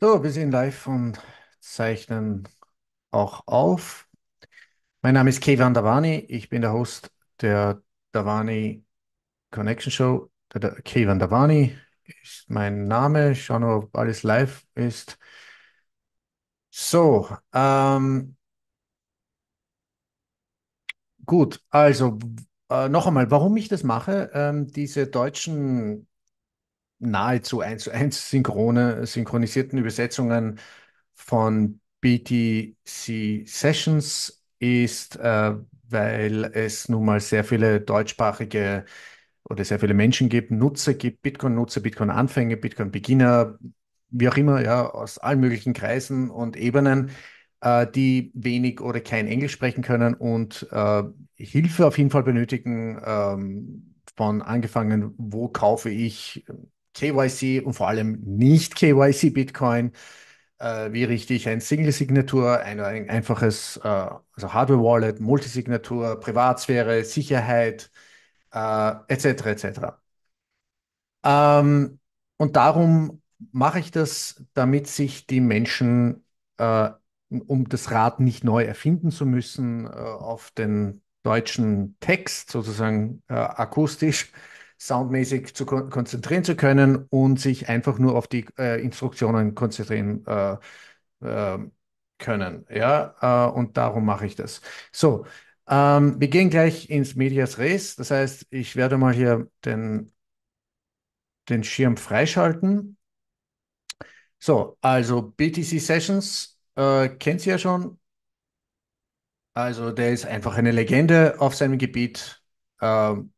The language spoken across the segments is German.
So, wir sind live und zeichnen auch auf. Mein Name ist Kevan Davani. Ich bin der Host der Davani Connection Show. Der, der, Kevan Davani ist mein Name. Schauen wir, ob alles live ist. So, ähm, gut. Also äh, noch einmal, warum ich das mache. Ähm, diese deutschen nahezu eins zu eins synchrone, synchronisierten Übersetzungen von BTC Sessions ist, äh, weil es nun mal sehr viele deutschsprachige oder sehr viele Menschen gibt, Nutzer gibt, Bitcoin-Nutzer, bitcoin anfänger Bitcoin-Beginner, wie auch immer, ja, aus allen möglichen Kreisen und Ebenen, äh, die wenig oder kein Englisch sprechen können und äh, Hilfe auf jeden Fall benötigen, ähm, von angefangen, wo kaufe ich KYC und vor allem nicht KYC Bitcoin, äh, wie richte ich ein Single-Signatur, ein, ein, einfaches äh, also Hardware-Wallet, Multisignatur, Privatsphäre, Sicherheit, äh, etc. etc. Ähm, und darum mache ich das, damit sich die Menschen, äh, um das Rad nicht neu erfinden zu müssen, äh, auf den deutschen Text sozusagen äh, akustisch soundmäßig zu kon konzentrieren zu können und sich einfach nur auf die äh, Instruktionen konzentrieren äh, äh, können. Ja, äh, und darum mache ich das. So, ähm, wir gehen gleich ins Medias Res. Das heißt, ich werde mal hier den, den Schirm freischalten. So, also BTC Sessions äh, kennt ihr ja schon. Also der ist einfach eine Legende auf seinem Gebiet. Ähm,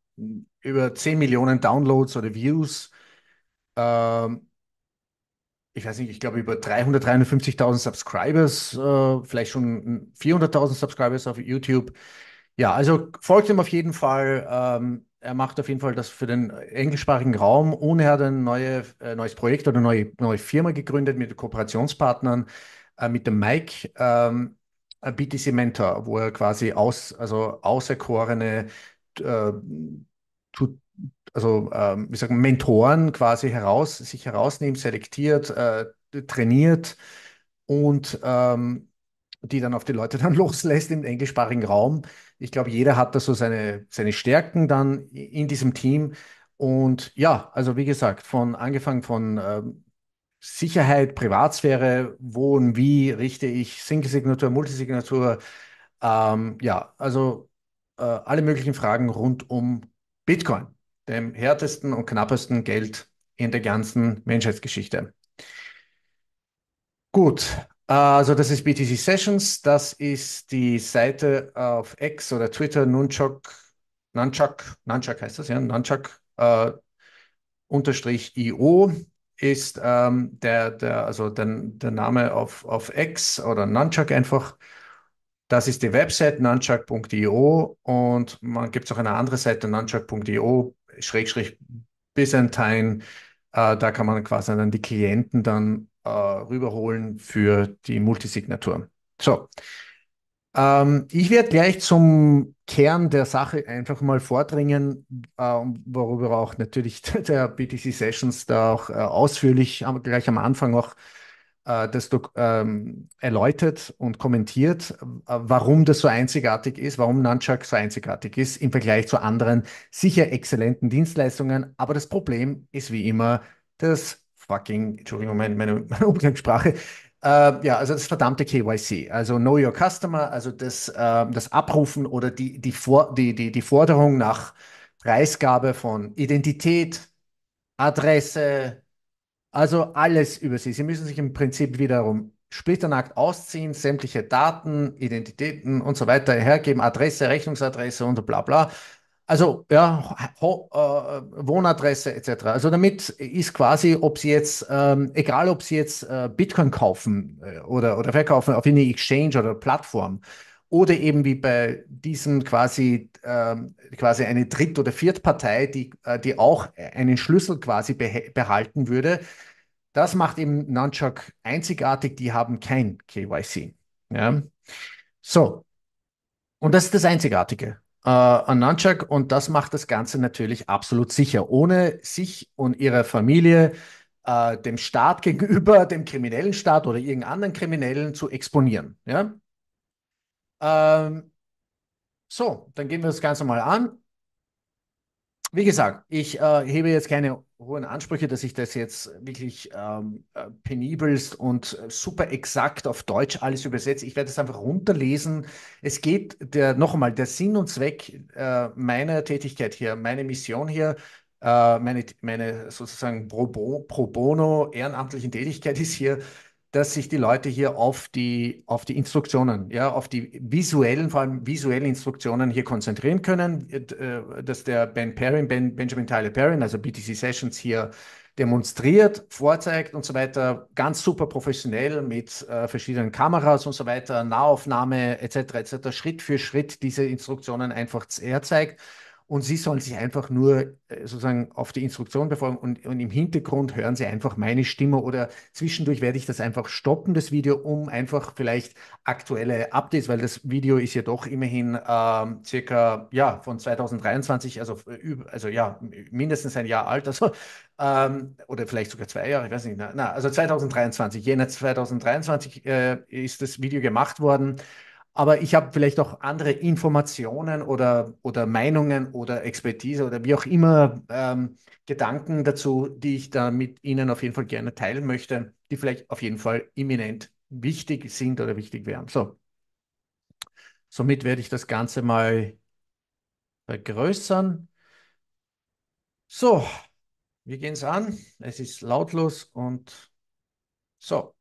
über 10 Millionen Downloads oder Views. Ähm, ich weiß nicht, ich glaube über 300, 350.000 Subscribers, äh, vielleicht schon 400.000 Subscribers auf YouTube. Ja, also folgt ihm auf jeden Fall. Ähm, er macht auf jeden Fall das für den englischsprachigen Raum. Ohne hat ein neue, äh, neues Projekt oder eine neue, neue Firma gegründet mit Kooperationspartnern, äh, mit dem Mike, ähm, BTC Mentor, wo er quasi aus, also auserkorene äh, also ähm, wie sagen, Mentoren quasi heraus, sich herausnehmen, selektiert, äh, trainiert und ähm, die dann auf die Leute dann loslässt im englischsprachigen Raum. Ich glaube, jeder hat da so seine, seine Stärken dann in diesem Team. Und ja, also wie gesagt, von angefangen von ähm, Sicherheit, Privatsphäre, wo und wie richte ich Single-Signatur, Multisignatur, ähm, ja, also äh, alle möglichen Fragen rund um Bitcoin, dem härtesten und knappesten Geld in der ganzen Menschheitsgeschichte. Gut, also das ist BTC Sessions, das ist die Seite auf X oder Twitter, Nunchuk, Nunchuk, Nunchuk heißt das, ja, Nunchuk, äh, unterstrich IO ist ähm, der, der, also der, der Name auf, auf X oder Nunchuk einfach. Das ist die Website nunchuck.io und man gibt es auch eine andere Seite nunchuck.io, Schrägstrich Byzantine. Äh, da kann man quasi dann die Klienten dann äh, rüberholen für die Multisignatur. So. Ähm, ich werde gleich zum Kern der Sache einfach mal vordringen, äh, worüber auch natürlich der BTC Sessions da auch äh, ausführlich gleich am Anfang auch äh, das ähm, erläutert und kommentiert, äh, warum das so einzigartig ist, warum Nunchuck so einzigartig ist im Vergleich zu anderen sicher exzellenten Dienstleistungen. Aber das Problem ist wie immer das fucking, Entschuldigung, meine, meine, meine Umgangssprache, äh, ja, also das verdammte KYC, also Know Your Customer, also das, äh, das Abrufen oder die, die, For die, die, die Forderung nach Preisgabe von Identität, Adresse, also alles über sie. Sie müssen sich im Prinzip wiederum splitternackt ausziehen, sämtliche Daten, Identitäten und so weiter hergeben, Adresse, Rechnungsadresse und bla bla. Also ja, Ho äh, Wohnadresse etc. Also damit ist quasi, ob Sie jetzt, ähm, egal ob Sie jetzt äh, Bitcoin kaufen äh, oder, oder verkaufen auf eine Exchange oder Plattform, oder eben wie bei diesem quasi, äh, quasi eine Dritt- oder Viertpartei, die, äh, die auch einen Schlüssel quasi beh behalten würde. Das macht eben Nunchuck einzigartig, die haben kein KYC. Ja? So. Und das ist das Einzigartige äh, an Nunchuck und das macht das Ganze natürlich absolut sicher. Ohne sich und ihre Familie äh, dem Staat gegenüber, dem kriminellen Staat oder irgendeinem anderen Kriminellen zu exponieren. Ja? Ähm, so, dann gehen wir das Ganze mal an. Wie gesagt, ich äh, hebe jetzt keine hohen Ansprüche, dass ich das jetzt wirklich ähm, äh, penibelst und super exakt auf Deutsch alles übersetze. Ich werde es einfach runterlesen. Es geht der einmal, der Sinn und Zweck äh, meiner Tätigkeit hier, meine Mission hier, äh, meine meine sozusagen pro, pro bono ehrenamtlichen Tätigkeit ist hier dass sich die Leute hier auf die, auf die Instruktionen, ja, auf die visuellen, vor allem visuellen Instruktionen hier konzentrieren können, äh, äh, dass der Ben Perrin, ben, Benjamin Tyler Perrin, also BTC Sessions hier demonstriert, vorzeigt und so weiter, ganz super professionell mit äh, verschiedenen Kameras und so weiter, Nahaufnahme etc. etc. Schritt für Schritt diese Instruktionen einfach herzeigt und sie sollen sich einfach nur äh, sozusagen auf die Instruktion befolgen und, und, im Hintergrund hören sie einfach meine Stimme oder zwischendurch werde ich das einfach stoppen, das Video, um einfach vielleicht aktuelle Updates, weil das Video ist ja doch immerhin ähm, circa ja, von 2023, also, äh, also ja, mindestens ein Jahr alt, also ähm, oder vielleicht sogar zwei Jahre, ich weiß nicht, na, na also 2023, jener 2023 äh, ist das Video gemacht worden aber ich habe vielleicht auch andere Informationen oder, oder Meinungen oder Expertise oder wie auch immer ähm, Gedanken dazu, die ich da mit Ihnen auf jeden Fall gerne teilen möchte, die vielleicht auf jeden Fall imminent wichtig sind oder wichtig wären. So, somit werde ich das Ganze mal vergrößern. So, wir gehen es an. Es ist lautlos und so.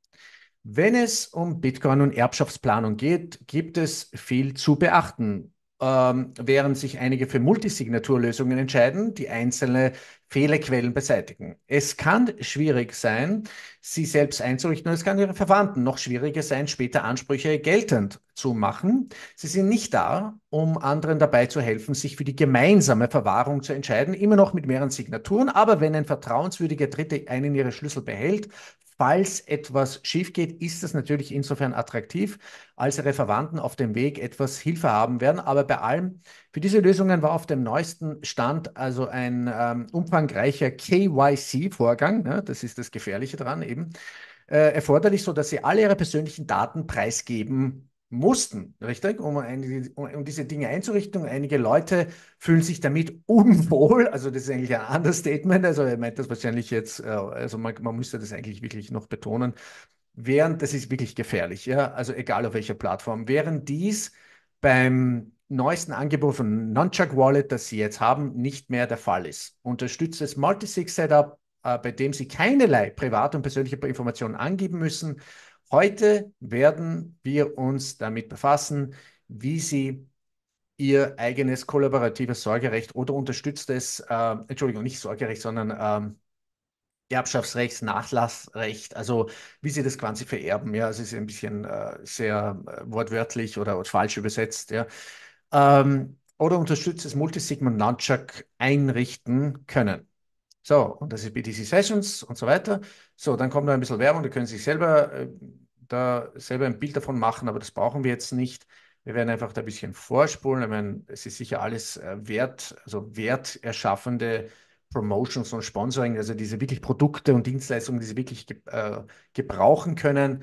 Wenn es um Bitcoin und Erbschaftsplanung geht, gibt es viel zu beachten. Ähm, während sich einige für Multisignaturlösungen entscheiden, die einzelne Fehlerquellen beseitigen. Es kann schwierig sein, sie selbst einzurichten und es kann ihre Verwandten noch schwieriger sein, später Ansprüche geltend zu machen. Sie sind nicht da, um anderen dabei zu helfen, sich für die gemeinsame Verwahrung zu entscheiden, immer noch mit mehreren Signaturen. Aber wenn ein vertrauenswürdiger Dritte einen ihrer Schlüssel behält, falls etwas schief geht, ist das natürlich insofern attraktiv, als ihre Verwandten auf dem Weg etwas Hilfe haben werden. Aber bei allem, für diese Lösungen war auf dem neuesten Stand also ein ähm, umfangreicher KYC-Vorgang, ne? das ist das Gefährliche dran eben, äh, erforderlich, sodass sie alle ihre persönlichen Daten preisgeben mussten, richtig, um, einige, um, diese Dinge einzurichten. Einige Leute fühlen sich damit unwohl. Also das ist eigentlich ein Understatement. Also er meint das wahrscheinlich jetzt, äh, also man, man müsste das eigentlich wirklich noch betonen. Während, das ist wirklich gefährlich, ja, also egal auf welcher Plattform, während dies beim neuesten Angebot von Nunchuck Wallet, das sie jetzt haben, nicht mehr der Fall ist. Unterstützt das Multisig Setup, äh, bei dem sie keinerlei private und persönliche Informationen angeben müssen Heute werden wir uns damit befassen, wie Sie Ihr eigenes kollaboratives Sorgerecht oder unterstütztes, äh, Entschuldigung, nicht Sorgerecht, sondern ähm, Erbschaftsrecht, Nachlassrecht, also wie sie das quasi vererben. Ja, es ist ein bisschen äh, sehr äh, wortwörtlich oder falsch übersetzt. Ja. Ähm, oder unterstütztes Multisigma Nunchuck einrichten können. So, und das ist BTC Sessions und so weiter. So, dann kommt noch ein bisschen Werbung, da können Sie sich selber äh, da selber ein Bild davon machen, aber das brauchen wir jetzt nicht. Wir werden einfach da ein bisschen vorspulen. Ich meine, es ist sicher alles äh, wert, also werterschaffende Promotions und Sponsoring, also diese wirklich Produkte und Dienstleistungen, die sie wirklich ge äh, gebrauchen können.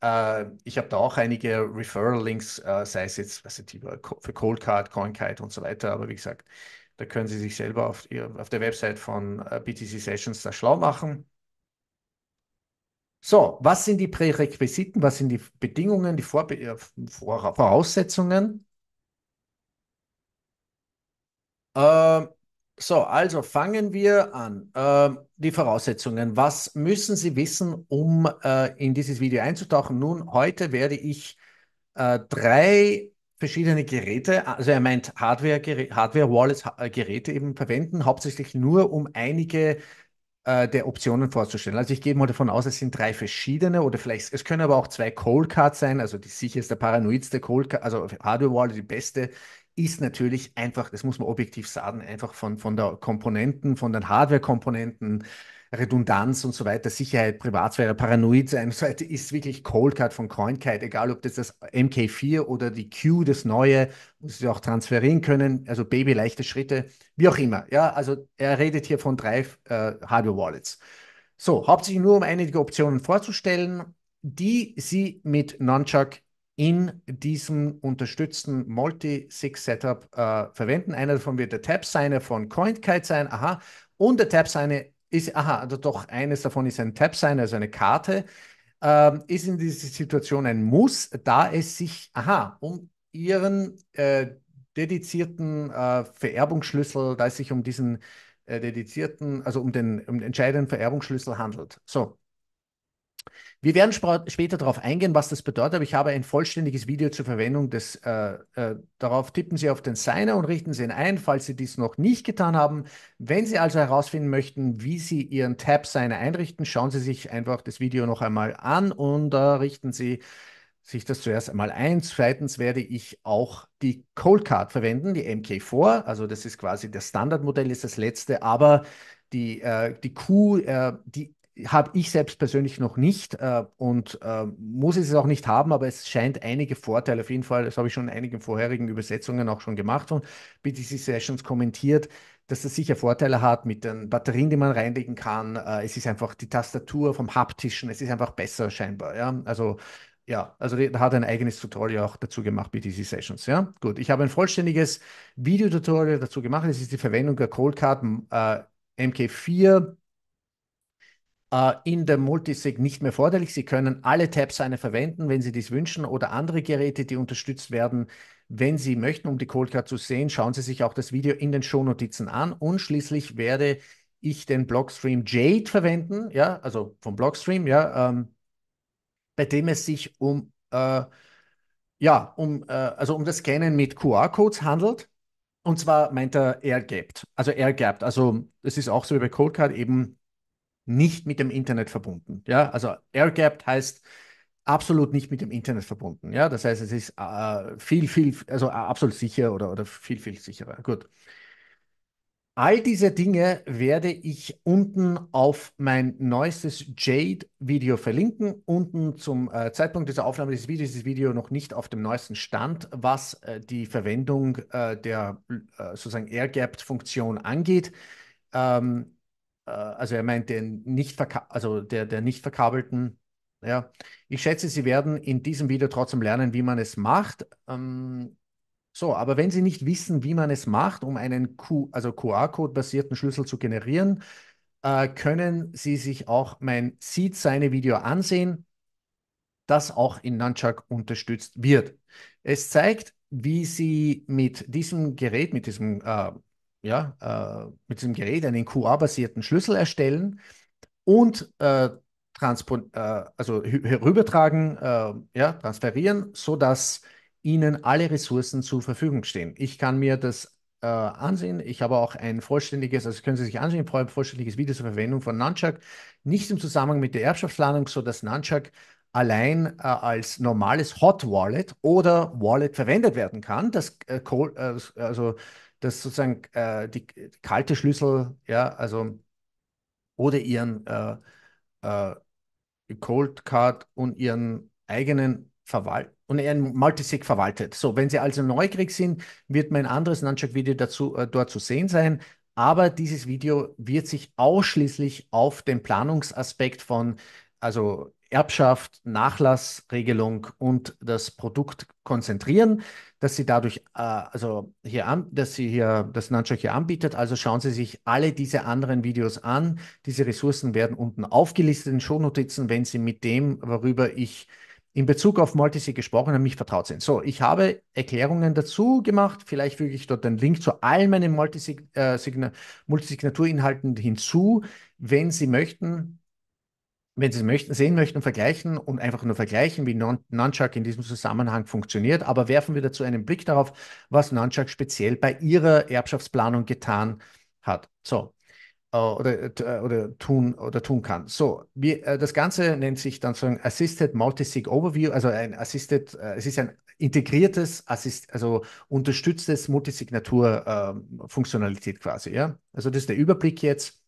Äh, ich habe da auch einige Referral-Links, äh, sei es jetzt was ich, für Coldcard, CoinKite und so weiter, aber wie gesagt, da können Sie sich selber auf, auf der Website von äh, BTC Sessions da schlau machen. So, was sind die Prärequisiten, was sind die Bedingungen, die Vorbe äh, Voraussetzungen? Ähm, so, also fangen wir an. Ähm, die Voraussetzungen. Was müssen Sie wissen, um äh, in dieses Video einzutauchen? Nun, heute werde ich äh, drei verschiedene Geräte, also er meint Hardware-Wallets, Hardware äh, Geräte eben verwenden, hauptsächlich nur um einige äh, der Optionen vorzustellen. Also ich gehe mal davon aus, es sind drei verschiedene oder vielleicht, es können aber auch zwei Cold Cards sein, also die sicherste, paranoidste Cold Card, also Hardware Wallet, die beste, ist natürlich einfach, das muss man objektiv sagen, einfach von, von der Komponenten, von den Hardware-Komponenten, Redundanz und so weiter, Sicherheit, Privatsphäre, paranoid sein und so weiter, ist wirklich Coldcard von CoinKite, egal ob das das MK4 oder die Q, das neue, muss sie auch transferieren können, also Baby leichte Schritte, wie auch immer. Ja, also er redet hier von drei äh, Hardware-Wallets. So, hauptsächlich nur um einige Optionen vorzustellen, die sie mit Nunchuck in diesem unterstützten Multi-Sig-Setup äh, verwenden. Einer davon wird der Tab-Signer von CoinKite sein, aha, und der Tab-Signer ist, aha, also doch eines davon ist ein Tab sign also eine Karte, ähm, ist in dieser Situation ein Muss, da es sich, aha, um ihren äh, dedizierten äh, Vererbungsschlüssel, da es sich um diesen äh, dedizierten, also um den, um den entscheidenden Vererbungsschlüssel handelt. So, wir werden später darauf eingehen, was das bedeutet, aber ich habe ein vollständiges Video zur Verwendung des. Äh, äh, darauf tippen Sie auf den Signer und richten Sie ihn ein, falls Sie dies noch nicht getan haben. Wenn Sie also herausfinden möchten, wie Sie Ihren Tab-Signer einrichten, schauen Sie sich einfach das Video noch einmal an und äh, richten Sie sich das zuerst einmal ein. Zweitens werde ich auch die Cold Card verwenden, die MK4. Also das ist quasi das Standardmodell, ist das letzte, aber die, äh, die Q, äh, die habe ich selbst persönlich noch nicht äh, und äh, muss es auch nicht haben, aber es scheint einige Vorteile. Auf jeden Fall, das habe ich schon in einigen vorherigen Übersetzungen auch schon gemacht und BTC Sessions kommentiert, dass das sicher Vorteile hat mit den Batterien, die man reinlegen kann. Äh, es ist einfach die Tastatur vom Haptischen, es ist einfach besser scheinbar. Ja? Also ja, also da hat ein eigenes Tutorial auch dazu gemacht, BTC Sessions. Ja, gut. Ich habe ein vollständiges Videotutorial dazu gemacht. Das ist die Verwendung der Cold Card äh, MK4 äh, in der Multisig nicht mehr forderlich. Sie können alle Tabs eine verwenden, wenn Sie dies wünschen, oder andere Geräte, die unterstützt werden, wenn Sie möchten, um die Callcard zu sehen. Schauen Sie sich auch das Video in den Shownotizen an. Und schließlich werde ich den Blogstream Jade verwenden, ja, also vom Blogstream, ja, ähm, bei dem es sich um, äh, ja, um, äh, also um das Scannen mit QR-Codes handelt. Und zwar meint er er gapped also er gapped Also es ist auch so wie bei Coldcard eben nicht mit dem Internet verbunden. Ja, also air heißt absolut nicht mit dem Internet verbunden. Ja, das heißt, es ist äh, viel, viel, also äh, absolut sicher oder, oder viel, viel sicherer. Gut. All diese Dinge werde ich unten auf mein neuestes Jade-Video verlinken. Unten zum äh, Zeitpunkt dieser Aufnahme dieses Videos ist das Video noch nicht auf dem neuesten Stand, was äh, die Verwendung äh, der äh, sozusagen airgap funktion angeht. Ähm, äh, also er meint den nicht, also der, der nicht verkabelten, ja. Ich schätze, Sie werden in diesem Video trotzdem lernen, wie man es macht. Ähm, so, aber wenn Sie nicht wissen, wie man es macht, um einen also QR-Code-basierten Schlüssel zu generieren, äh, können Sie sich auch mein Seed seine Video ansehen, das auch in Nunchuck unterstützt wird. Es zeigt, wie Sie mit diesem Gerät, mit diesem äh, ja, äh, mit diesem Gerät einen QR-basierten Schlüssel erstellen und äh, äh, also herübertragen, äh, ja, transferieren, sodass Ihnen alle Ressourcen zur Verfügung stehen. Ich kann mir das äh, ansehen. Ich habe auch ein vollständiges, also können Sie sich ansehen, ein vollständiges Video zur Verwendung von Nunchuck, nicht im Zusammenhang mit der Erbschaftsplanung, sodass Nunchuck allein äh, als normales Hot Wallet oder Wallet verwendet werden kann. Das, äh, äh also dass sozusagen äh, die kalte Schlüssel, ja, also oder ihren äh, äh, Cold Card und ihren eigenen Verwalt und ihren Multisig verwaltet. So, wenn sie also neugierig sind, wird mein anderes Nunchuck-Video dazu äh, dort zu sehen sein. Aber dieses Video wird sich ausschließlich auf den Planungsaspekt von also Erbschaft, Nachlassregelung und das Produkt konzentrieren, dass sie dadurch, äh, also hier an, dass sie hier das Nancho hier anbietet. Also schauen Sie sich alle diese anderen Videos an. Diese Ressourcen werden unten aufgelistet in Shownotizen, wenn Sie mit dem, worüber ich in Bezug auf Multisig gesprochen habe, mich vertraut sind. So, ich habe Erklärungen dazu gemacht. Vielleicht füge ich dort den Link zu all meinen Multisig äh, inhalten hinzu. Wenn Sie möchten, wenn Sie es möchten, sehen möchten, vergleichen und einfach nur vergleichen, wie Nunchuck in diesem Zusammenhang funktioniert. Aber werfen wir dazu einen Blick darauf, was Nunchuck speziell bei ihrer Erbschaftsplanung getan hat. So. Äh, oder, äh, oder, tun, oder tun kann. So, wir, äh, das Ganze nennt sich dann so ein Assisted Multisig Overview, also ein Assisted, es ist ein integriertes, Assist, also unterstütztes Multisignatur-Funktionalität ähm, quasi. Ja? Also das ist der Überblick jetzt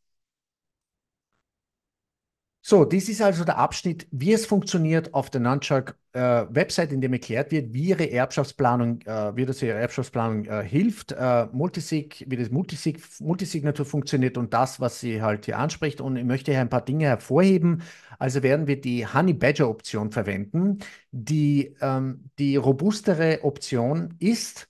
so, das ist also der Abschnitt, wie es funktioniert auf der Nunchuck-Website, äh, in dem erklärt wird, wie Ihre Erbschaftsplanung, äh, wie das Ihre Erbschaftsplanung äh, hilft, äh, Multisig, wie das Multisig, Multisignatur funktioniert und das, was Sie halt hier anspricht. Und ich möchte hier ein paar Dinge hervorheben. Also werden wir die Honey Badger Option verwenden. Die, ähm, die robustere Option ist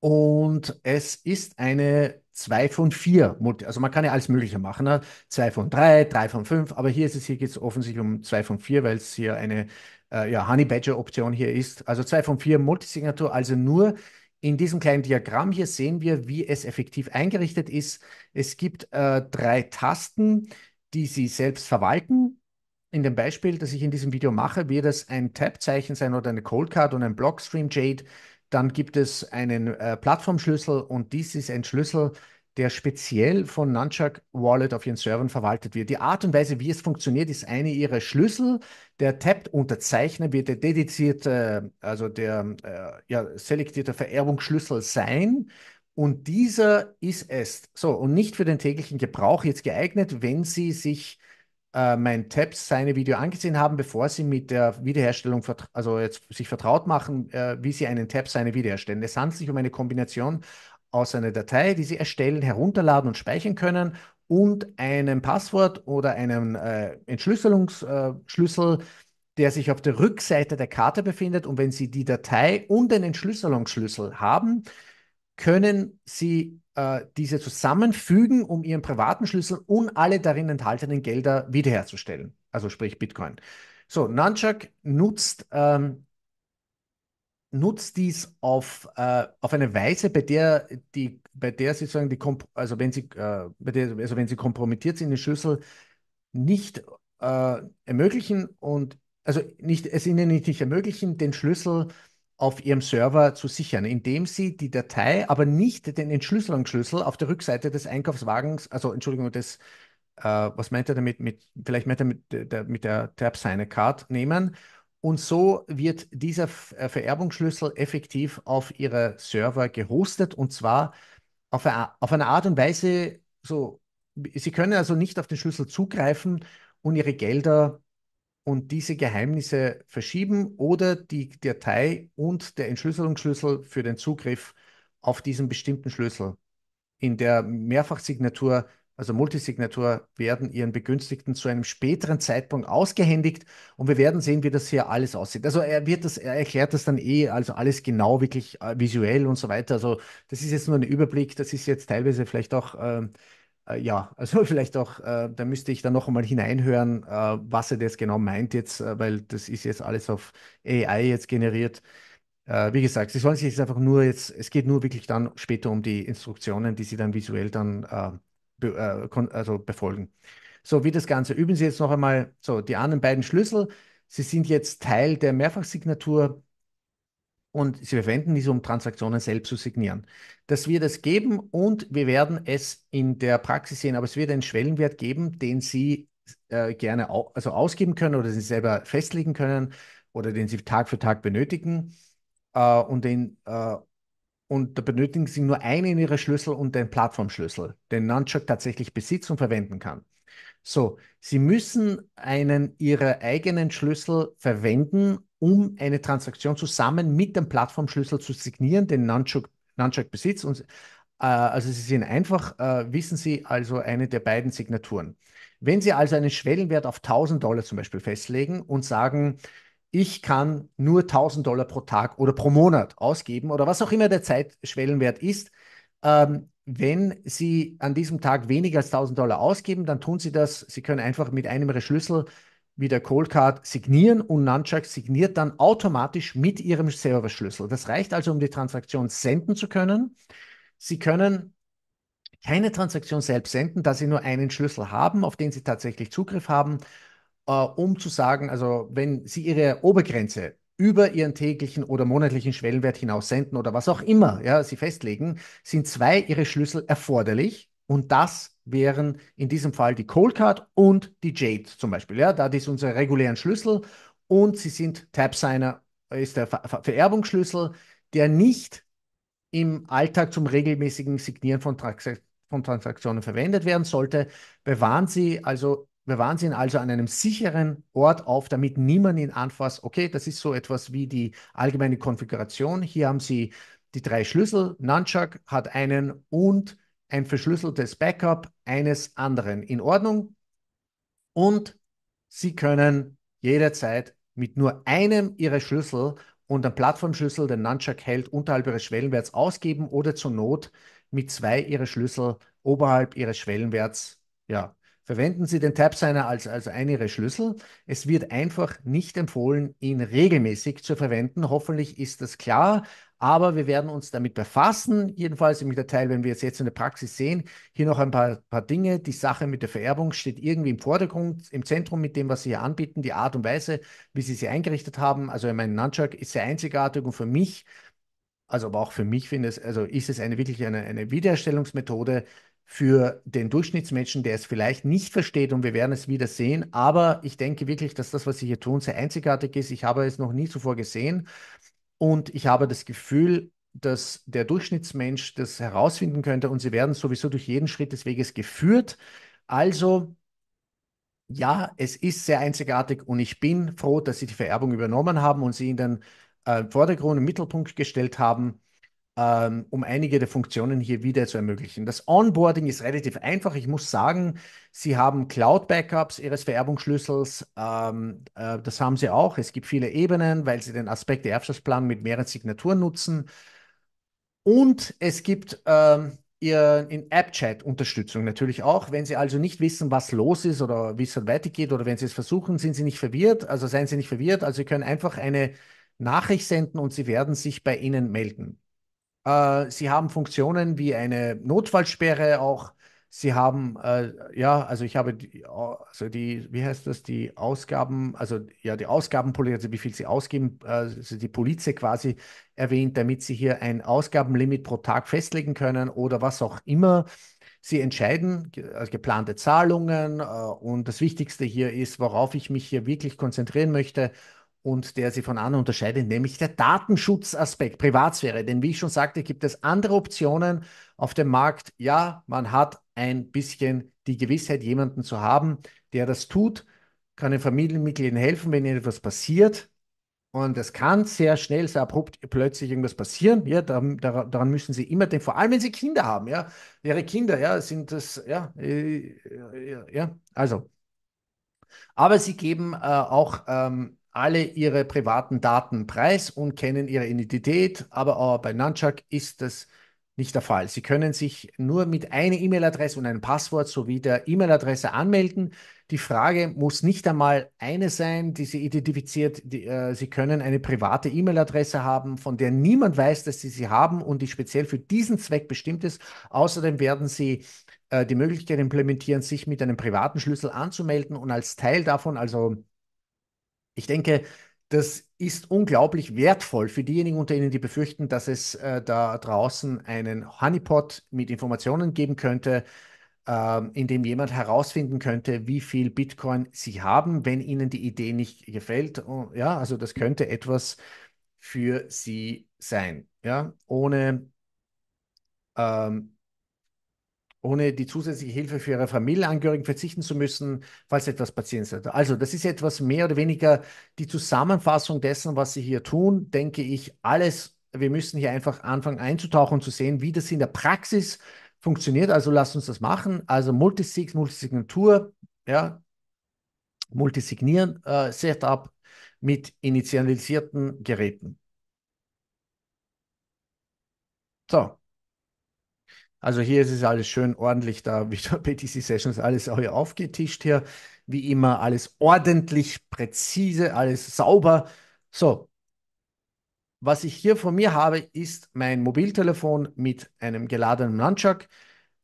und es ist eine 2 von 4. also man kann ja alles Mögliche machen, ne? zwei von 3, 3 von 5. aber hier ist es, hier geht es offensichtlich um 2 von 4, weil es hier eine äh, ja, Honey Badger Option hier ist. Also 2 von 4 Multisignatur, also nur in diesem kleinen Diagramm hier sehen wir, wie es effektiv eingerichtet ist. Es gibt äh, drei Tasten, die Sie selbst verwalten. In dem Beispiel, das ich in diesem Video mache, wird es ein Tab-Zeichen sein oder eine Cold Card und ein Blockstream Jade. Dann gibt es einen äh, Plattformschlüssel und dies ist ein Schlüssel, der speziell von Nunchuck Wallet auf ihren Servern verwaltet wird. Die Art und Weise, wie es funktioniert, ist eine ihrer Schlüssel. Der Tapped-Unterzeichner wird der dedizierte, also der äh, ja, selektierte Vererbungsschlüssel sein. Und dieser ist es. So, und nicht für den täglichen Gebrauch jetzt geeignet, wenn Sie sich äh, mein Tabs seine Video angesehen haben, bevor sie mit der Wiederherstellung, also jetzt sich vertraut machen, äh, wie sie einen Tab seine wiederherstellen. Es handelt sich um eine Kombination aus einer Datei, die sie erstellen, herunterladen und speichern können und einem Passwort oder einem äh, Entschlüsselungsschlüssel, äh, der sich auf der Rückseite der Karte befindet. Und wenn Sie die Datei und den Entschlüsselungsschlüssel haben, können Sie äh, diese zusammenfügen, um ihren privaten Schlüssel und alle darin enthaltenen Gelder wiederherzustellen. Also sprich Bitcoin. So, Nunchuck nutzt, ähm, nutzt dies auf, äh, auf eine Weise, bei der die, bei der sie sagen, die Komp also wenn sie, äh, bei der, also wenn sie kompromittiert sind, den Schlüssel nicht äh, ermöglichen und also nicht, es ihnen nicht, nicht ermöglichen, den Schlüssel auf ihrem Server zu sichern, indem sie die Datei, aber nicht den Entschlüsselungsschlüssel auf der Rückseite des Einkaufswagens, also Entschuldigung, des, äh, was meint er damit, mit, vielleicht meint er mit äh, der, mit der Tab seine Card nehmen. Und so wird dieser äh, Vererbungsschlüssel effektiv auf ihre Server gehostet und zwar auf eine, auf eine Art und Weise, so, sie können also nicht auf den Schlüssel zugreifen und ihre Gelder und diese Geheimnisse verschieben oder die Datei und der Entschlüsselungsschlüssel für den Zugriff auf diesen bestimmten Schlüssel in der Mehrfachsignatur, also Multisignatur, werden ihren Begünstigten zu einem späteren Zeitpunkt ausgehändigt und wir werden sehen, wie das hier alles aussieht. Also er wird das, er erklärt das dann eh, also alles genau, wirklich äh, visuell und so weiter. Also das ist jetzt nur ein Überblick, das ist jetzt teilweise vielleicht auch ähm, äh, ja, also vielleicht auch, äh, da müsste ich dann noch einmal hineinhören, äh, was er das genau meint jetzt, äh, weil das ist jetzt alles auf AI jetzt generiert. Äh, wie gesagt, sie sollen sich jetzt einfach nur jetzt, es geht nur wirklich dann später um die Instruktionen, die sie dann visuell dann äh, be also befolgen. So, wie das Ganze üben Sie jetzt noch einmal, so die anderen beiden Schlüssel, sie sind jetzt Teil der Mehrfachsignatur, und sie verwenden diese, um Transaktionen selbst zu signieren. Das wird es geben und wir werden es in der Praxis sehen, aber es wird einen Schwellenwert geben, den Sie äh, gerne au also ausgeben können oder Sie selber festlegen können oder den Sie Tag für Tag benötigen äh, und den äh, und da benötigen Sie nur einen Ihrer Schlüssel und den Plattformschlüssel, den Nunchuck tatsächlich besitzt und verwenden kann. So, Sie müssen einen Ihrer eigenen Schlüssel verwenden, um eine Transaktion zusammen mit dem Plattformschlüssel zu signieren, den Nunchuk, besitzt. Und, äh, also Sie sehen einfach, äh, wissen Sie also eine der beiden Signaturen. Wenn Sie also einen Schwellenwert auf 1000 Dollar zum Beispiel festlegen und sagen, ich kann nur 1000 Dollar pro Tag oder pro Monat ausgeben oder was auch immer der Zeitschwellenwert ist, ähm, wenn Sie an diesem Tag weniger als 1000 Dollar ausgeben, dann tun Sie das. Sie können einfach mit einem Ihrer Schlüssel wie der Callcard signieren und Nunchuck signiert dann automatisch mit ihrem Serverschlüssel. Das reicht also, um die Transaktion senden zu können. Sie können keine Transaktion selbst senden, da Sie nur einen Schlüssel haben, auf den Sie tatsächlich Zugriff haben, äh, um zu sagen, also wenn Sie Ihre Obergrenze über ihren täglichen oder monatlichen Schwellenwert hinaus senden oder was auch immer, ja, sie festlegen, sind zwei ihre Schlüssel erforderlich, und das wären in diesem Fall die Cold Card und die Jade zum Beispiel. Ja, das ist unser regulären Schlüssel und sie sind Tab Signer, äh, ist der Ver Vererbungsschlüssel, der nicht im Alltag zum regelmäßigen Signieren von, Trans von Transaktionen verwendet werden sollte. Bewahren Sie also bewahren Sie ihn also an einem sicheren Ort auf, damit niemand ihn anfasst. Okay, das ist so etwas wie die allgemeine Konfiguration. Hier haben Sie die drei Schlüssel. Nunchuck hat einen und ein verschlüsseltes Backup eines anderen in Ordnung und Sie können jederzeit mit nur einem Ihrer Schlüssel und einem Plattformschlüssel, den Nunchuck hält, unterhalb Ihres Schwellenwerts ausgeben oder zur Not mit zwei Ihrer Schlüssel oberhalb Ihres Schwellenwerts ja, Verwenden Sie den TabSigner als, als einen Ihrer Schlüssel. Es wird einfach nicht empfohlen, ihn regelmäßig zu verwenden. Hoffentlich ist das klar, aber wir werden uns damit befassen, jedenfalls im Detail, wenn wir es jetzt in der Praxis sehen. Hier noch ein paar, paar Dinge. Die Sache mit der Vererbung steht irgendwie im Vordergrund, im Zentrum mit dem, was Sie hier anbieten, die Art und Weise, wie Sie sie eingerichtet haben. Also mein Nunchuck ist sehr einzigartig und für mich, also aber auch für mich finde ich, also ist es eine wirklich eine, eine Wiederherstellungsmethode, für den Durchschnittsmenschen, der es vielleicht nicht versteht und wir werden es wieder sehen. Aber ich denke wirklich, dass das, was Sie hier tun, sehr einzigartig ist. Ich habe es noch nie zuvor gesehen und ich habe das Gefühl, dass der Durchschnittsmensch das herausfinden könnte und sie werden sowieso durch jeden Schritt des Weges geführt. Also, ja, es ist sehr einzigartig und ich bin froh, dass sie die Vererbung übernommen haben und sie in den äh, Vordergrund, im Mittelpunkt gestellt haben ähm, um einige der Funktionen hier wieder zu ermöglichen. Das Onboarding ist relativ einfach. Ich muss sagen, Sie haben Cloud-Backups Ihres Vererbungsschlüssels. Ähm, äh, das haben Sie auch. Es gibt viele Ebenen, weil Sie den Aspekt der Erbschaftsplan mit mehreren Signaturen nutzen. Und es gibt ähm, ihr in App-Chat Unterstützung natürlich auch. Wenn Sie also nicht wissen, was los ist oder wie es weitergeht oder wenn Sie es versuchen, sind Sie nicht verwirrt. Also seien Sie nicht verwirrt. Also Sie können einfach eine Nachricht senden und Sie werden sich bei Ihnen melden. Äh, sie haben Funktionen wie eine Notfallsperre auch. Sie haben, äh, ja, also ich habe die, also die, wie heißt das, die Ausgaben, also ja, die Ausgabenpolitik, also wie viel sie ausgeben, äh, also die Polize quasi erwähnt, damit sie hier ein Ausgabenlimit pro Tag festlegen können oder was auch immer. Sie entscheiden also geplante Zahlungen äh, und das Wichtigste hier ist, worauf ich mich hier wirklich konzentrieren möchte und der sie von anderen unterscheidet, nämlich der Datenschutzaspekt, Privatsphäre. Denn wie ich schon sagte, gibt es andere Optionen auf dem Markt. Ja, man hat ein bisschen die Gewissheit, jemanden zu haben, der das tut, kann den Familienmitgliedern helfen, wenn ihnen etwas passiert. Und es kann sehr schnell, sehr abrupt plötzlich irgendwas passieren. Ja, daran, müssen Sie immer denken, vor allem wenn Sie Kinder haben. Ja, Ihre Kinder, ja, sind das, ja, äh, ja, ja, also. Aber Sie geben äh, auch ähm, alle ihre privaten Daten preis und kennen ihre Identität, aber auch bei Nunchuck ist das nicht der Fall. Sie können sich nur mit einer E-Mail-Adresse und einem Passwort sowie der E-Mail-Adresse anmelden. Die Frage muss nicht einmal eine sein, die Sie identifiziert. Die, äh, sie können eine private E-Mail-Adresse haben, von der niemand weiß, dass Sie sie haben und die speziell für diesen Zweck bestimmt ist. Außerdem werden Sie äh, die Möglichkeit implementieren, sich mit einem privaten Schlüssel anzumelden und als Teil davon, also ich denke, das ist unglaublich wertvoll für diejenigen unter Ihnen, die befürchten, dass es äh, da draußen einen Honeypot mit Informationen geben könnte, äh, in dem jemand herausfinden könnte, wie viel Bitcoin Sie haben, wenn Ihnen die Idee nicht gefällt. Und, oh, ja, also das könnte etwas für Sie sein, ja, ohne ähm, ohne die zusätzliche Hilfe für ihre Familienangehörigen verzichten zu müssen, falls etwas passieren sollte. Also das ist etwas mehr oder weniger die Zusammenfassung dessen, was Sie hier tun, denke ich, alles. Wir müssen hier einfach anfangen einzutauchen und zu sehen, wie das in der Praxis funktioniert. Also lasst uns das machen. Also Multisig, Multisignatur, ja, Multisignieren, äh, Setup mit initialisierten Geräten. So, also hier ist es alles schön ordentlich da, wieder BTC Sessions, alles auch hier aufgetischt hier. Wie immer, alles ordentlich, präzise, alles sauber. So, was ich hier von mir habe, ist mein Mobiltelefon mit einem geladenen Landschak.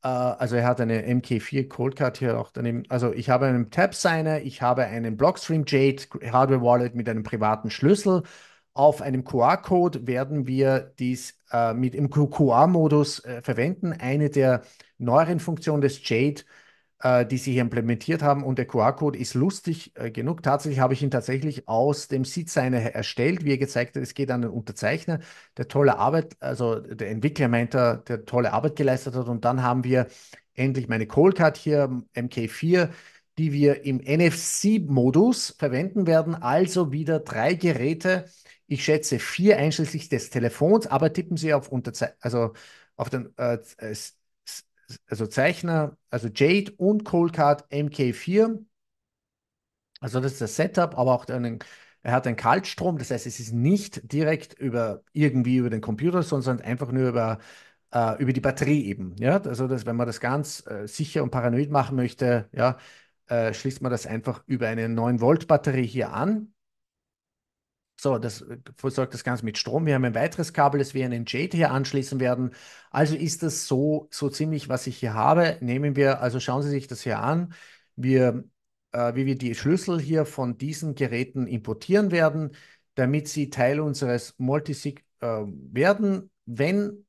Äh, also er hat eine MK4 Coldcard hier auch daneben. Also ich habe einen Tab Signer, ich habe einen Blockstream Jade Hardware Wallet mit einem privaten Schlüssel auf einem QR-Code werden wir dies äh, mit im QR-Modus äh, verwenden. Eine der neueren Funktionen des Jade, äh, die Sie hier implementiert haben. Und der QR-Code ist lustig äh, genug. Tatsächlich habe ich ihn tatsächlich aus dem Seed-Signer erstellt, wie er gezeigt hat. Es geht an den Unterzeichner, der tolle Arbeit, also der Entwickler meint, der, der tolle Arbeit geleistet hat. Und dann haben wir endlich meine Call-Card hier, MK4 die wir im NFC-Modus verwenden werden, also wieder drei Geräte, ich schätze vier einschließlich des Telefons, aber tippen Sie auf, Unterze also auf den äh, äh also Zeichner, also Jade und Coldcard MK4. Also das ist das Setup, aber auch einen, er hat einen Kaltstrom, das heißt, es ist nicht direkt über irgendwie über den Computer, sondern einfach nur über, äh, über die Batterie eben. Ja? Also das, wenn man das ganz äh, sicher und paranoid machen möchte, ja, äh, schließt man das einfach über eine 9-Volt-Batterie hier an so, das äh, versorgt das Ganze mit Strom. Wir haben ein weiteres Kabel, das wir an den Jade hier anschließen werden. Also ist das so, so ziemlich, was ich hier habe. Nehmen wir, also schauen Sie sich das hier an. Wir, äh, wie wir die Schlüssel hier von diesen Geräten importieren werden, damit sie Teil unseres Multisig äh, werden. Wenn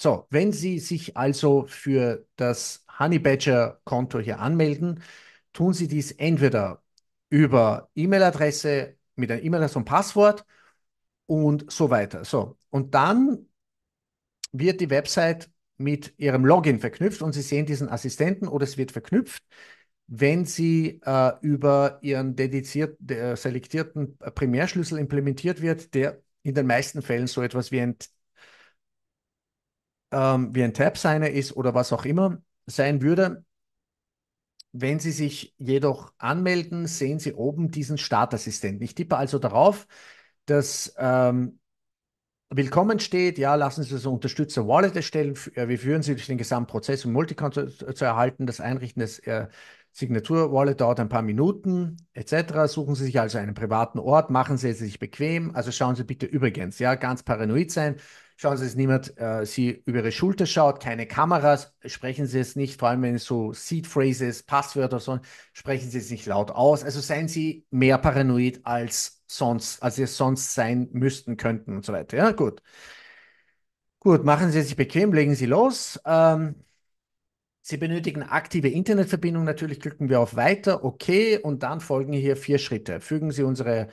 So, wenn Sie sich also für das Honey Badger Konto hier anmelden, tun Sie dies entweder über E-Mail-Adresse mit einer E-Mail-Adresse und Passwort und so weiter. So, und dann wird die Website mit ihrem Login verknüpft und Sie sehen diesen Assistenten oder es wird verknüpft, wenn Sie äh, über Ihren dediziert, äh, selektierten Primärschlüssel implementiert wird, der in den meisten Fällen so etwas wie ein, ähm, wie ein Tab-Signer ist oder was auch immer sein würde, wenn Sie sich jedoch anmelden, sehen Sie oben diesen Startassistenten. Ich tippe also darauf, dass ähm, Willkommen steht, ja, lassen Sie das Unterstützer Wallet erstellen. Äh, wir führen Sie durch den gesamten Prozess, um Multicon zu, zu erhalten. Das Einrichten des äh, Signatur-Wallet dauert ein paar Minuten, etc. Suchen Sie sich also einen privaten Ort, machen Sie es sich bequem. Also schauen Sie bitte übrigens, ja, ganz paranoid sein. Schauen Sie, dass niemand äh, Sie über Ihre Schulter schaut, keine Kameras, sprechen Sie es nicht, vor allem wenn es so Seed Phrases, Passwörter so, sprechen Sie es nicht laut aus. Also seien Sie mehr paranoid als sonst, als Sie es sonst sein müssten, könnten und so weiter. Ja, gut. Gut, machen Sie sich bequem, legen Sie los. Ähm, Sie benötigen aktive Internetverbindung, natürlich klicken wir auf Weiter, OK, und dann folgen hier vier Schritte. Fügen Sie unsere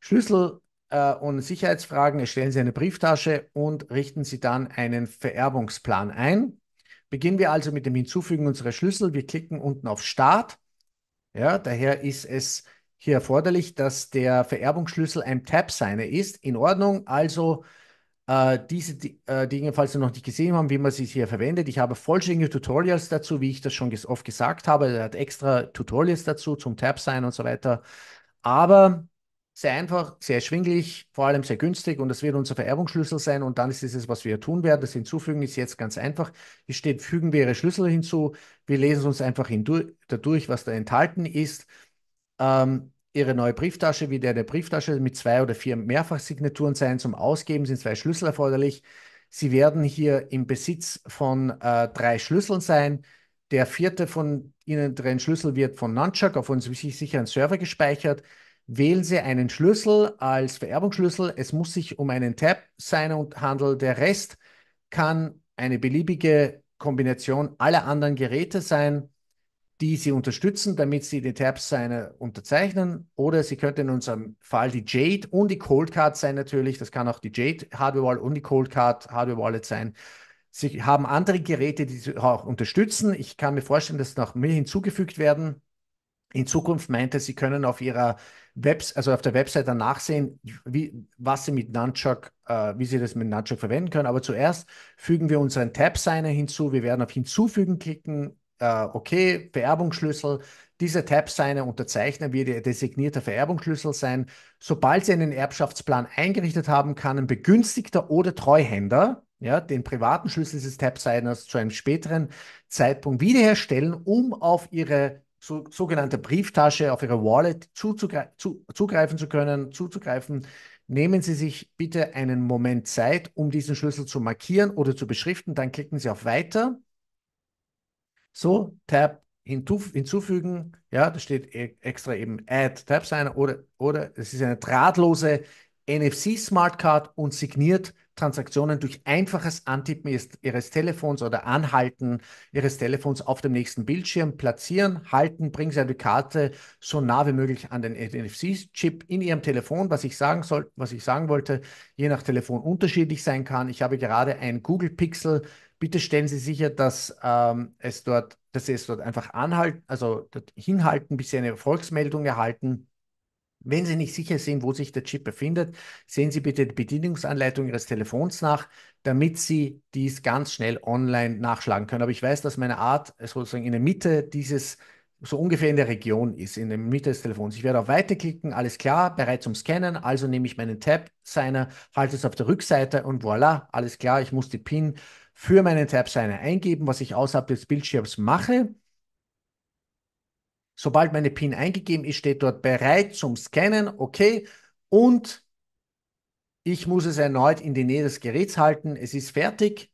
Schlüssel äh, und Sicherheitsfragen erstellen äh, Sie eine Brieftasche und richten Sie dann einen Vererbungsplan ein. Beginnen wir also mit dem Hinzufügen unserer Schlüssel. Wir klicken unten auf Start. Ja, daher ist es hier erforderlich, dass der Vererbungsschlüssel ein Tab-Signer ist. In Ordnung, also äh, diese äh, Dinge, falls Sie noch nicht gesehen haben, wie man sie hier verwendet. Ich habe vollständige Tutorials dazu, wie ich das schon oft gesagt habe. Er hat extra Tutorials dazu zum Tab-Sign und so weiter. Aber sehr einfach, sehr schwinglich, vor allem sehr günstig und das wird unser Vererbungsschlüssel sein und dann ist es, was wir tun werden. Das Hinzufügen ist jetzt ganz einfach. Hier steht, fügen wir Ihre Schlüssel hinzu. Wir lesen uns einfach dadurch, was da enthalten ist. Ähm, Ihre neue Brieftasche, wie der der Brieftasche mit zwei oder vier Mehrfachsignaturen sein. Zum Ausgeben sind zwei Schlüssel erforderlich. Sie werden hier im Besitz von äh, drei Schlüsseln sein. Der vierte von Ihnen, deren Schlüssel wird von Nunchuck auf unserem sicheren Server gespeichert. Wählen Sie einen Schlüssel als Vererbungsschlüssel. Es muss sich um einen Tab sein und handeln. Der Rest kann eine beliebige Kombination aller anderen Geräte sein, die Sie unterstützen, damit Sie den Tabs seine unterzeichnen. Oder Sie könnten in unserem Fall die Jade und die Cold Card sein natürlich. Das kann auch die Jade Hardware Wallet und die Cold Card Hardware Wallet sein. Sie haben andere Geräte, die Sie auch unterstützen. Ich kann mir vorstellen, dass noch mehr hinzugefügt werden in Zukunft meinte, sie können auf ihrer Webs also auf der Website danach sehen, wie, was sie mit Nunchuck, äh, wie sie das mit Nunchuck verwenden können. Aber zuerst fügen wir unseren Tab-Signer hinzu. Wir werden auf Hinzufügen klicken. Äh, okay, Vererbungsschlüssel. Dieser Tab-Signer unterzeichner wird ihr designierter Vererbungsschlüssel sein. Sobald Sie einen Erbschaftsplan eingerichtet haben, kann ein Begünstigter oder Treuhänder ja, den privaten Schlüssel des Tab-Signers zu einem späteren Zeitpunkt wiederherstellen, um auf Ihre so, sogenannter Brieftasche, auf Ihre Wallet zuzugre zu, zugreifen zu können, zuzugreifen, nehmen Sie sich bitte einen Moment Zeit, um diesen Schlüssel zu markieren oder zu beschriften. Dann klicken Sie auf Weiter. So, Tab hinzuf hinzufügen. Ja, da steht e-, extra eben Add Tab Signer oder, oder es ist eine drahtlose NFC Smart Card und signiert Transaktionen durch einfaches Antippen Ihres Telefons oder Anhalten Ihres Telefons auf dem nächsten Bildschirm platzieren, halten, bringen Sie eine Karte so nah wie möglich an den NFC-Chip in Ihrem Telefon, was ich sagen soll, was ich sagen wollte, je nach Telefon unterschiedlich sein kann. Ich habe gerade ein Google Pixel. Bitte stellen Sie sicher, dass ähm, es dort, dass Sie es dort einfach anhalten, also hinhalten, bis Sie eine Erfolgsmeldung erhalten. Wenn Sie nicht sicher sind, wo sich der Chip befindet, sehen Sie bitte die Bedienungsanleitung Ihres Telefons nach, damit Sie dies ganz schnell online nachschlagen können. Aber ich weiß, dass meine Art äh, sozusagen in der Mitte dieses, so ungefähr in der Region ist, in der Mitte des Telefons. Ich werde auf Weiterklicken, alles klar, bereit zum Scannen. Also nehme ich meinen Tab-Signer, halte es auf der Rückseite und voilà, alles klar, ich muss die PIN für meinen Tab-Signer eingeben, was ich außerhalb des Bildschirms mache. Sobald meine PIN eingegeben ist, steht dort bereit zum Scannen, okay. Und ich muss es erneut in die Nähe des Geräts halten. Es ist fertig.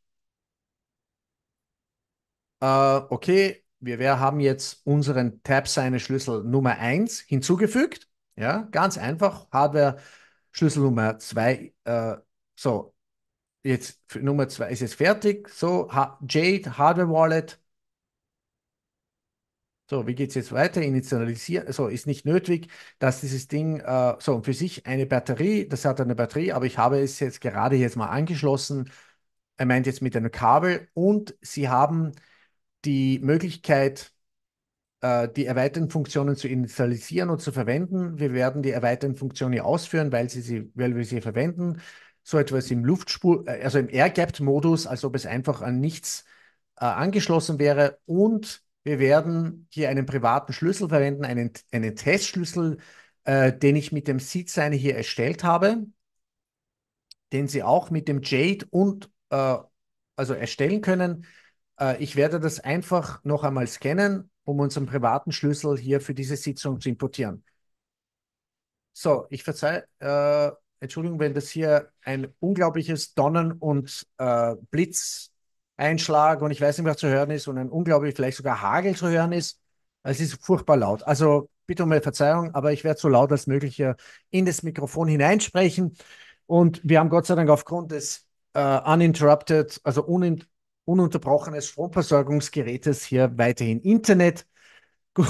Äh, okay, wir, wir, haben jetzt unseren Tab-Seine-Schlüssel Nummer 1 hinzugefügt. Ja, ganz einfach. Hardware-Schlüssel Nummer 2. Äh, so, jetzt Nummer 2 ist es fertig. So, ha Jade, Hardware-Wallet, so, wie geht es jetzt weiter? Initialisieren, so ist nicht nötig, dass dieses Ding, äh, so für sich eine Batterie, das hat eine Batterie, aber ich habe es jetzt gerade jetzt mal angeschlossen. Er meint jetzt mit einem Kabel und sie haben die Möglichkeit, äh, die erweiterten Funktionen zu initialisieren und zu verwenden. Wir werden die erweiterten Funktionen hier ausführen, weil, sie sie, weil wir sie verwenden. So etwas im Luftspur, äh, also im Air-Gapped-Modus, als ob es einfach an nichts äh, angeschlossen wäre und wir werden hier einen privaten Schlüssel verwenden, einen, einen Testschlüssel, äh, den ich mit dem Seed Signer hier erstellt habe, den Sie auch mit dem Jade und äh, also erstellen können. Äh, ich werde das einfach noch einmal scannen, um unseren privaten Schlüssel hier für diese Sitzung zu importieren. So, ich verzeihe, äh, Entschuldigung, wenn das hier ein unglaubliches Donnern und äh, Blitz Einschlag und ich weiß nicht mehr zu hören ist und ein unglaublich vielleicht sogar Hagel zu hören ist. Also, es ist furchtbar laut. Also bitte um Verzeihung, aber ich werde so laut als möglich hier in das Mikrofon hineinsprechen. Und wir haben Gott sei Dank aufgrund des uh, uninterrupted, also un ununterbrochenes Stromversorgungsgerätes hier weiterhin Internet.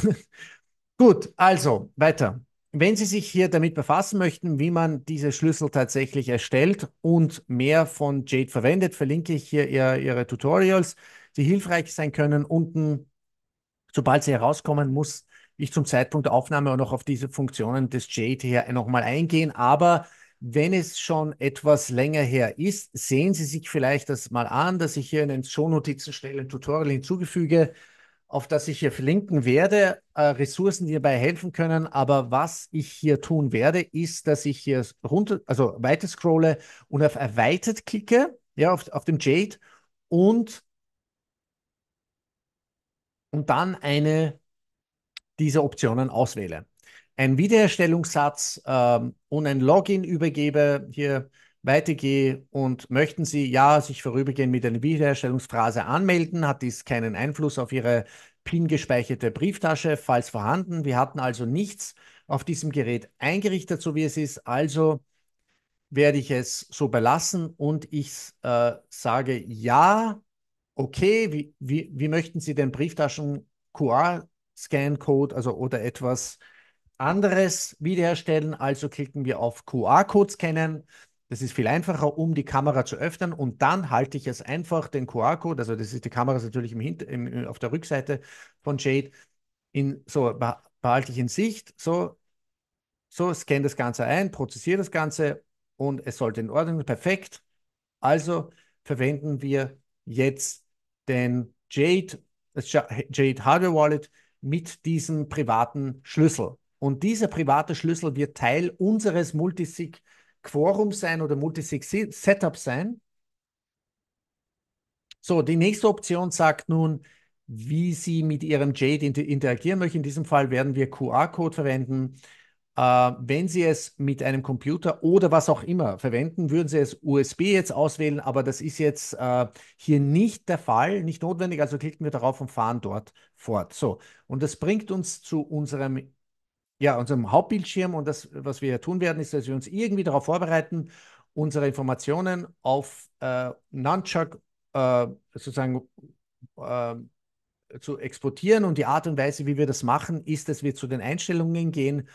Gut, also weiter. Wenn Sie sich hier damit befassen möchten, wie man diese Schlüssel tatsächlich erstellt und mehr von Jade verwendet, verlinke ich hier ihr, Ihre Tutorials, die hilfreich sein können. Unten, sobald sie herauskommen, muss ich zum Zeitpunkt der Aufnahme auch noch auf diese Funktionen des Jade hier nochmal eingehen. Aber wenn es schon etwas länger her ist, sehen Sie sich vielleicht das mal an, dass ich hier in den Shownotizen schnell ein Tutorial hinzugefüge, auf das ich hier verlinken werde, äh, Ressourcen, die dabei helfen können. Aber was ich hier tun werde, ist, dass ich hier runter, also weiter scrolle und auf erweitert klicke, ja, auf, auf dem Jade und, und dann eine dieser Optionen auswähle. Ein Wiederherstellungssatz ähm, und ein Login übergebe hier weitergehe und möchten Sie ja sich vorübergehend mit einer Wiederherstellungsphrase anmelden, hat dies keinen Einfluss auf Ihre PIN gespeicherte Brieftasche, falls vorhanden. Wir hatten also nichts auf diesem Gerät eingerichtet, so wie es ist. Also werde ich es so belassen und ich äh, sage ja, okay, wie, wie, wie möchten Sie den Brieftaschen-QR-Scan-Code also, oder etwas anderes wiederherstellen? Also klicken wir auf QR-Code scannen. Das ist viel einfacher, um die Kamera zu öffnen und dann halte ich es einfach, den QR-Code, also das ist die Kamera ist natürlich im Hinter-, im, äh, auf der Rückseite von Jade, in, so behalte ich in Sicht, so, so scanne das Ganze ein, prozessiere das Ganze und es sollte in Ordnung, perfekt. Also verwenden wir jetzt den Jade, das Jade Hardware Wallet mit diesem privaten Schlüssel. Und dieser private Schlüssel wird Teil unseres Multisig Quorum sein oder Multisig-Setup sein. So, die nächste Option sagt nun, wie Sie mit Ihrem Jade interagieren möchten. In diesem Fall werden wir QR-Code verwenden. Äh, wenn Sie es mit einem Computer oder was auch immer verwenden, würden Sie es USB jetzt auswählen, aber das ist jetzt äh, hier nicht der Fall, nicht notwendig. Also klicken wir darauf und fahren dort fort. So, und das bringt uns zu unserem ja, unserem Hauptbildschirm. Und das, was wir tun werden, ist, dass wir uns irgendwie darauf vorbereiten, unsere Informationen auf äh, Nunchuck äh, sozusagen äh, zu exportieren. Und die Art und Weise, wie wir das machen, ist, dass wir zu den Einstellungen gehen.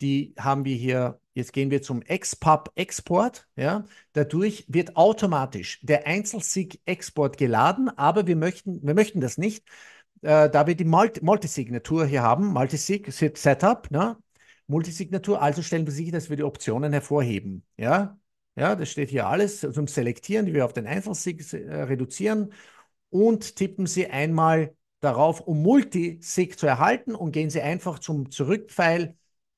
Die haben wir hier. Jetzt gehen wir zum XPub-Export. Ja? Dadurch wird automatisch der Einzelsig-Export geladen, aber wir möchten, wir möchten das nicht äh, da wir die Multisignatur hier haben, Multisig Setup, ne? Multisignatur, also stellen wir sicher, dass wir die Optionen hervorheben. Ja, ja das steht hier alles zum Selektieren, die wir auf den Einzelsig äh, reduzieren und tippen Sie einmal darauf, um Multisig zu erhalten und gehen Sie einfach zum Zurückpfeil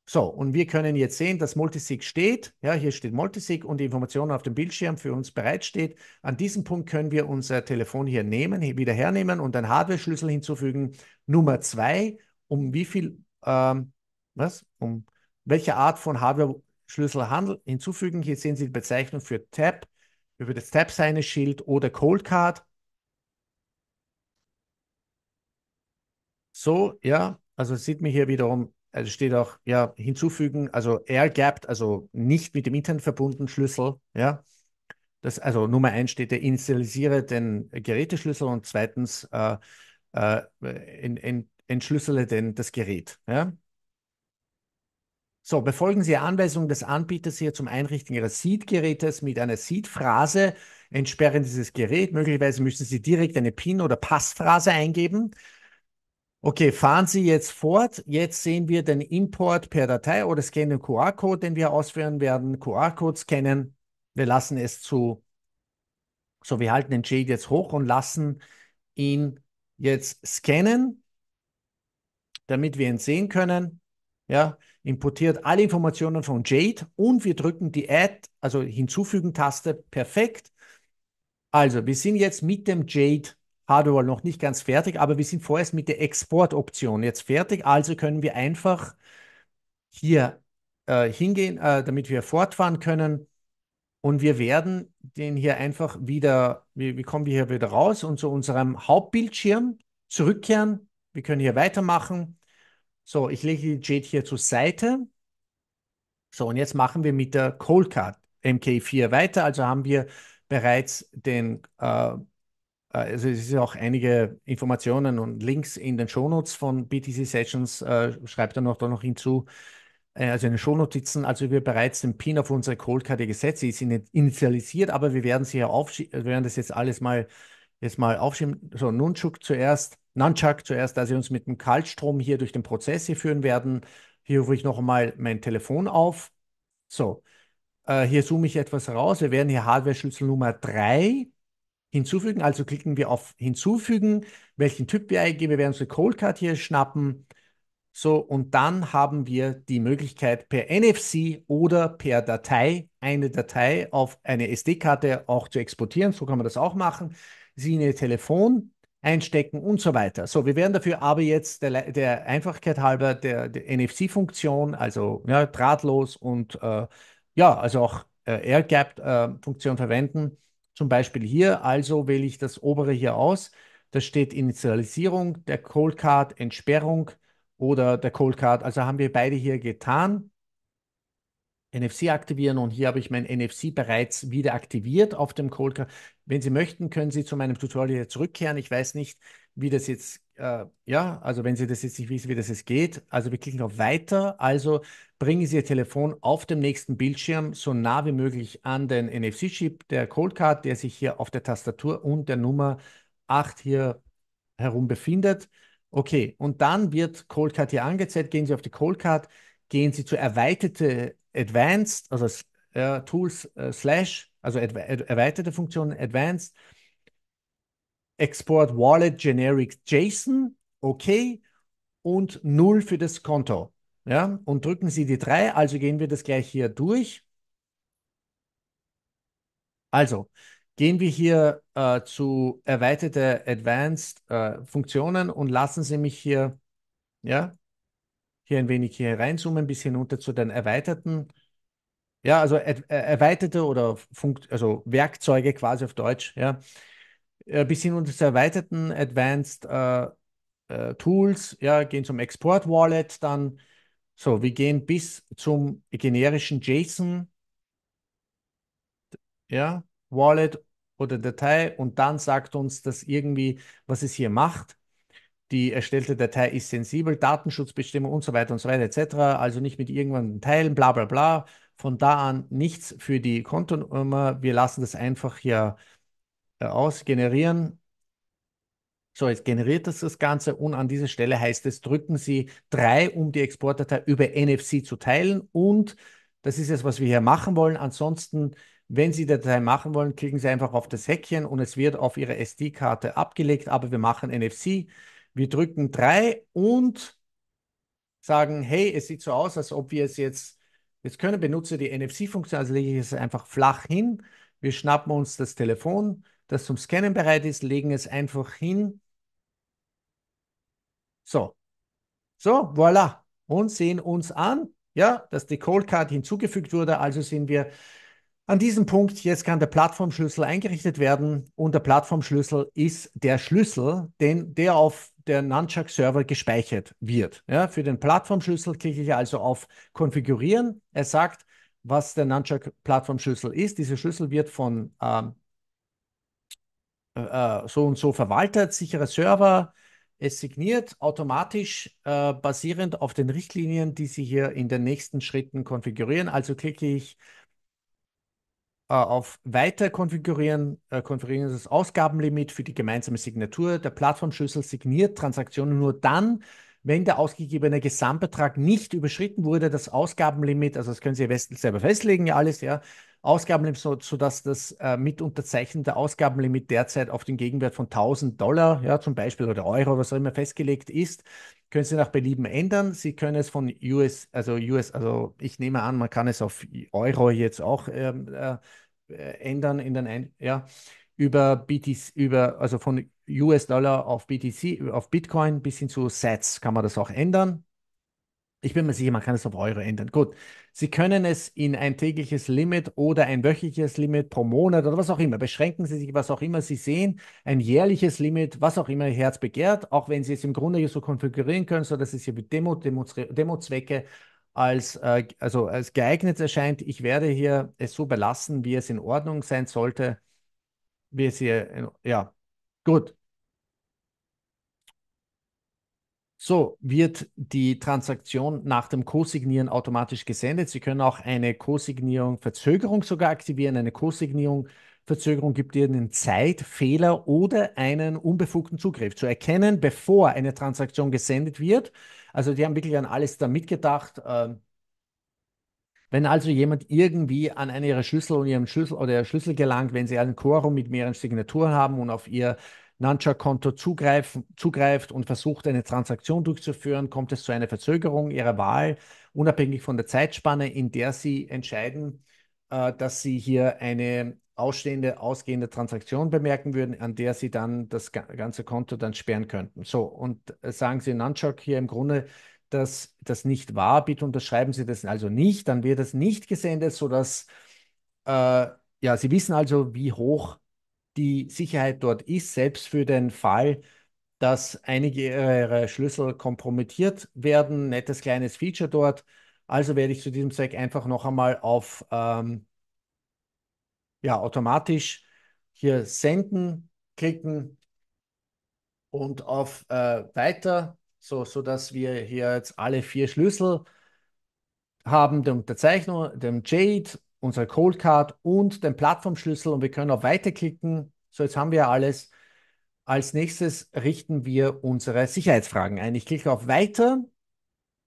so, und wir können jetzt sehen, dass Multisig steht. Ja, hier steht Multisig und die Information auf dem Bildschirm für uns bereitsteht. An diesem Punkt können wir unser Telefon hier nehmen, hier wieder hernehmen und einen Hardware-Schlüssel hinzufügen. Nummer zwei, um wie viel, ähm, was, um welche Art von Hardware-Schlüssel hinzufügen. Hier sehen Sie die Bezeichnung für Tab, über das Tab-Sign-Schild oder Cold Card. So, ja, also sieht man hier wiederum also steht auch, ja, hinzufügen, also air-gapped, also nicht mit dem Internet verbundenen Schlüssel, ja. Das, also Nummer eins steht, der initialisiere den Geräteschlüssel und zweitens äh, äh, in, in, entschlüssele den, das Gerät, ja. So, befolgen Sie Anweisungen des Anbieters hier zum Einrichten Ihres Seed-Gerätes mit einer Seed-Phrase. Entsperren dieses Gerät. Möglicherweise müssen Sie direkt eine PIN- oder Passphrase eingeben. Okay, fahren Sie jetzt fort. Jetzt sehen wir den Import per Datei oder scannen den QR-Code, den wir ausführen werden. QR-Code scannen. Wir lassen es zu. So, wir halten den Jade jetzt hoch und lassen ihn jetzt scannen, damit wir ihn sehen können. Ja, importiert alle Informationen von Jade und wir drücken die Add, also Hinzufügen-Taste. Perfekt. Also, wir sind jetzt mit dem Jade Hardware noch nicht ganz fertig, aber wir sind vorerst mit der Exportoption jetzt fertig. Also können wir einfach hier äh, hingehen, äh, damit wir fortfahren können. Und wir werden den hier einfach wieder, wie, wie kommen wir hier wieder raus und zu unserem Hauptbildschirm zurückkehren. Wir können hier weitermachen. So, ich lege die Jade hier zur Seite. So, und jetzt machen wir mit der Cold MK4 weiter. Also haben wir bereits den äh, äh, also es ist auch einige Informationen und Links in den Shownotes von BTC Sessions, äh, schreibt er noch da noch hinzu, äh, also in den Shownotizen, also wir bereits den PIN auf unsere cold gesetzt, sie ist initialisiert, aber wir werden sie ja aufschieben, werden das jetzt alles mal, jetzt mal aufschieben, so Nunchuk zuerst, Nunchuk zuerst, da sie uns mit dem Kaltstrom hier durch den Prozess hier führen werden, hier rufe ich noch einmal mein Telefon auf, so, äh, hier zoome ich etwas raus, wir werden hier Hardware-Schlüssel Nummer 3 hinzufügen. Also klicken wir auf hinzufügen, welchen Typ wir eingeben. Wir werden unsere Cold Card hier schnappen. So, und dann haben wir die Möglichkeit per NFC oder per Datei eine Datei auf eine SD-Karte auch zu exportieren. So kann man das auch machen. Sie in Ihr Telefon einstecken und so weiter. So, wir werden dafür aber jetzt der, der Einfachkeit halber der, der NFC-Funktion, also ja, drahtlos und äh, ja, also auch äh, air äh, funktion äh, verwenden zum Beispiel hier, also wähle ich das obere hier aus. Da steht Initialisierung der Cold Card, Entsperrung oder der Cold Card. Also haben wir beide hier getan. NFC aktivieren und hier habe ich mein NFC bereits wieder aktiviert auf dem Cold Card. Wenn Sie möchten, können Sie zu meinem Tutorial zurückkehren. Ich weiß nicht, wie das jetzt äh, ja, also wenn Sie das jetzt nicht wissen, wie das jetzt geht, also wir klicken auf Weiter. Also bringen Sie Ihr Telefon auf dem nächsten Bildschirm so nah wie möglich an den NFC-Chip der Coldcard, der sich hier auf der Tastatur und der Nummer 8 hier herum befindet. Okay, und dann wird Coldcard hier angezeigt. Gehen Sie auf die Coldcard, gehen Sie zu erweiterte Advanced, also äh, Tools äh, Slash, also erweiterte Funktionen Advanced Export Wallet Generic JSON, OK und 0 für das Konto. Ja, und drücken Sie die 3, also gehen wir das gleich hier durch. Also gehen wir hier äh, zu erweiterte Advanced äh, Funktionen und lassen Sie mich hier, ja, hier ein wenig hier reinzoomen, bis hinunter zu den erweiterten, ja, also äh, äh, erweiterte oder Funkt also Werkzeuge quasi auf Deutsch, ja. Äh, bis hin zu erweiterten Advanced äh, äh, Tools, ja, gehen zum Export Wallet dann. So, wir gehen bis zum generischen JSON, ja, Wallet oder Datei und dann sagt uns das irgendwie, was es hier macht. Die erstellte Datei ist sensibel, Datenschutzbestimmung und so weiter und so weiter etc. Also nicht mit irgendwann teilen, bla bla bla. Von da an nichts für die Kontonummer. Wir lassen das einfach hier aus, generieren. So, jetzt generiert das das Ganze und an dieser Stelle heißt es, drücken Sie 3, um die Exportdatei über NFC zu teilen und das ist es, was wir hier machen wollen. Ansonsten, wenn Sie die Datei machen wollen, klicken Sie einfach auf das Häkchen und es wird auf Ihre SD-Karte abgelegt, aber wir machen NFC. Wir drücken 3 und sagen, hey, es sieht so aus, als ob wir es jetzt, jetzt können Benutzer die NFC-Funktion, also lege ich es einfach flach hin. Wir schnappen uns das Telefon, das zum Scannen bereit ist, legen es einfach hin. So. So, voilà. Und sehen uns an, ja, dass die Call Card hinzugefügt wurde. Also sind wir an diesem Punkt, jetzt kann der Plattformschlüssel eingerichtet werden und der Plattformschlüssel ist der Schlüssel, den, der auf der Nunchuck-Server gespeichert wird. Ja, für den Plattformschlüssel klicke ich also auf Konfigurieren. Er sagt, was der Nunchuck-Plattformschlüssel ist. Dieser Schlüssel wird von ähm, äh, so und so verwaltet, sicherer Server, es signiert automatisch äh, basierend auf den Richtlinien, die Sie hier in den nächsten Schritten konfigurieren. Also klicke ich äh, auf Weiter konfigurieren, äh, konfigurieren das Ausgabenlimit für die gemeinsame Signatur. Der Plattformschlüssel signiert Transaktionen nur dann, wenn der ausgegebene Gesamtbetrag nicht überschritten wurde, das Ausgabenlimit, also das können Sie ja selber festlegen, ja alles, ja, Ausgabenlimit, so, sodass das äh, mit unterzeichnende Ausgabenlimit derzeit auf den Gegenwert von 1000 Dollar, ja, zum Beispiel oder Euro, was auch immer festgelegt ist, können Sie nach Belieben ändern. Sie können es von US, also US, also ich nehme an, man kann es auf Euro jetzt auch ähm, äh, äh ändern in den, ja, über BTC, über, also von US-Dollar auf BTC, auf Bitcoin bis hin zu Sets kann man das auch ändern. Ich bin mir sicher, man kann es auf Euro ändern. Gut, Sie können es in ein tägliches Limit oder ein wöchentliches Limit pro Monat oder was auch immer. Beschränken Sie sich, was auch immer Sie sehen, ein jährliches Limit, was auch immer Ihr Herz begehrt, auch wenn Sie es im Grunde so konfigurieren können, sodass es hier mit Demo, Demo, demo als, äh, also als geeignet erscheint. Ich werde hier es so belassen, wie es in Ordnung sein sollte wie es hier, ja, gut. So wird die Transaktion nach dem Co-Signieren automatisch gesendet. Sie können auch eine Co-Signierung, Verzögerung sogar aktivieren. Eine Co-Signierung, Verzögerung gibt Ihnen Zeitfehler oder einen unbefugten Zugriff zu erkennen, bevor eine Transaktion gesendet wird. Also die haben wirklich an alles da mitgedacht. Ähm, wenn also jemand irgendwie an eine ihrer Schlüssel und ihrem Schlüssel oder Schlüssel gelangt, wenn sie einen Quorum mit mehreren Signaturen haben und auf ihr Nancha-Konto zugreift und versucht, eine Transaktion durchzuführen, kommt es zu einer Verzögerung ihrer Wahl, unabhängig von der Zeitspanne, in der sie entscheiden, äh, dass sie hier eine ausstehende, ausgehende Transaktion bemerken würden, an der sie dann das ganze Konto dann sperren könnten. So, und äh, sagen sie Nunchuck hier im Grunde, dass das nicht wahr, Bitte unterschreiben Sie das also nicht. Dann wird es nicht gesendet, sodass, äh, ja, Sie wissen also, wie hoch die Sicherheit dort ist, selbst für den Fall, dass einige Ihrer Schlüssel kompromittiert werden. Nettes kleines Feature dort. Also werde ich zu diesem Zweck einfach noch einmal auf ähm, ja, automatisch hier senden klicken und auf äh, Weiter so, so dass wir hier jetzt alle vier Schlüssel haben, den Unterzeichner, den Jade, unsere Cold Card und den Plattformschlüssel und wir können auch weiterklicken. So, jetzt haben wir alles. Als nächstes richten wir unsere Sicherheitsfragen ein. Ich klicke auf Weiter.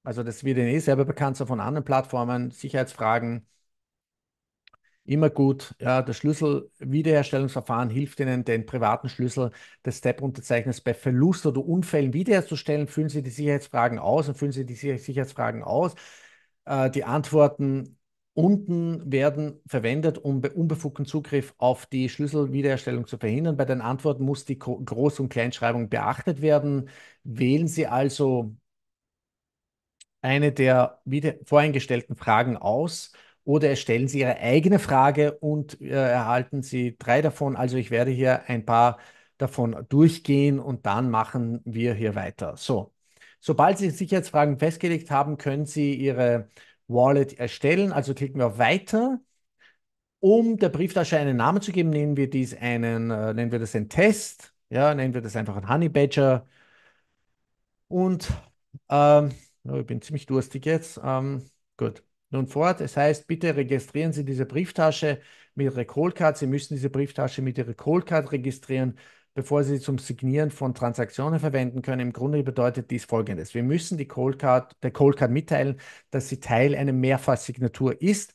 Also das wird Ihnen eh selber bekannt, so von anderen Plattformen, Sicherheitsfragen immer gut. Ja, das Schlüsselwiederherstellungsverfahren hilft Ihnen, den privaten Schlüssel des STEP-Unterzeichners bei Verlust oder Unfällen wiederherzustellen. Füllen Sie die Sicherheitsfragen aus und füllen Sie die Sicherheitsfragen aus. Äh, die Antworten unten werden verwendet, um unbefugten Zugriff auf die Schlüsselwiederherstellung zu verhindern. Bei den Antworten muss die Groß- und Kleinschreibung beachtet werden. Wählen Sie also eine der voreingestellten Fragen aus oder stellen Sie Ihre eigene Frage und äh, erhalten Sie drei davon. Also ich werde hier ein paar davon durchgehen und dann machen wir hier weiter. So, sobald Sie Sicherheitsfragen festgelegt haben, können Sie Ihre Wallet erstellen. Also klicken wir auf Weiter. Um der Brieftasche einen Namen zu geben, nennen wir dies einen, äh, nennen wir das einen Test. Ja, nennen wir das einfach einen Honey Badger. Und ähm, oh, ich bin ziemlich durstig jetzt. Ähm, gut nun fort. Es heißt, bitte registrieren Sie diese Brieftasche mit Ihrer Callcard. Sie müssen diese Brieftasche mit Ihrer Callcard registrieren, bevor Sie sie zum Signieren von Transaktionen verwenden können. Im Grunde bedeutet dies Folgendes. Wir müssen die Callcard, der Callcard mitteilen, dass sie Teil einer Mehrfachsignatur ist,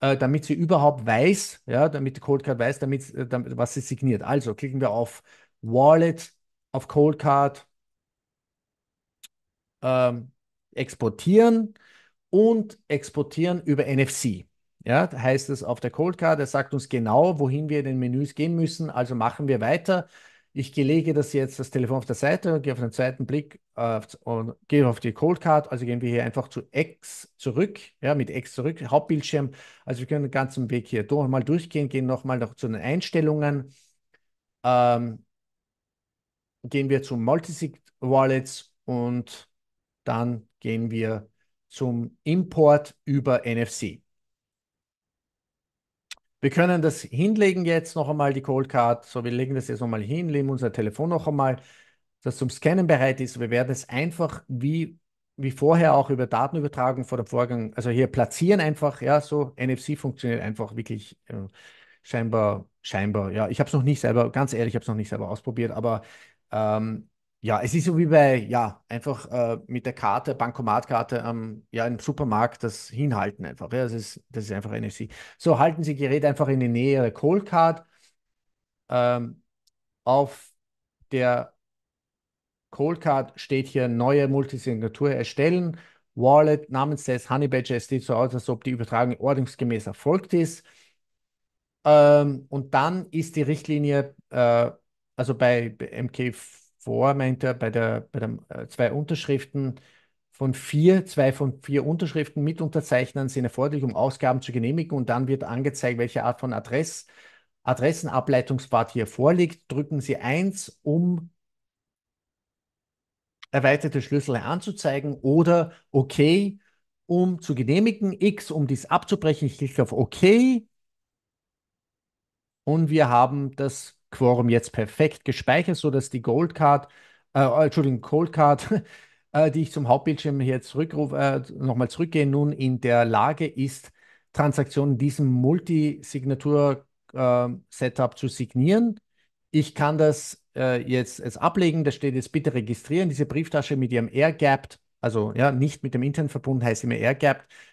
äh, damit sie überhaupt weiß, ja, damit die Callcard weiß, damit, äh, damit, was sie signiert. Also klicken wir auf Wallet, auf Callcard, ähm, exportieren und exportieren über NFC. Ja, heißt es auf der Cold Card, er sagt uns genau, wohin wir in den Menüs gehen müssen, also machen wir weiter. Ich gelege das jetzt das Telefon auf der Seite und gehe auf den zweiten Blick äh, und gehe auf die Cold Card, also gehen wir hier einfach zu X zurück, ja, mit X zurück, Hauptbildschirm. Also wir können den ganzen Weg hier durch, mal durchgehen, gehen nochmal noch zu den Einstellungen. Ähm, gehen wir zu Multisig Wallets und dann gehen wir zum Import über NFC. Wir können das hinlegen jetzt noch einmal, die Cold Card. So, wir legen das jetzt noch mal hin, legen unser Telefon noch einmal, das zum Scannen bereit ist. Wir werden es einfach wie, wie vorher auch über Datenübertragung vor dem Vorgang, also hier platzieren einfach, ja, so NFC funktioniert einfach wirklich äh, scheinbar, scheinbar, ja, ich habe es noch nicht selber, ganz ehrlich, ich habe es noch nicht selber ausprobiert, aber ähm, ja, es ist so wie bei, ja, einfach äh, mit der Karte, Bankomatkarte ähm, ja, im Supermarkt das hinhalten einfach. Ja, das, ist, das ist einfach NFC. So, halten Sie Gerät einfach in die Nähe der Call Ähm, auf der Callcard steht hier neue Multisignatur erstellen. Wallet, Namenstest, Honeybadger, es sieht so aus, als ob die Übertragung ordnungsgemäß erfolgt ist. Ähm, und dann ist die Richtlinie, äh, also bei MK4, vor, meint er, bei, der, bei der, äh, zwei Unterschriften von vier, zwei von vier Unterschriften mit Unterzeichnern sind erforderlich, um Ausgaben zu genehmigen und dann wird angezeigt, welche Art von Adress, Adressenableitungspfad hier vorliegt. Drücken Sie eins, um erweiterte Schlüssel anzuzeigen oder OK, um zu genehmigen, X, um dies abzubrechen. Ich klicke auf OK und wir haben das Quorum jetzt perfekt gespeichert, sodass die Goldcard, äh, Entschuldigung, Coldcard, äh, die ich zum Hauptbildschirm hier zurückrufe, äh, nochmal zurückgehe, nun in der Lage ist, Transaktionen in diesem Multisignatur-Setup äh, zu signieren. Ich kann das äh, jetzt, jetzt ablegen, da steht jetzt bitte registrieren, diese Brieftasche mit ihrem air also ja, nicht mit dem Internet verbunden, heißt immer air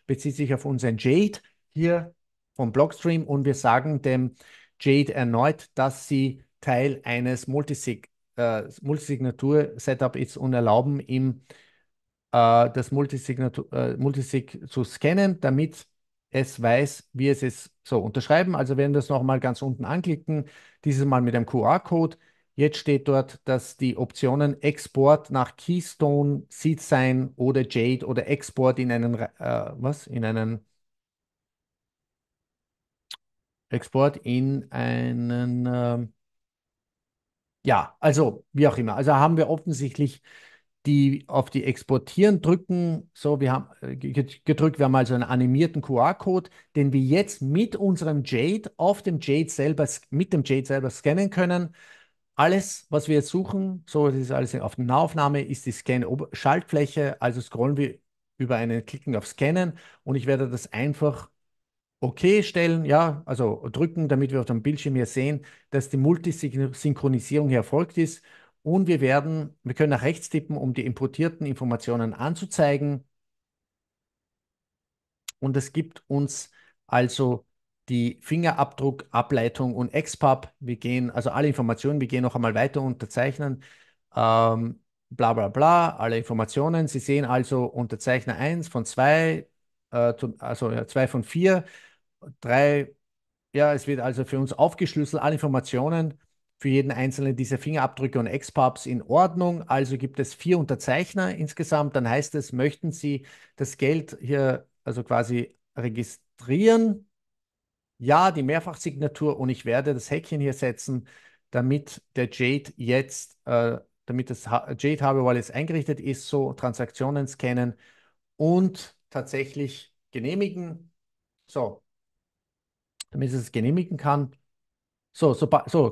bezieht sich auf unseren Jade hier vom Blockstream und wir sagen dem Jade erneut, dass sie Teil eines Multisig äh, Multisignatur-Setup ist und erlauben ihm äh, das Multisignatur, äh, Multisig zu scannen, damit es weiß, wie es ist. so unterschreiben. Also werden wir es nochmal ganz unten anklicken, dieses Mal mit einem QR-Code. Jetzt steht dort, dass die Optionen Export nach Keystone, Seed sein oder Jade oder Export in einen, äh, was? In einen Export in einen, äh, ja, also wie auch immer. Also haben wir offensichtlich die auf die Exportieren drücken. So, wir haben äh, gedrückt, wir haben also einen animierten QR-Code, den wir jetzt mit unserem Jade auf dem Jade selber, mit dem Jade selber scannen können. Alles, was wir jetzt suchen, so das ist alles auf der Nahaufnahme, ist die Scan-Schaltfläche. Also scrollen wir über einen Klicken auf Scannen und ich werde das einfach OK stellen, ja, also drücken, damit wir auf dem Bildschirm hier sehen, dass die Multisynchronisierung hier erfolgt ist. Und wir werden, wir können nach rechts tippen, um die importierten Informationen anzuzeigen. Und es gibt uns also die Fingerabdruckableitung und Expub. Wir gehen, also alle Informationen, wir gehen noch einmal weiter unterzeichnen. Ähm, bla bla bla, alle Informationen. Sie sehen also Unterzeichner 1 von 2, äh, also 2 von 4 drei, ja, es wird also für uns aufgeschlüsselt, alle Informationen für jeden einzelnen dieser Fingerabdrücke und Ex-Pubs in Ordnung. Also gibt es vier Unterzeichner insgesamt. Dann heißt es, möchten Sie das Geld hier also quasi registrieren? Ja, die Mehrfachsignatur und ich werde das Häkchen hier setzen, damit der Jade jetzt, äh, damit das Jade Harbor Wallet eingerichtet ist, so Transaktionen scannen und tatsächlich genehmigen. So, damit es genehmigen kann. So, so, so,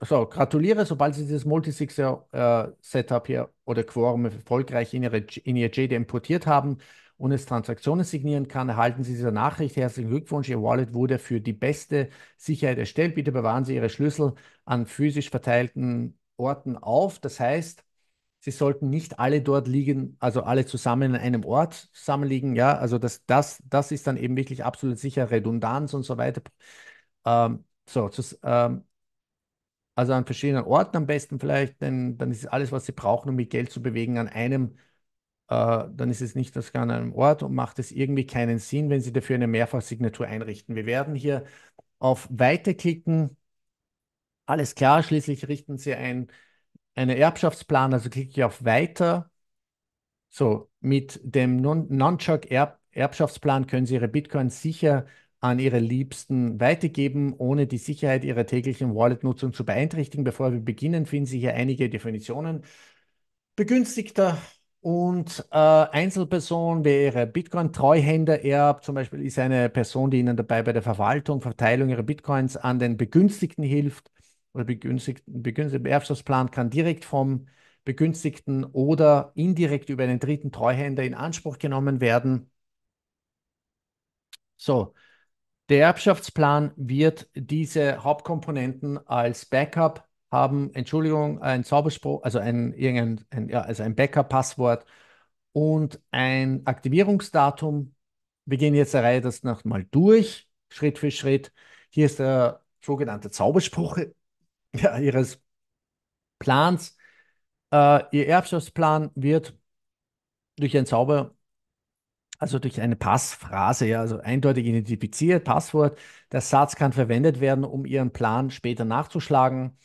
so gratuliere, sobald Sie dieses Multisig-Setup äh, hier oder Quorum erfolgreich in, ihre, in Ihr JD importiert haben und es Transaktionen signieren kann, erhalten Sie diese Nachricht. Herzlichen Glückwunsch, Ihr Wallet wurde für die beste Sicherheit erstellt. Bitte bewahren Sie Ihre Schlüssel an physisch verteilten Orten auf. Das heißt, sie sollten nicht alle dort liegen, also alle zusammen in einem Ort zusammenliegen, ja, also das, das, das ist dann eben wirklich absolut sicher, Redundanz und so weiter. Ähm, so, das, ähm, also an verschiedenen Orten am besten vielleicht, denn dann ist alles, was sie brauchen, um mit Geld zu bewegen, an einem, äh, dann ist es nicht das gar an einem Ort und macht es irgendwie keinen Sinn, wenn sie dafür eine Mehrfachsignatur einrichten. Wir werden hier auf Weiterklicken. Alles klar, schließlich richten sie ein einen Erbschaftsplan, also klicke ich auf Weiter. So, mit dem Nunchuck Erb Erbschaftsplan können Sie Ihre Bitcoins sicher an Ihre Liebsten weitergeben, ohne die Sicherheit Ihrer täglichen Wallet-Nutzung zu beeinträchtigen. Bevor wir beginnen, finden Sie hier einige Definitionen. Begünstigter und äh, Einzelperson, wer ihre Bitcoin-Treuhänder erbt, zum Beispiel ist eine Person, die Ihnen dabei bei der Verwaltung, Verteilung Ihrer Bitcoins an den Begünstigten hilft oder begünstigten, begünstigten Erbschaftsplan kann direkt vom Begünstigten oder indirekt über einen dritten Treuhänder in Anspruch genommen werden. So, der Erbschaftsplan wird diese Hauptkomponenten als Backup haben, Entschuldigung, ein Zauberspruch, also ein, irgendein, ein, ja, also ein Backup-Passwort und ein Aktivierungsdatum. Wir gehen jetzt der Reihe das nochmal durch, Schritt für Schritt. Hier ist der sogenannte Zauberspruch ja, ihres Plans. Äh, ihr Erbschaftsplan wird durch ein Zauber, also durch eine Passphrase, ja, also eindeutig identifiziert, Passwort. Der Satz kann verwendet werden, um Ihren Plan später nachzuschlagen.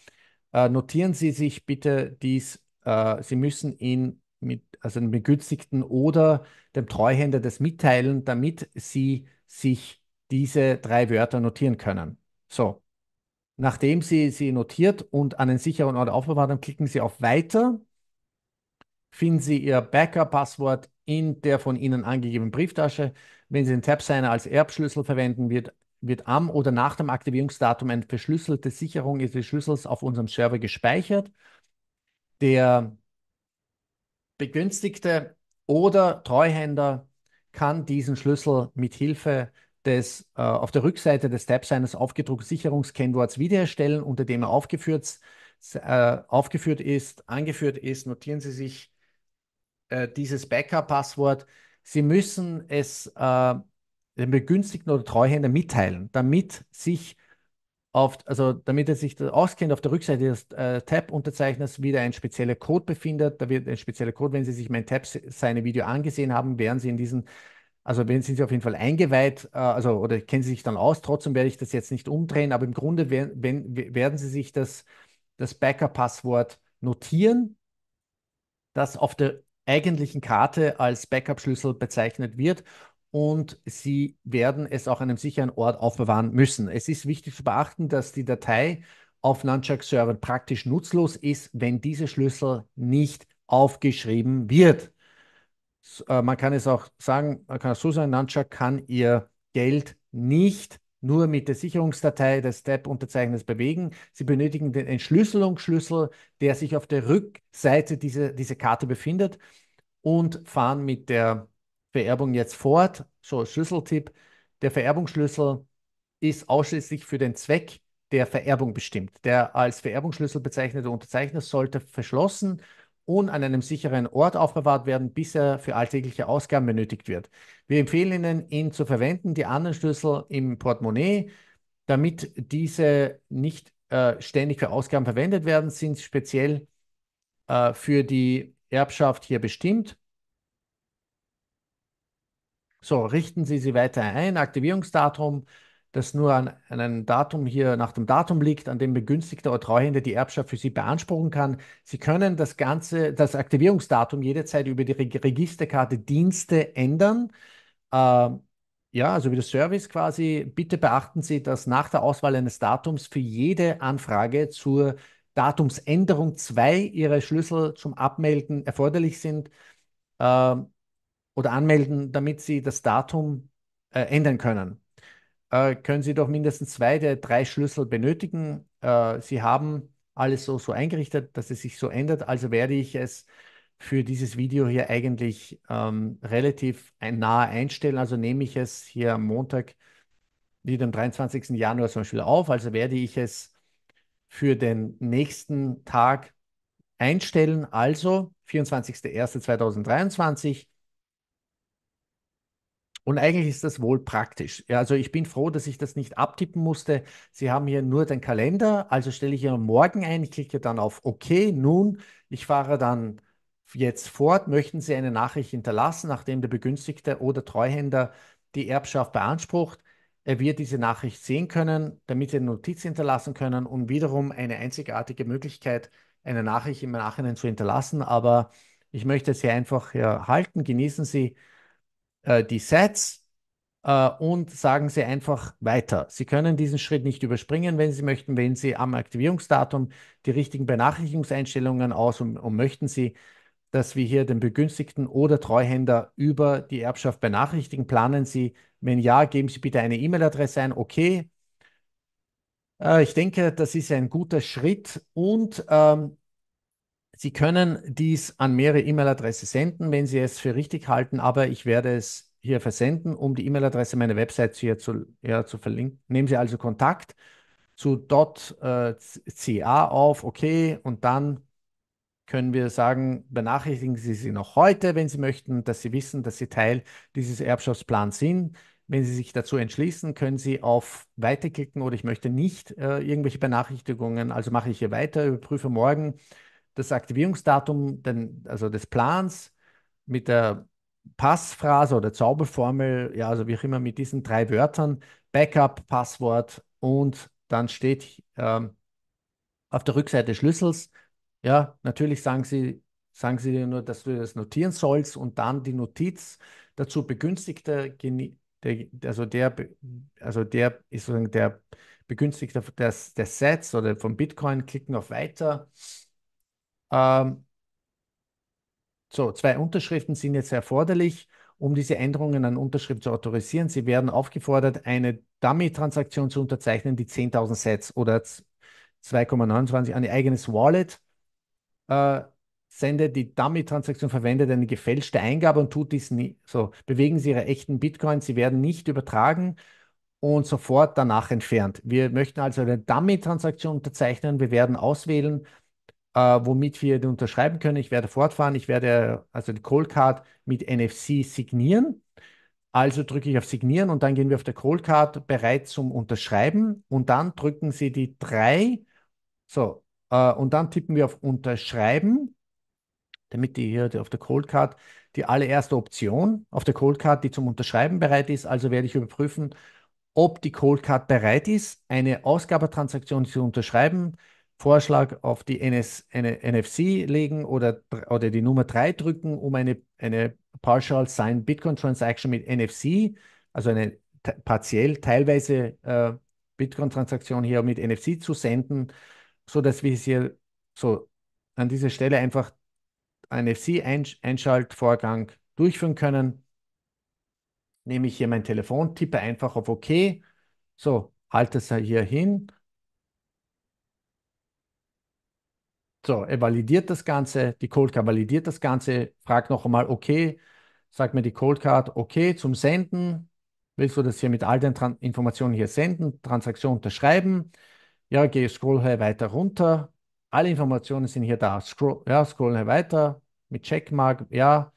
Äh, notieren Sie sich bitte dies, äh, Sie müssen ihn mit also dem Begünstigten oder dem Treuhänder das mitteilen, damit Sie sich diese drei Wörter notieren können. So, Nachdem Sie sie notiert und an einen sicheren Ort aufbewahrt haben, klicken Sie auf Weiter, finden Sie Ihr Backup-Passwort in der von Ihnen angegebenen Brieftasche. Wenn Sie den Tab-Signer als Erbschlüssel verwenden, wird, wird am oder nach dem Aktivierungsdatum eine verschlüsselte Sicherung Ihres Schlüssels auf unserem Server gespeichert. Der Begünstigte oder Treuhänder kann diesen Schlüssel mit Hilfe des, äh, auf der Rückseite des Tabs eines aufgedruckten Sicherungskennworts wiederherstellen, unter dem er aufgeführt, äh, aufgeführt ist, angeführt ist. Notieren Sie sich äh, dieses Backup-Passwort. Sie müssen es äh, dem Begünstigten oder Treuhänder mitteilen, damit sich auf, also damit er sich auskennt, auf der Rückseite des äh, Tab-Unterzeichners wieder ein spezieller Code befindet. Da wird ein spezieller Code, wenn Sie sich mein Tab seine Video angesehen haben, werden Sie in diesen also wenn sind sie auf jeden Fall eingeweiht, äh, also oder kennen sie sich dann aus, trotzdem werde ich das jetzt nicht umdrehen, aber im Grunde wer, wenn, werden sie sich das, das Backup-Passwort notieren, das auf der eigentlichen Karte als Backup-Schlüssel bezeichnet wird und sie werden es auch an einem sicheren Ort aufbewahren müssen. Es ist wichtig zu beachten, dass die Datei auf Nunchuck-Servern praktisch nutzlos ist, wenn dieser Schlüssel nicht aufgeschrieben wird. Äh, man kann es auch sagen, man kann Susan Nunchak kann ihr Geld nicht nur mit der Sicherungsdatei des step unterzeichners bewegen. Sie benötigen den Entschlüsselungsschlüssel, der sich auf der Rückseite dieser, dieser Karte befindet und fahren mit der Vererbung jetzt fort. So, Schlüsseltipp. Der Vererbungsschlüssel ist ausschließlich für den Zweck der Vererbung bestimmt. Der als Vererbungsschlüssel bezeichnete Unterzeichner sollte verschlossen und an einem sicheren Ort aufbewahrt werden, bis er für alltägliche Ausgaben benötigt wird. Wir empfehlen Ihnen, ihn zu verwenden, die anderen Schlüssel im Portemonnaie, damit diese nicht äh, ständig für Ausgaben verwendet werden, sind speziell äh, für die Erbschaft hier bestimmt. So, richten Sie sie weiter ein, Aktivierungsdatum, das nur an, an, einem Datum hier nach dem Datum liegt, an dem begünstigter oder Treuhänder die Erbschaft für Sie beanspruchen kann. Sie können das ganze, das Aktivierungsdatum jederzeit über die Reg Registerkarte Dienste ändern. Äh, ja, also wie das Service quasi. Bitte beachten Sie, dass nach der Auswahl eines Datums für jede Anfrage zur Datumsänderung zwei Ihre Schlüssel zum Abmelden erforderlich sind äh, oder anmelden, damit Sie das Datum äh, ändern können. Äh, können Sie doch mindestens zwei der drei Schlüssel benötigen. Äh, Sie haben alles so, so eingerichtet, dass es sich so ändert. Also werde ich es für dieses Video hier eigentlich ähm, relativ ein, nahe einstellen. Also nehme ich es hier am Montag, wieder am 23. Januar zum Beispiel auf. Also werde ich es für den nächsten Tag einstellen. Also 24.01.2023 und eigentlich ist das wohl praktisch. Ja, also ich bin froh, dass ich das nicht abtippen musste. Sie haben hier nur den Kalender, also stelle ich hier morgen ein, ich klicke dann auf OK, nun, ich fahre dann jetzt fort, möchten Sie eine Nachricht hinterlassen, nachdem der Begünstigte oder Treuhänder die Erbschaft beansprucht. Er wird diese Nachricht sehen können, damit Sie eine Notiz hinterlassen können und wiederum eine einzigartige Möglichkeit, eine Nachricht im Nachhinein zu hinterlassen. Aber ich möchte es hier einfach ja, halten. Genießen Sie äh, die Sets äh, und sagen Sie einfach weiter. Sie können diesen Schritt nicht überspringen, wenn Sie möchten, wenn Sie am Aktivierungsdatum die richtigen Benachrichtigungseinstellungen aus und, und möchten Sie, dass wir hier den Begünstigten oder Treuhänder über die Erbschaft benachrichtigen. Planen Sie, wenn ja, geben Sie bitte eine E-Mail-Adresse ein. Okay, äh, ich denke, das ist ein guter Schritt und ähm, Sie können dies an mehrere E-Mail-Adresse senden, wenn Sie es für richtig halten, aber ich werde es hier versenden, um die E-Mail-Adresse meiner Website hier zu, ja, zu verlinken. Nehmen Sie also Kontakt zu äh, .ca auf, okay, und dann können wir sagen, benachrichtigen Sie sie noch heute, wenn Sie möchten, dass Sie wissen, dass Sie Teil dieses Erbschaftsplans sind. Wenn Sie sich dazu entschließen, können Sie auf Weiterklicken oder ich möchte nicht äh, irgendwelche Benachrichtigungen, also mache ich hier weiter, überprüfe morgen das Aktivierungsdatum den, also des Plans mit der Passphrase oder Zauberformel, ja, also wie auch immer, mit diesen drei Wörtern, Backup, Passwort und dann steht ähm, auf der Rückseite Schlüssels, ja, natürlich sagen sie, sagen sie dir nur, dass du das notieren sollst und dann die Notiz dazu begünstigter, der, also der, also der ist sozusagen der Begünstigter des, des Sets oder vom Bitcoin, klicken auf Weiter ähm, so, zwei Unterschriften sind jetzt erforderlich, um diese Änderungen an Unterschrift zu autorisieren. Sie werden aufgefordert, eine Dummy-Transaktion zu unterzeichnen, die 10.000 Sets oder 2,29 an ihr eigenes Wallet äh, sendet. Die Dummy-Transaktion verwendet eine gefälschte Eingabe und tut dies nie. So, bewegen Sie Ihre echten Bitcoins, sie werden nicht übertragen und sofort danach entfernt. Wir möchten also eine Dummy-Transaktion unterzeichnen. Wir werden auswählen, äh, womit wir unterschreiben können. Ich werde fortfahren, ich werde also die Call Card mit NFC signieren. Also drücke ich auf Signieren und dann gehen wir auf der Call Card bereit zum Unterschreiben und dann drücken Sie die 3. So, äh, und dann tippen wir auf Unterschreiben, damit die hier auf der Call Card die allererste Option auf der Call Card, die zum Unterschreiben bereit ist. Also werde ich überprüfen, ob die Cold Card bereit ist, eine Ausgabetransaktion zu unterschreiben. Vorschlag auf die NS, NFC legen oder, oder die Nummer 3 drücken, um eine, eine Partial Sign Bitcoin Transaction mit NFC, also eine partiell, teilweise äh, Bitcoin-Transaktion hier mit NFC zu senden, sodass wir hier so an dieser Stelle einfach NFC-Einschaltvorgang durchführen können. Nehme ich hier mein Telefon, tippe einfach auf OK, so halte es hier hin So, er validiert das Ganze, die Cold Card validiert das Ganze, fragt noch einmal, okay, sagt mir die Cold Card, okay, zum Senden, willst du das hier mit all den Tran Informationen hier senden, Transaktion unterschreiben, ja, gehe scroll hier weiter runter, alle Informationen sind hier da, scroll, ja, scroll hier weiter, mit Checkmark, ja,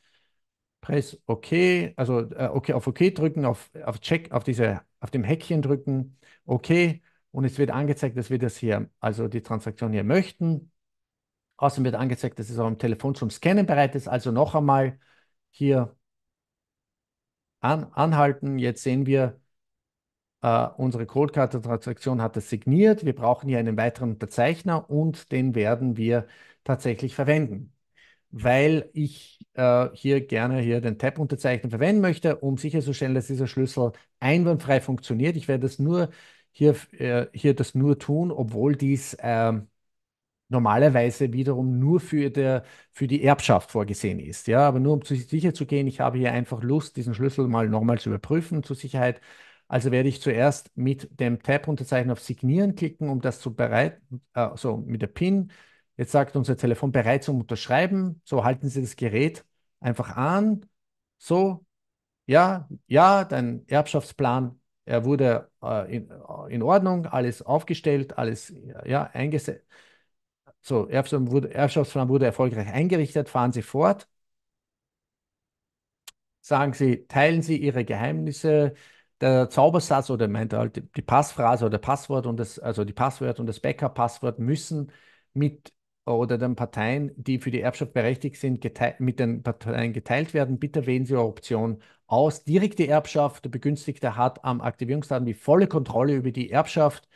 Press OK, also äh, okay, auf OK drücken, auf, auf Check, auf diese, auf dem Häkchen drücken, okay, und es wird angezeigt, dass wir das hier, also die Transaktion hier möchten. Außerdem wird angezeigt, dass es auch am Telefon zum Scannen bereit ist. Also noch einmal hier an, anhalten. Jetzt sehen wir, äh, unsere Coldcard-Transaktion hat es signiert. Wir brauchen hier einen weiteren Unterzeichner und den werden wir tatsächlich verwenden, weil ich äh, hier gerne hier den Tab-Unterzeichner verwenden möchte, um sicherzustellen, dass dieser Schlüssel einwandfrei funktioniert. Ich werde das nur hier, äh, hier das nur tun, obwohl dies ähm, normalerweise wiederum nur für, der, für die Erbschaft vorgesehen ist. Ja, aber nur um zu, sicher zu gehen, ich habe hier einfach Lust, diesen Schlüssel mal nochmal zu überprüfen zur Sicherheit. Also werde ich zuerst mit dem Tab-Unterzeichen auf Signieren klicken, um das zu bereiten, also äh, mit der PIN. Jetzt sagt unser Telefon bereit zum Unterschreiben. So halten Sie das Gerät einfach an. So, ja, ja, dein Erbschaftsplan, er wurde äh, in, äh, in Ordnung, alles aufgestellt, alles ja, eingesetzt so, wurde, Erbschaftsverfahren wurde erfolgreich eingerichtet, fahren Sie fort. Sagen Sie, teilen Sie Ihre Geheimnisse, der Zaubersatz oder meint halt die Passphrase oder Passwort und das, also die Passwort und das Backup-Passwort müssen mit oder den Parteien, die für die Erbschaft berechtigt sind, mit den Parteien geteilt werden. Bitte wählen Sie Ihre Option aus. Direkte Erbschaft, der Begünstigte hat am Aktivierungsdatum die volle Kontrolle über die Erbschaft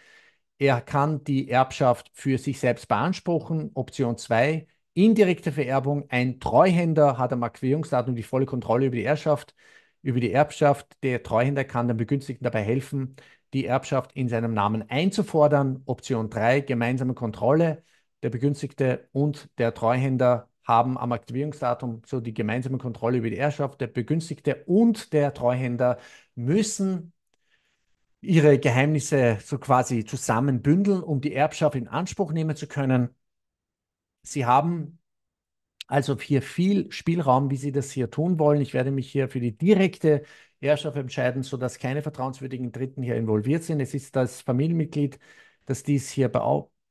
er kann die Erbschaft für sich selbst beanspruchen. Option 2, indirekte Vererbung. Ein Treuhänder hat am Akquirungsdatum die volle Kontrolle über die Erbschaft. Über die Erbschaft. Der Treuhänder kann dem Begünstigten dabei helfen, die Erbschaft in seinem Namen einzufordern. Option 3, gemeinsame Kontrolle. Der Begünstigte und der Treuhänder haben am Aktivierungsdatum so die gemeinsame Kontrolle über die Erbschaft. Der Begünstigte und der Treuhänder müssen ihre Geheimnisse so quasi zusammenbündeln, um die Erbschaft in Anspruch nehmen zu können. Sie haben also hier viel Spielraum, wie Sie das hier tun wollen. Ich werde mich hier für die direkte Erbschaft entscheiden, sodass keine vertrauenswürdigen Dritten hier involviert sind. Es ist das Familienmitglied, dass dies hier, bei,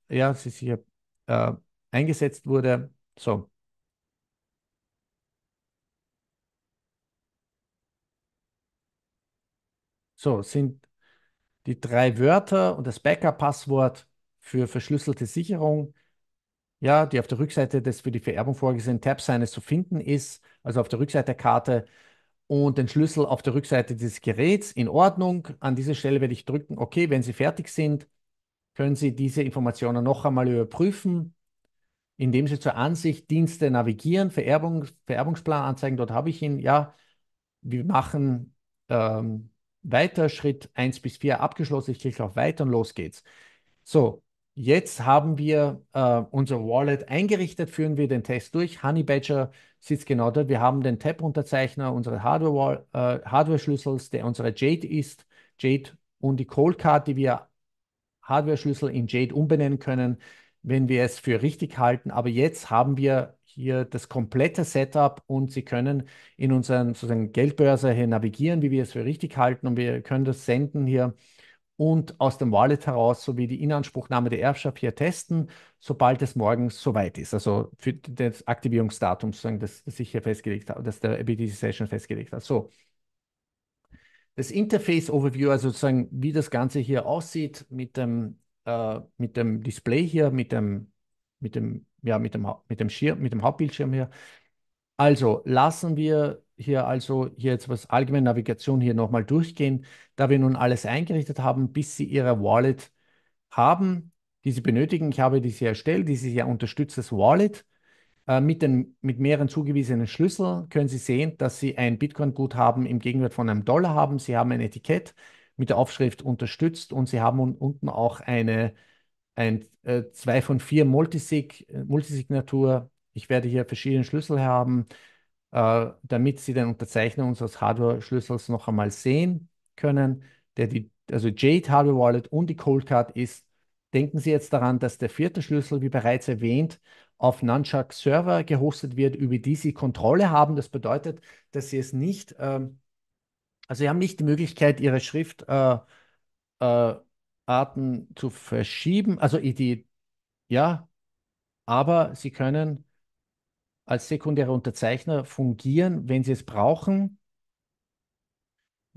ja, es ist hier äh, eingesetzt wurde. So, So, sind die drei Wörter und das Backup-Passwort für verschlüsselte Sicherung, ja, die auf der Rückseite des für die Vererbung vorgesehenen Tabs signes zu finden ist, also auf der Rückseite der Karte und den Schlüssel auf der Rückseite des Geräts in Ordnung. An dieser Stelle werde ich drücken, okay, wenn Sie fertig sind, können Sie diese Informationen noch einmal überprüfen, indem Sie zur Ansicht Dienste navigieren, Vererbung, Vererbungsplan anzeigen, dort habe ich ihn, ja, wir machen ähm, weiter Schritt 1 bis 4 abgeschlossen. Ich klicke auf Weiter und los geht's. So, jetzt haben wir äh, unser Wallet eingerichtet, führen wir den Test durch. Honey Badger sitzt genau dort. Wir haben den Tab-Unterzeichner, unsere Hardware-Schlüssels, äh, Hardware der unsere Jade ist, Jade und die Cold-Card, die wir Hardware-Schlüssel in Jade umbenennen können, wenn wir es für richtig halten. Aber jetzt haben wir hier das komplette Setup und Sie können in unseren sozusagen Geldbörse hier navigieren, wie wir es für richtig halten und wir können das senden hier und aus dem Wallet heraus sowie die Inanspruchnahme der Erbschaft hier testen, sobald es morgens soweit ist. Also für das Aktivierungsdatum sozusagen, das, das ich hier festgelegt habe, das der BTC Session festgelegt hat. So. Das Interface Overview, also sozusagen, wie das Ganze hier aussieht mit dem, äh, mit dem Display hier, mit dem, mit dem ja, mit dem, mit dem Schirm, mit dem Hauptbildschirm hier. Also lassen wir hier also jetzt was allgemeine Navigation hier nochmal durchgehen, da wir nun alles eingerichtet haben, bis Sie Ihre Wallet haben, die Sie benötigen. Ich habe diese erstellt, dieses ja unterstütztes Wallet. Äh, mit, den, mit mehreren zugewiesenen Schlüsseln können Sie sehen, dass Sie ein Bitcoin-Guthaben im Gegenwert von einem Dollar haben. Sie haben ein Etikett mit der Aufschrift unterstützt und Sie haben unten auch eine ein, äh, zwei von vier Multisig, äh, Multisignatur. Ich werde hier verschiedene Schlüssel haben, äh, damit Sie den Unterzeichner unseres Hardware-Schlüssels noch einmal sehen können. Der die, also Jade Hardware Wallet und die Cold Card ist. Denken Sie jetzt daran, dass der vierte Schlüssel, wie bereits erwähnt, auf Nunchuck Server gehostet wird, über die Sie Kontrolle haben. Das bedeutet, dass Sie es nicht, ähm, also Sie haben nicht die Möglichkeit, Ihre Schrift äh, äh Arten zu verschieben, also die, ja, aber sie können als sekundäre Unterzeichner fungieren, wenn sie es brauchen.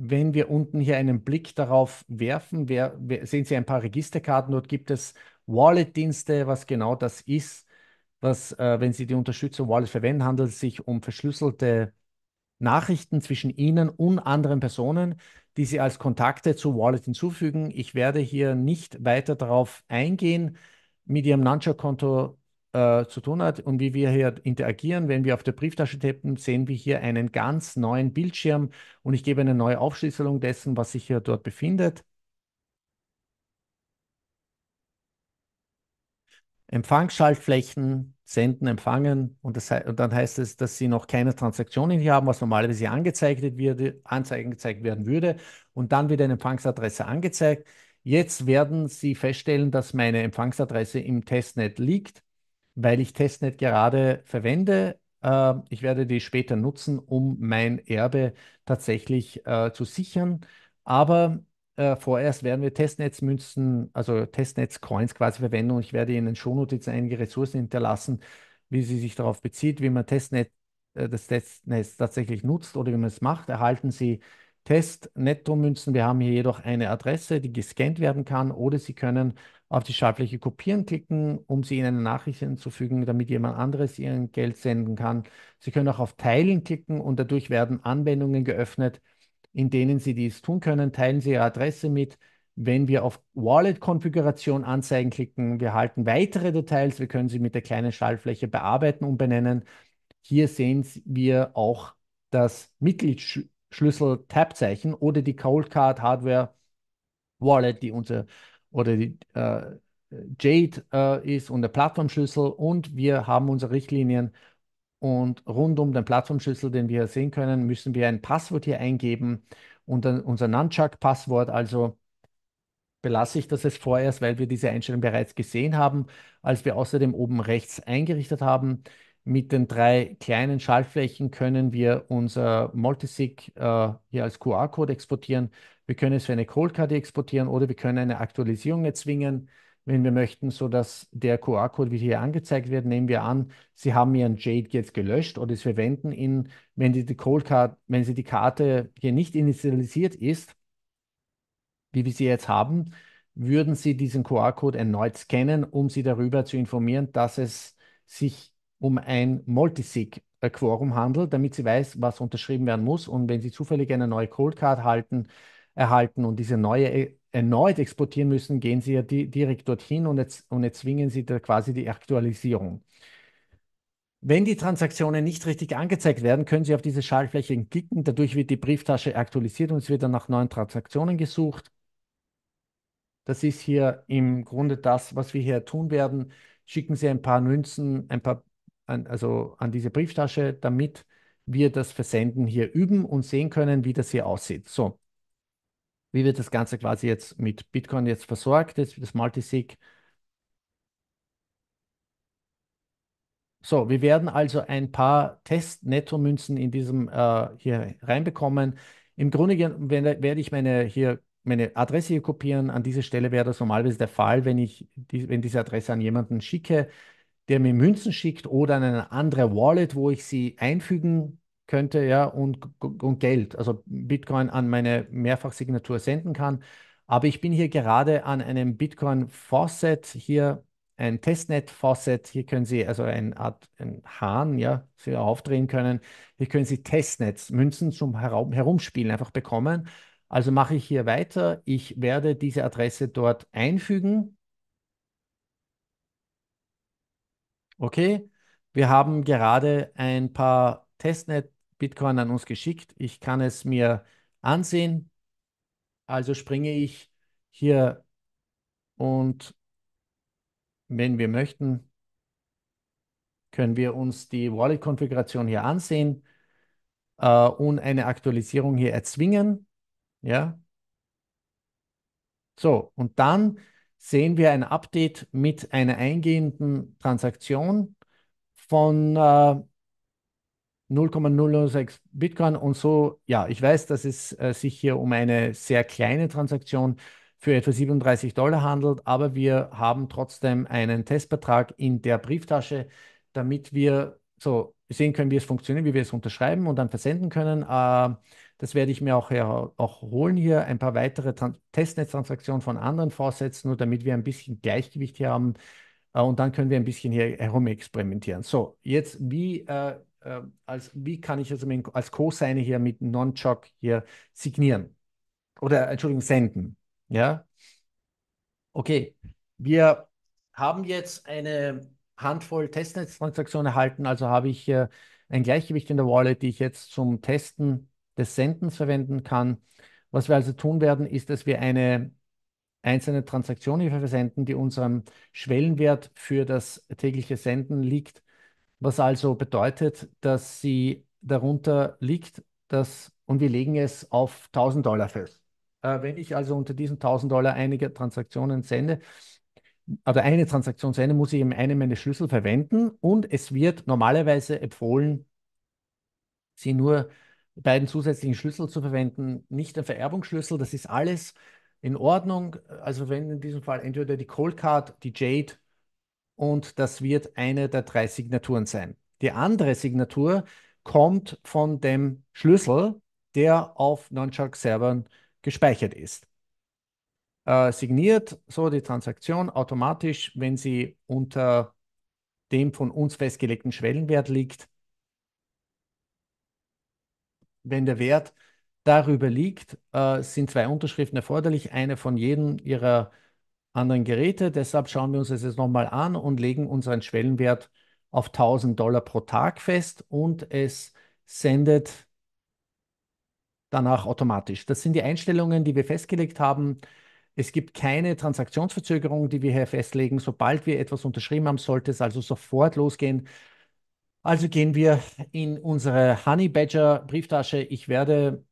Wenn wir unten hier einen Blick darauf werfen, wer, wer, sehen Sie ein paar Registerkarten, dort gibt es Wallet-Dienste, was genau das ist. Was, äh, wenn Sie die Unterstützung Wallet verwenden, handelt es sich um verschlüsselte Nachrichten zwischen Ihnen und anderen Personen, die Sie als Kontakte zu Wallet hinzufügen. Ich werde hier nicht weiter darauf eingehen, mit Ihrem Launcher-Konto äh, zu tun hat und wie wir hier interagieren. Wenn wir auf der Brieftasche tippen, sehen wir hier einen ganz neuen Bildschirm und ich gebe eine neue Aufschlüsselung dessen, was sich hier dort befindet. Empfangsschaltflächen, senden, empfangen und, das, und, dann heißt es, dass sie noch keine Transaktionen hier haben, was normalerweise angezeigt wird, angezeigt werden würde und dann wird eine Empfangsadresse angezeigt. Jetzt werden sie feststellen, dass meine Empfangsadresse im Testnet liegt, weil ich Testnet gerade verwende. Äh, ich werde die später nutzen, um mein Erbe tatsächlich äh, zu sichern. Aber äh, vorerst werden wir Testnetzmünzen, also Testnetzcoins quasi verwenden und ich werde Ihnen Shownotizen einige Ressourcen hinterlassen, wie sie sich darauf bezieht, wie man Testnet, äh, das Testnetz tatsächlich nutzt oder wie man es macht. Erhalten Sie testnetto münzen Wir haben hier jedoch eine Adresse, die gescannt werden kann oder Sie können auf die Schaltfläche Kopieren klicken, um sie in eine Nachricht hinzufügen, damit jemand anderes Ihr Geld senden kann. Sie können auch auf Teilen klicken und dadurch werden Anwendungen geöffnet, in denen Sie dies tun können. Teilen Sie Ihre Adresse mit. Wenn wir auf Wallet-Konfiguration anzeigen klicken, wir halten weitere Details. Wir können sie mit der kleinen Schaltfläche bearbeiten und benennen. Hier sehen wir auch das mitgliedsschlüssel tab zeichen oder die Cold Card Hardware Wallet, die unser oder die äh, Jade äh, ist und der Plattformschlüssel. Und wir haben unsere Richtlinien und rund um den Plattformschlüssel, den wir sehen können, müssen wir ein Passwort hier eingeben und dann unser Nunchuck-Passwort. Also belasse ich das jetzt vorerst, weil wir diese Einstellung bereits gesehen haben, als wir außerdem oben rechts eingerichtet haben. Mit den drei kleinen Schaltflächen können wir unser Multisig äh, hier als QR-Code exportieren. Wir können es für eine Cold-Karte exportieren oder wir können eine Aktualisierung erzwingen wenn wir möchten, sodass der QR-Code wieder hier angezeigt wird. Nehmen wir an, Sie haben Ihren Jade jetzt gelöscht oder Sie verwenden ihn, wenn, die, die wenn Sie die Karte hier nicht initialisiert ist, wie wir sie jetzt haben, würden Sie diesen QR-Code erneut scannen, um Sie darüber zu informieren, dass es sich um ein Multisig Quorum handelt, damit sie weiß, was unterschrieben werden muss. Und wenn sie zufällig eine neue Cold Card halten, erhalten und diese neue erneut exportieren müssen, gehen sie ja die, direkt dorthin und, jetzt, und erzwingen sie da quasi die Aktualisierung. Wenn die Transaktionen nicht richtig angezeigt werden, können Sie auf diese Schaltfläche klicken. Dadurch wird die Brieftasche aktualisiert und es wird dann nach neuen Transaktionen gesucht. Das ist hier im Grunde das, was wir hier tun werden. Schicken Sie ein paar Münzen, ein paar, an, also an diese Brieftasche, damit wir das Versenden hier üben und sehen können, wie das hier aussieht. So, wie wird das Ganze quasi jetzt mit Bitcoin jetzt versorgt, jetzt das Multisig. So, wir werden also ein paar Test-Netto-Münzen in diesem äh, hier reinbekommen. Im Grunde genommen werde ich meine, hier, meine Adresse hier kopieren. An dieser Stelle wäre das normalerweise der Fall, wenn ich die, wenn diese Adresse an jemanden schicke, der mir Münzen schickt oder an eine andere Wallet, wo ich sie einfügen könnte, ja, und, und Geld, also Bitcoin an meine Mehrfachsignatur senden kann. Aber ich bin hier gerade an einem Bitcoin-Faucet, hier ein Testnet-Faucet, hier können Sie also eine Art ein Hahn, ja, Sie aufdrehen können. Hier können Sie Testnets, Münzen zum Herum, Herumspielen einfach bekommen. Also mache ich hier weiter. Ich werde diese Adresse dort einfügen. Okay, wir haben gerade ein paar Testnet Bitcoin an uns geschickt. Ich kann es mir ansehen. Also springe ich hier und wenn wir möchten, können wir uns die Wallet-Konfiguration hier ansehen äh, und eine Aktualisierung hier erzwingen. Ja. So, und dann sehen wir ein Update mit einer eingehenden Transaktion von äh, 0,006 Bitcoin und so. Ja, ich weiß, dass es äh, sich hier um eine sehr kleine Transaktion für etwa 37 Dollar handelt, aber wir haben trotzdem einen Testbetrag in der Brieftasche, damit wir so sehen können, wie es funktioniert, wie wir es unterschreiben und dann versenden können. Äh, das werde ich mir auch, ja, auch holen hier, ein paar weitere Testnetztransaktionen von anderen vorsetzen, nur damit wir ein bisschen Gleichgewicht hier haben. Äh, und dann können wir ein bisschen hier herum experimentieren. So, jetzt, wie äh, äh, als, wie kann ich also mit, als Co-Signer hier mit Non-Chock hier signieren? Oder, Entschuldigung, senden. Ja? Okay, wir haben jetzt eine Handvoll Testnetztransaktionen erhalten, also habe ich hier ein Gleichgewicht in der Wallet, die ich jetzt zum Testen des Sendens verwenden kann. Was wir also tun werden, ist, dass wir eine einzelne Transaktion hier versenden, die unserem Schwellenwert für das tägliche Senden liegt was also bedeutet, dass sie darunter liegt, dass, und wir legen es auf 1000 Dollar fest. Äh, wenn ich also unter diesen 1000 Dollar einige Transaktionen sende, oder eine Transaktion sende, muss ich eben eine meiner Schlüssel verwenden und es wird normalerweise empfohlen, sie nur beiden zusätzlichen Schlüssel zu verwenden, nicht ein Vererbungsschlüssel, das ist alles in Ordnung. Also wenn in diesem Fall entweder die Cold Card, die Jade und das wird eine der drei Signaturen sein. Die andere Signatur kommt von dem Schlüssel, der auf non shark servern gespeichert ist. Äh, signiert so die Transaktion automatisch, wenn sie unter dem von uns festgelegten Schwellenwert liegt. Wenn der Wert darüber liegt, äh, sind zwei Unterschriften erforderlich, eine von jedem ihrer äh, anderen Geräte. Deshalb schauen wir uns das jetzt nochmal an und legen unseren Schwellenwert auf 1000 Dollar pro Tag fest und es sendet danach automatisch. Das sind die Einstellungen, die wir festgelegt haben. Es gibt keine Transaktionsverzögerung, die wir hier festlegen. Sobald wir etwas unterschrieben haben, sollte es also sofort losgehen. Also gehen wir in unsere Honey Badger Brieftasche. Ich werde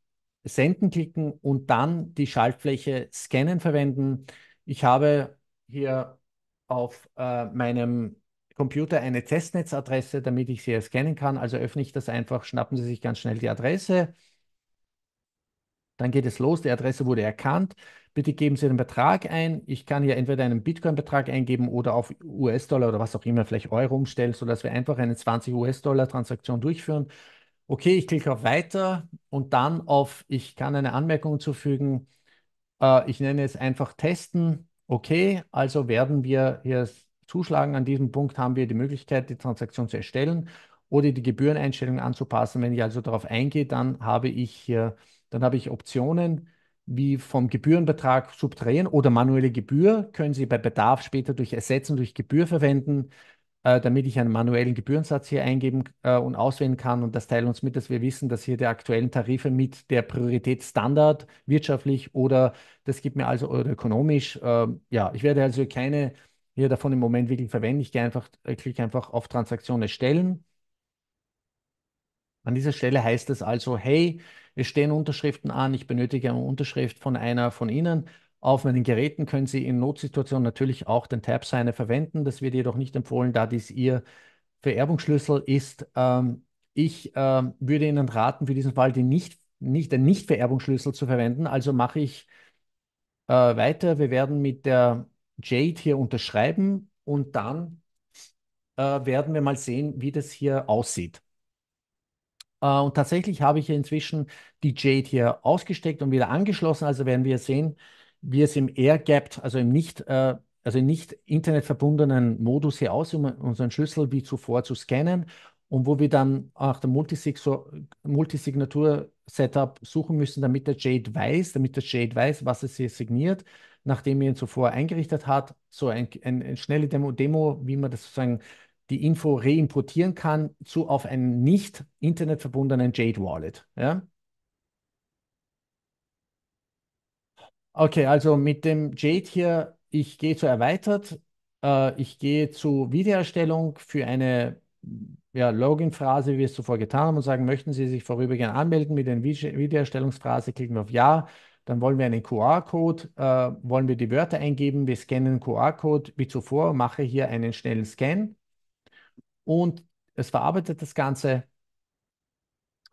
Senden klicken und dann die Schaltfläche Scannen verwenden. Ich habe hier auf äh, meinem Computer eine Testnetzadresse, damit ich sie scannen kann. Also öffne ich das einfach, schnappen Sie sich ganz schnell die Adresse. Dann geht es los, die Adresse wurde erkannt. Bitte geben Sie den Betrag ein. Ich kann hier entweder einen Bitcoin-Betrag eingeben oder auf US-Dollar oder was auch immer, vielleicht Euro umstellen, sodass wir einfach eine 20 US-Dollar-Transaktion durchführen. Okay, ich klicke auf Weiter und dann auf Ich kann eine Anmerkung hinzufügen. Äh, ich nenne es einfach testen. Okay, also werden wir hier zuschlagen. An diesem Punkt haben wir die Möglichkeit, die Transaktion zu erstellen oder die Gebühreneinstellung anzupassen. Wenn ich also darauf eingehe, dann habe ich hier, dann habe ich Optionen wie vom Gebührenbetrag subtrahieren oder manuelle Gebühr können Sie bei Bedarf später durch Ersetzen durch Gebühr verwenden äh, damit ich einen manuellen Gebührensatz hier eingeben äh, und auswählen kann. Und das teilen uns mit, dass wir wissen, dass hier die aktuellen Tarife mit der Priorität Standard wirtschaftlich oder das gibt mir also oder ökonomisch. Äh, ja, ich werde also keine hier davon im Moment wirklich verwenden. Ich gehe einfach, äh, klicke einfach auf Transaktion erstellen. An dieser Stelle heißt es also, hey, es stehen Unterschriften an, ich benötige eine Unterschrift von einer von Ihnen auf meinen Geräten können Sie in Notsituationen natürlich auch den Tab-Signer verwenden. Das wird jedoch nicht empfohlen, da dies Ihr Vererbungsschlüssel ist. Ähm, ich ähm, würde Ihnen raten, für diesen Fall den nicht, nicht, Nicht-Vererbungsschlüssel zu verwenden. Also mache ich äh, weiter. Wir werden mit der Jade hier unterschreiben und dann äh, werden wir mal sehen, wie das hier aussieht. Äh, und tatsächlich habe ich inzwischen die Jade hier ausgesteckt und wieder angeschlossen. Also werden wir sehen, wie es im Air-Gapped, also im nicht, äh, also nicht internetverbundenen Modus hier aus, um unseren Schlüssel wie zuvor zu scannen und wo wir dann auch der Multisignatur-Setup suchen müssen, damit der Jade weiß, damit der Jade weiß, was es hier signiert, nachdem er ihn zuvor eingerichtet hat. So ein, ein, ein schnelle Demo, Demo, wie man das sozusagen die Info reimportieren kann zu auf einen nicht internetverbundenen Jade Wallet. Ja? Okay, also mit dem Jade hier, ich gehe zu erweitert, äh, ich gehe zu Wiedererstellung für eine ja, Login-Phrase, wie wir es zuvor getan haben, und sagen, möchten Sie sich vorübergehend anmelden mit der Wiedererstellungsphrase, klicken wir auf Ja, dann wollen wir einen QR-Code, äh, wollen wir die Wörter eingeben, wir scannen den QR-Code wie zuvor, mache hier einen schnellen Scan und es verarbeitet das Ganze.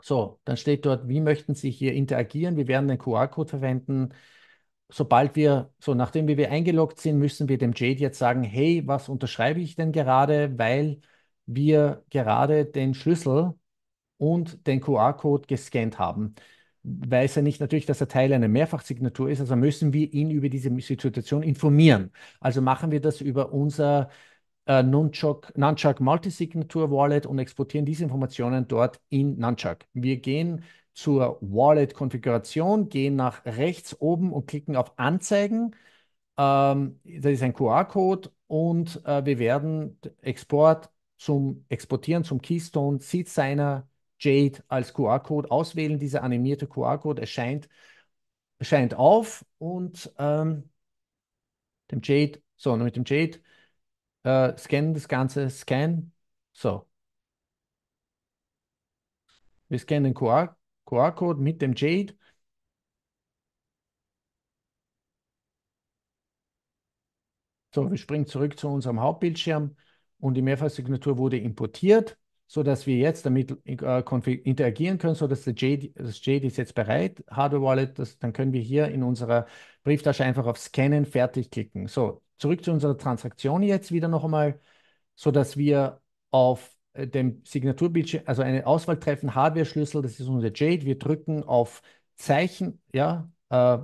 So, dann steht dort, wie möchten Sie hier interagieren? Wir werden den QR-Code verwenden sobald wir, so nachdem wir eingeloggt sind, müssen wir dem Jade jetzt sagen, hey, was unterschreibe ich denn gerade, weil wir gerade den Schlüssel und den QR-Code gescannt haben. Weiß er nicht natürlich, dass er Teil einer Mehrfachsignatur ist, also müssen wir ihn über diese Situation informieren. Also machen wir das über unser äh, Nunchuk, Nunchuk Multisignature Wallet und exportieren diese Informationen dort in Nunchuk. Wir gehen zur Wallet-Konfiguration, gehen nach rechts oben und klicken auf Anzeigen. Ähm, das ist ein QR-Code und äh, wir werden Export zum Exportieren zum Keystone Seed seiner Jade als QR-Code auswählen. Dieser animierte QR-Code erscheint, erscheint auf und ähm, dem Jade, so mit dem Jade äh, scannen das Ganze, scan, so. Wir scannen den QR, code QR-Code mit dem Jade. So, wir springen zurück zu unserem Hauptbildschirm und die Mehrfachsignatur wurde importiert, sodass wir jetzt damit äh, interagieren können, sodass der Jade, das Jade ist jetzt bereit, Hardware Wallet, das, dann können wir hier in unserer Brieftasche einfach auf Scannen fertig klicken. So, zurück zu unserer Transaktion jetzt wieder noch einmal, sodass wir auf äh, dem Signaturbildschirm, also eine Auswahl treffen, Hardware-Schlüssel, das ist unser Jade. Wir drücken auf Zeichen, ja, äh,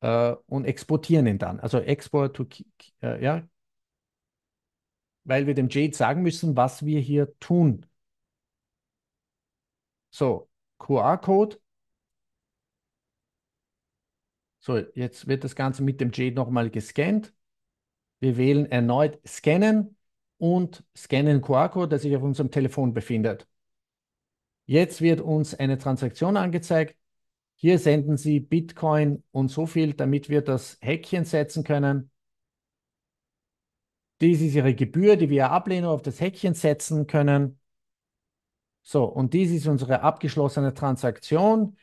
äh, und exportieren ihn dann. Also Export to, äh, ja, weil wir dem Jade sagen müssen, was wir hier tun. So, QR-Code. So, jetzt wird das Ganze mit dem Jade nochmal gescannt. Wir wählen erneut Scannen und Scannen QR-Code, der sich auf unserem Telefon befindet. Jetzt wird uns eine Transaktion angezeigt. Hier senden Sie Bitcoin und so viel, damit wir das Häkchen setzen können. Dies ist Ihre Gebühr, die wir Ablehnung auf das Häkchen setzen können. So, und dies ist unsere abgeschlossene Transaktion.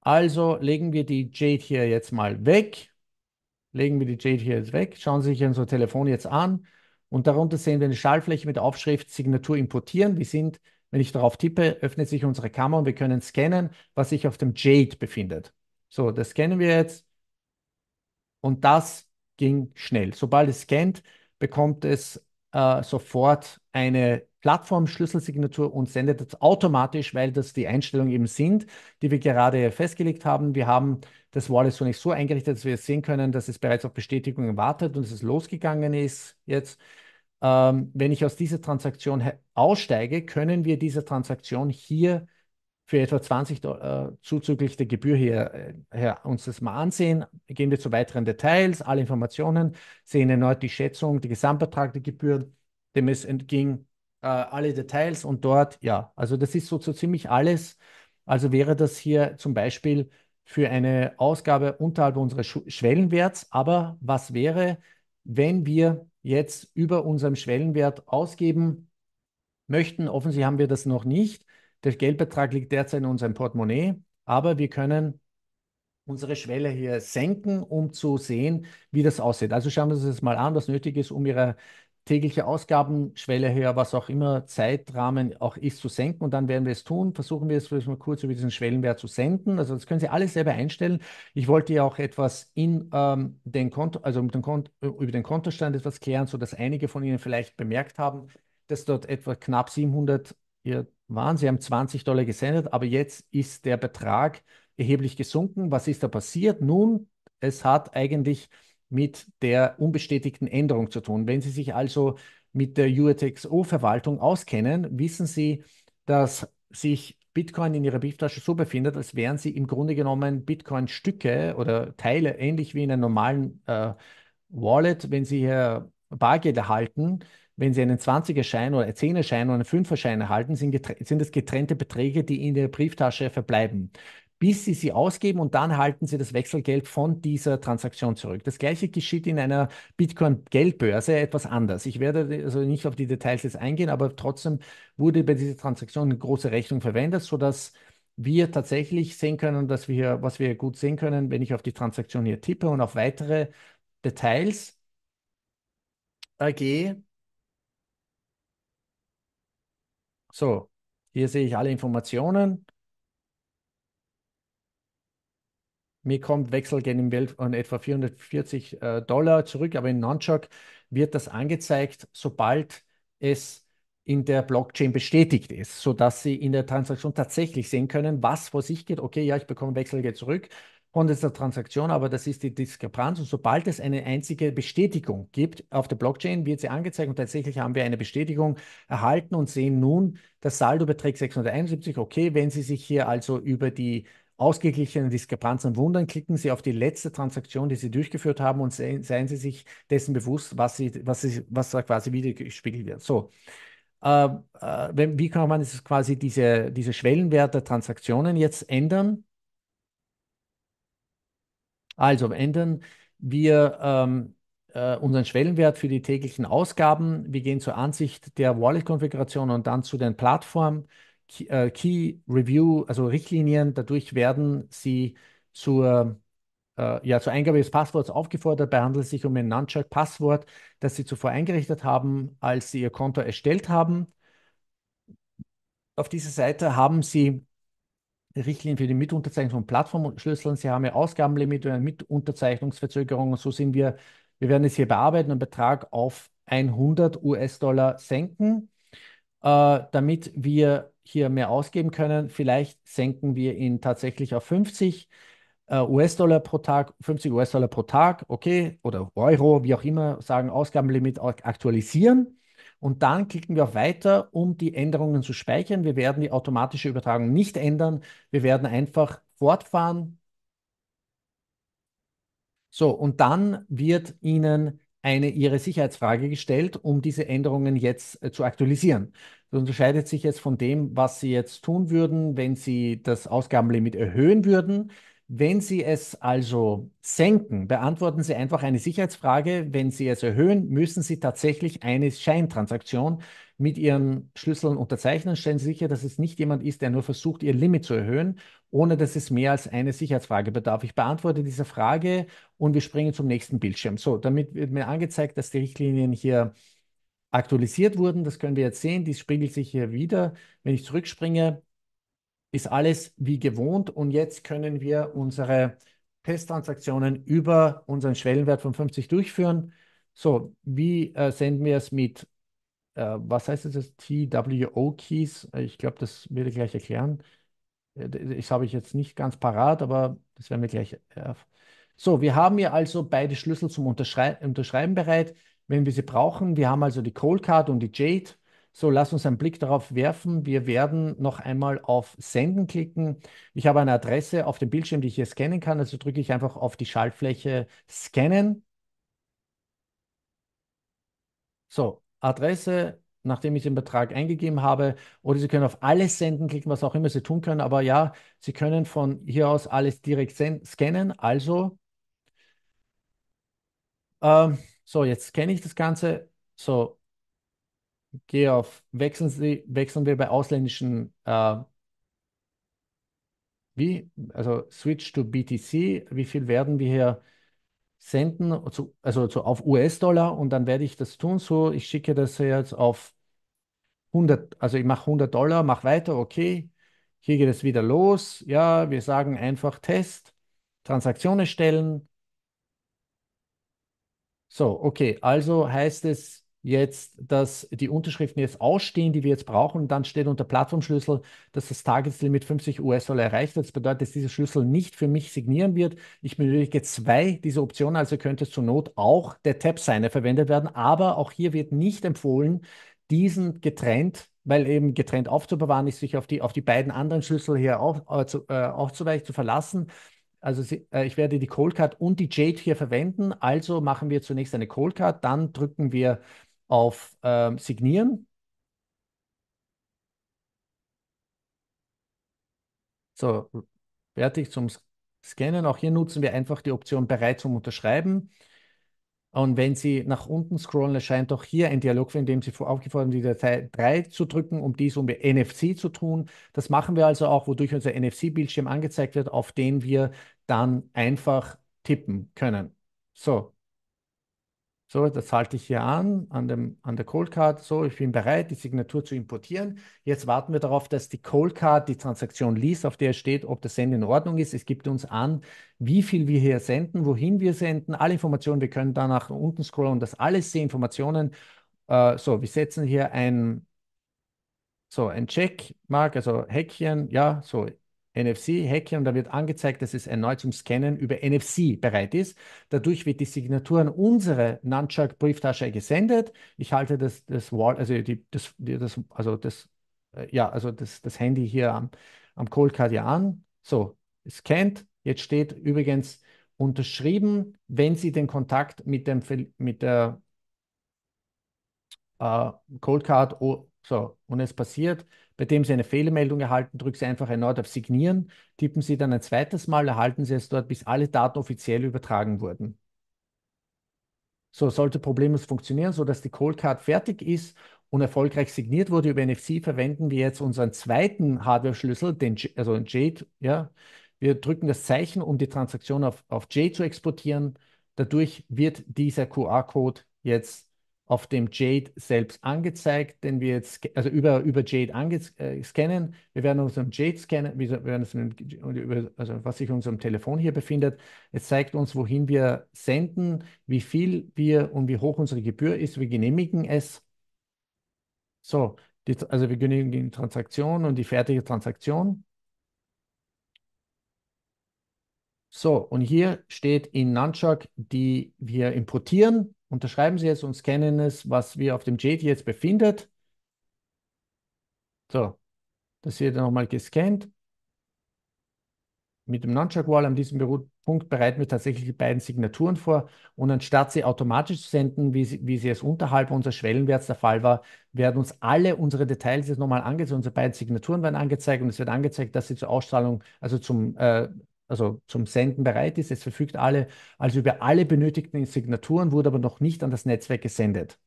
Also legen wir die Jade hier jetzt mal weg legen wir die Jade hier jetzt weg, schauen Sie sich unser Telefon jetzt an und darunter sehen wir eine Schallfläche mit Aufschrift Signatur importieren. Wir sind, wenn ich darauf tippe, öffnet sich unsere Kamera und wir können scannen, was sich auf dem Jade befindet. So, das scannen wir jetzt und das ging schnell. Sobald es scannt, bekommt es äh, sofort eine Plattform-Schlüsselsignatur und sendet das automatisch, weil das die Einstellungen eben sind, die wir gerade festgelegt haben. Wir haben das Wallet so nicht so eingerichtet, dass wir jetzt sehen können, dass es bereits auf Bestätigungen wartet und dass es losgegangen ist jetzt. Ähm, wenn ich aus dieser Transaktion aussteige, können wir diese Transaktion hier für etwa 20 Dollar äh, zuzüglich der Gebühr hier, äh, her uns das mal ansehen. Gehen wir zu weiteren Details. Alle Informationen sehen erneut die Schätzung, die Gesamtbetrag der Gebühren, dem es entging, äh, alle Details und dort, ja, also das ist so, so ziemlich alles. Also wäre das hier zum Beispiel für eine Ausgabe unterhalb unseres Sch Schwellenwerts. Aber was wäre, wenn wir jetzt über unserem Schwellenwert ausgeben möchten? Offensichtlich haben wir das noch nicht der Geldbetrag liegt derzeit in unserem Portemonnaie, aber wir können unsere Schwelle hier senken, um zu sehen, wie das aussieht. Also schauen wir uns das mal an, was nötig ist, um Ihre tägliche Ausgabenschwelle hier, was auch immer Zeitrahmen auch ist, zu senken. Und dann werden wir es tun. Versuchen wir es mal kurz über diesen Schwellenwert zu senden. Also das können Sie alles selber einstellen. Ich wollte ja auch etwas in ähm, den Konto, also den Konto, äh, über den Kontostand etwas klären, sodass einige von Ihnen vielleicht bemerkt haben, dass dort etwa knapp 700 Ihr Wahnsinn, Sie haben 20 Dollar gesendet, aber jetzt ist der Betrag erheblich gesunken. Was ist da passiert? Nun, es hat eigentlich mit der unbestätigten Änderung zu tun. Wenn Sie sich also mit der UTXO-Verwaltung auskennen, wissen Sie, dass sich Bitcoin in Ihrer Brieftasche so befindet, als wären Sie im Grunde genommen Bitcoin-Stücke oder Teile, ähnlich wie in einem normalen äh, Wallet, wenn Sie hier Bargeld erhalten, wenn Sie einen 20er-Schein oder einen 10er-Schein oder einen 5er-Schein erhalten, sind, sind es getrennte Beträge, die in der Brieftasche verbleiben bis sie sie ausgeben und dann halten sie das Wechselgeld von dieser Transaktion zurück. Das gleiche geschieht in einer Bitcoin-Geldbörse etwas anders. Ich werde also nicht auf die Details jetzt eingehen, aber trotzdem wurde bei dieser Transaktion eine große Rechnung verwendet, sodass wir tatsächlich sehen können, dass wir, was wir gut sehen können, wenn ich auf die Transaktion hier tippe und auf weitere Details gehe, So, hier sehe ich alle Informationen. Mir kommt Wechselgeld im Wert von etwa 440 äh, Dollar zurück, aber in Nonchok wird das angezeigt, sobald es in der Blockchain bestätigt ist, sodass Sie in der Transaktion tatsächlich sehen können, was vor sich geht. Okay, ja, ich bekomme Wechselgeld zurück von dieser Transaktion, aber das ist die Diskrepanz. Und sobald es eine einzige Bestätigung gibt auf der Blockchain, wird sie angezeigt und tatsächlich haben wir eine Bestätigung erhalten und sehen nun, das Saldo beträgt 671. Okay, wenn Sie sich hier also über die ausgeglichenen Diskrepanzen wundern, klicken Sie auf die letzte Transaktion, die Sie durchgeführt haben und seien, seien Sie sich dessen bewusst, was, Sie, was, Sie, was da quasi wiedergespiegelt wird. So, äh, äh, wie kann man jetzt quasi diese, diese Schwellenwert der Transaktionen jetzt ändern? Also ändern wir ähm, äh, unseren Schwellenwert für die täglichen Ausgaben. Wir gehen zur Ansicht der Wallet-Konfiguration und dann zu den Plattformen. Key, äh, Review, also Richtlinien, dadurch werden sie zur äh, ja, zur Eingabe des Passworts aufgefordert. Dabei es sich um ein Nunchuck-Passwort, das Sie zuvor eingerichtet haben, als Sie Ihr Konto erstellt haben. Auf dieser Seite haben Sie Richtlinien für die Mitunterzeichnung von Plattformschlüsseln. Sie haben ja Ausgabenlimit und eine Mitunterzeichnungsverzögerung. Und so sind wir, wir werden es hier bearbeiten, einen Betrag auf 100 US-Dollar senken, äh, damit wir hier mehr ausgeben können. Vielleicht senken wir ihn tatsächlich auf 50 äh, US-Dollar pro Tag, 50 US-Dollar pro Tag, okay, oder Euro, wie auch immer, sagen Ausgabenlimit aktualisieren. Und dann klicken wir auf Weiter, um die Änderungen zu speichern. Wir werden die automatische Übertragung nicht ändern. Wir werden einfach fortfahren. So, und dann wird Ihnen eine Ihre Sicherheitsfrage gestellt, um diese Änderungen jetzt äh, zu aktualisieren. Das unterscheidet sich jetzt von dem, was Sie jetzt tun würden, wenn Sie das Ausgabenlimit erhöhen würden. Wenn Sie es also senken, beantworten Sie einfach eine Sicherheitsfrage. Wenn Sie es erhöhen, müssen Sie tatsächlich eine Scheintransaktion mit Ihren Schlüsseln unterzeichnen. Stellen Sie sicher, dass es nicht jemand ist, der nur versucht, Ihr Limit zu erhöhen, ohne dass es mehr als eine Sicherheitsfrage bedarf. Ich beantworte diese Frage und wir springen zum nächsten Bildschirm. So, damit wird mir angezeigt, dass die Richtlinien hier aktualisiert wurden. Das können wir jetzt sehen. Dies spiegelt sich hier wieder. Wenn ich zurückspringe, ist alles wie gewohnt und jetzt können wir unsere Testtransaktionen über unseren Schwellenwert von 50 durchführen. So, wie äh, senden wir es mit, äh, was heißt es, TWO-Keys? Ich glaube, das werde ich gleich erklären. Äh, das habe ich jetzt nicht ganz parat, aber das werden wir gleich. Äh, so, wir haben hier also beide Schlüssel zum Unterschrei Unterschreiben bereit, wenn wir sie brauchen. Wir haben also die Cold Card und die Jade. So, lass uns einen Blick darauf werfen. Wir werden noch einmal auf Senden klicken. Ich habe eine Adresse auf dem Bildschirm, die ich hier scannen kann. Also drücke ich einfach auf die Schaltfläche Scannen. So, Adresse, nachdem ich den Betrag eingegeben habe. Oder Sie können auf alles senden klicken, was auch immer Sie tun können. Aber ja, Sie können von hier aus alles direkt scannen. Also, ähm, so, jetzt scanne ich das Ganze. So, gehe auf, wechseln Sie, wechseln wir bei ausländischen, äh, wie, also Switch to BTC, wie viel werden wir hier senden, zu, also zu, auf US-Dollar und dann werde ich das tun, so, ich schicke das jetzt auf 100, also ich mache 100 Dollar, mache weiter, okay, hier geht es wieder los, ja, wir sagen einfach Test, Transaktionen stellen, so, okay, also heißt es, jetzt, dass die Unterschriften jetzt ausstehen, die wir jetzt brauchen. dann steht unter Plattformschlüssel, dass das Targetslimit 50 US-Dollar erreicht wird. Das bedeutet, dass dieser Schlüssel nicht für mich signieren wird. Ich benötige zwei dieser Optionen, also könnte zur Not auch der Tab-Signer verwendet werden. Aber auch hier wird nicht empfohlen, diesen getrennt, weil eben getrennt aufzubewahren ist, sich auf die, auf die beiden anderen Schlüssel hier auf, äh, zu, äh, aufzuweichen, zu verlassen. Also sie, äh, ich werde die Cold Card und die Jade hier verwenden. Also machen wir zunächst eine Cold Card, dann drücken wir auf ähm, Signieren. So, fertig zum Scannen. Auch hier nutzen wir einfach die Option bereit zum Unterschreiben. Und wenn Sie nach unten scrollen, erscheint auch hier ein Dialog, in dem Sie aufgefordert sind, die Datei 3 zu drücken, um dies um NFC zu tun. Das machen wir also auch, wodurch unser NFC-Bildschirm angezeigt wird, auf den wir dann einfach tippen können. So, so, das halte ich hier an, an, dem, an der Cold Card. So, ich bin bereit, die Signatur zu importieren. Jetzt warten wir darauf, dass die Cold Card die Transaktion liest, auf der steht, ob der Senden in Ordnung ist. Es gibt uns an, wie viel wir hier senden, wohin wir senden, alle Informationen. Wir können da nach unten scrollen und das alles die Informationen. Äh, so, wir setzen hier ein, so ein Checkmark, also Häkchen. Ja, so, NFC-Häkchen und da wird angezeigt, dass es erneut zum Scannen über NFC bereit ist. Dadurch wird die Signatur an unsere Nunchuck-Brieftasche gesendet. Ich halte das, das Wall, also die, das, das, also das, äh, ja, also das, das Handy hier am, am Coldcard ja an. So, scannt. Jetzt steht übrigens unterschrieben, wenn Sie den Kontakt mit dem mit der äh, Coldcard, oh, so, und es passiert, bei dem Sie eine Fehlermeldung erhalten, drücken Sie einfach erneut auf Signieren, tippen Sie dann ein zweites Mal, erhalten Sie es dort, bis alle Daten offiziell übertragen wurden. So sollte problemlos funktionieren, sodass die Callcard fertig ist und erfolgreich signiert wurde über NFC, verwenden wir jetzt unseren zweiten Hardware-Schlüssel, den J also den Jade. Ja. Wir drücken das Zeichen, um die Transaktion auf, auf Jade zu exportieren. Dadurch wird dieser QR-Code jetzt auf dem Jade selbst angezeigt, den wir jetzt, also über, über Jade äh, scannen. Wir werden unseren Jade scannen, wir werden es über, also was sich in unserem Telefon hier befindet. Es zeigt uns, wohin wir senden, wie viel wir und wie hoch unsere Gebühr ist. Wir genehmigen es. So, die, also wir genehmigen die Transaktion und die fertige Transaktion. So, und hier steht in Nunchuck, die wir importieren unterschreiben Sie es und scannen es, was wir auf dem JD jetzt befindet. So, das wird nochmal gescannt. Mit dem Nunchuck-Wall an diesem Punkt bereiten wir tatsächlich die beiden Signaturen vor und anstatt sie automatisch zu senden, wie sie, wie sie es unterhalb unseres Schwellenwerts der Fall war, werden uns alle unsere Details jetzt nochmal angezeigt, unsere beiden Signaturen werden angezeigt und es wird angezeigt, dass sie zur Ausstrahlung, also zum äh, also zum Senden bereit ist. Es verfügt alle, also über alle benötigten Signaturen, wurde aber noch nicht an das Netzwerk gesendet.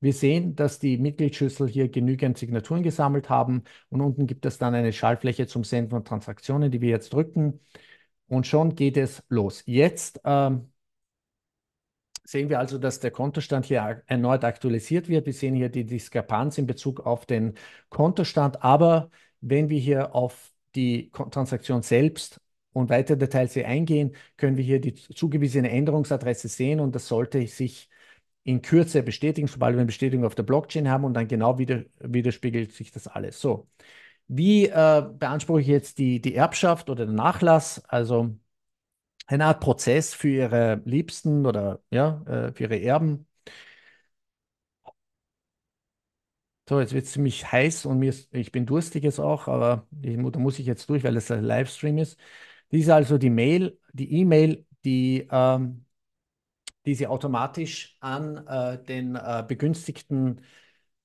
Wir sehen, dass die Mitgliedschüssel hier genügend Signaturen gesammelt haben und unten gibt es dann eine Schaltfläche zum Senden von Transaktionen, die wir jetzt drücken. Und schon geht es los. Jetzt ähm, sehen wir also, dass der Kontostand hier erneut aktualisiert wird. Wir sehen hier die Diskrepanz in Bezug auf den Kontostand. Aber wenn wir hier auf die Transaktion selbst und weitere Details wir eingehen, können wir hier die zugewiesene Änderungsadresse sehen und das sollte sich in Kürze bestätigen, sobald wir eine Bestätigung auf der Blockchain haben und dann genau wieder, widerspiegelt sich das alles. So, wie äh, beanspruche ich jetzt die, die Erbschaft oder den Nachlass? Also eine Art Prozess für ihre Liebsten oder ja, äh, für ihre Erben. So, jetzt wird es ziemlich heiß und mir ist, ich bin durstig jetzt auch, aber ich, da muss ich jetzt durch, weil es ein Livestream ist ist also die Mail, die E-Mail, die, ähm, die Sie automatisch an äh, den äh, Begünstigten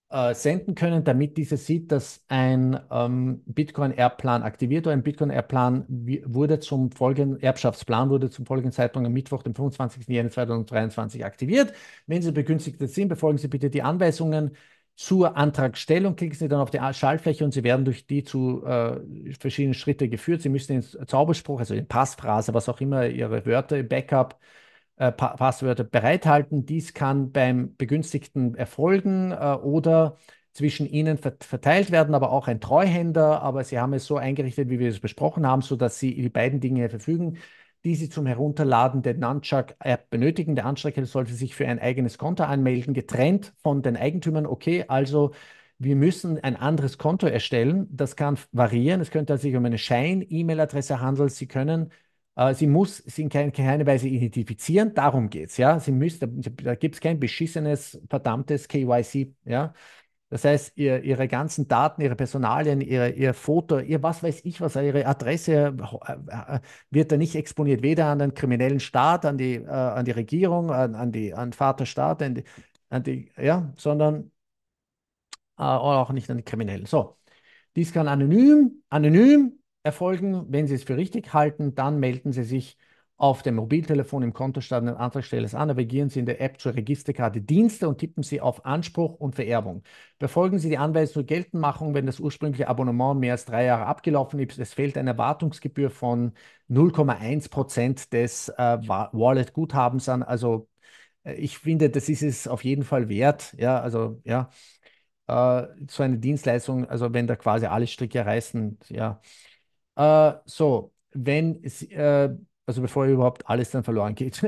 äh, senden können, damit dieser sieht, dass ein ähm, Bitcoin-Erbplan aktiviert wurde. Ein Bitcoin-Erbplan wurde zum folgenden Erbschaftsplan wurde zum folgenden Zeitpunkt am Mittwoch, dem 25. Jänner 2023 aktiviert. Wenn Sie Begünstigte sind, befolgen Sie bitte die Anweisungen zur Antragstellung, klicken Sie dann auf die Schaltfläche und Sie werden durch die zu äh, verschiedenen Schritte geführt. Sie müssen den Zauberspruch, also den Passphrase, was auch immer, Ihre Wörter, Backup, äh, pa Passwörter bereithalten. Dies kann beim Begünstigten erfolgen äh, oder zwischen Ihnen verteilt werden, aber auch ein Treuhänder. Aber Sie haben es so eingerichtet, wie wir es besprochen haben, sodass Sie die beiden Dinge verfügen die Sie zum Herunterladen der Nunchuck-App benötigen. Der Anstrecker sollte sich für ein eigenes Konto anmelden, getrennt von den Eigentümern. Okay, also wir müssen ein anderes Konto erstellen. Das kann variieren. Es könnte sich um eine Schein-E-Mail-Adresse handeln. Sie können äh, Sie muss sie in kein, keiner Weise identifizieren, darum geht es. Ja? Sie müssen, da gibt es kein beschissenes, verdammtes KYC. Ja? Das heißt, ihr, ihre ganzen Daten, ihre Personalien, ihre, ihr Foto, ihr was weiß ich was, ihre Adresse äh, äh, wird da nicht exponiert, weder an den kriminellen Staat, an die, äh, an die Regierung, an, an, die, an Vaterstaat, an die, an die ja, sondern äh, auch nicht an die Kriminellen. So, dies kann anonym, anonym erfolgen. Wenn Sie es für richtig halten, dann melden Sie sich auf dem Mobiltelefon im Kontostand einen Antragsteller an, navigieren Sie in der App zur Registerkarte Dienste und tippen Sie auf Anspruch und Vererbung. Befolgen Sie die Anweisung zur Geltendmachung, wenn das ursprüngliche Abonnement mehr als drei Jahre abgelaufen ist. Es fehlt eine Erwartungsgebühr von 0,1 Prozent des äh, Wallet-Guthabens an. Also äh, ich finde, das ist es auf jeden Fall wert. Ja, also ja, äh, so eine Dienstleistung, also wenn da quasi alle Stricke reißen, ja. Äh, so, wenn Sie äh, also bevor überhaupt alles dann verloren geht.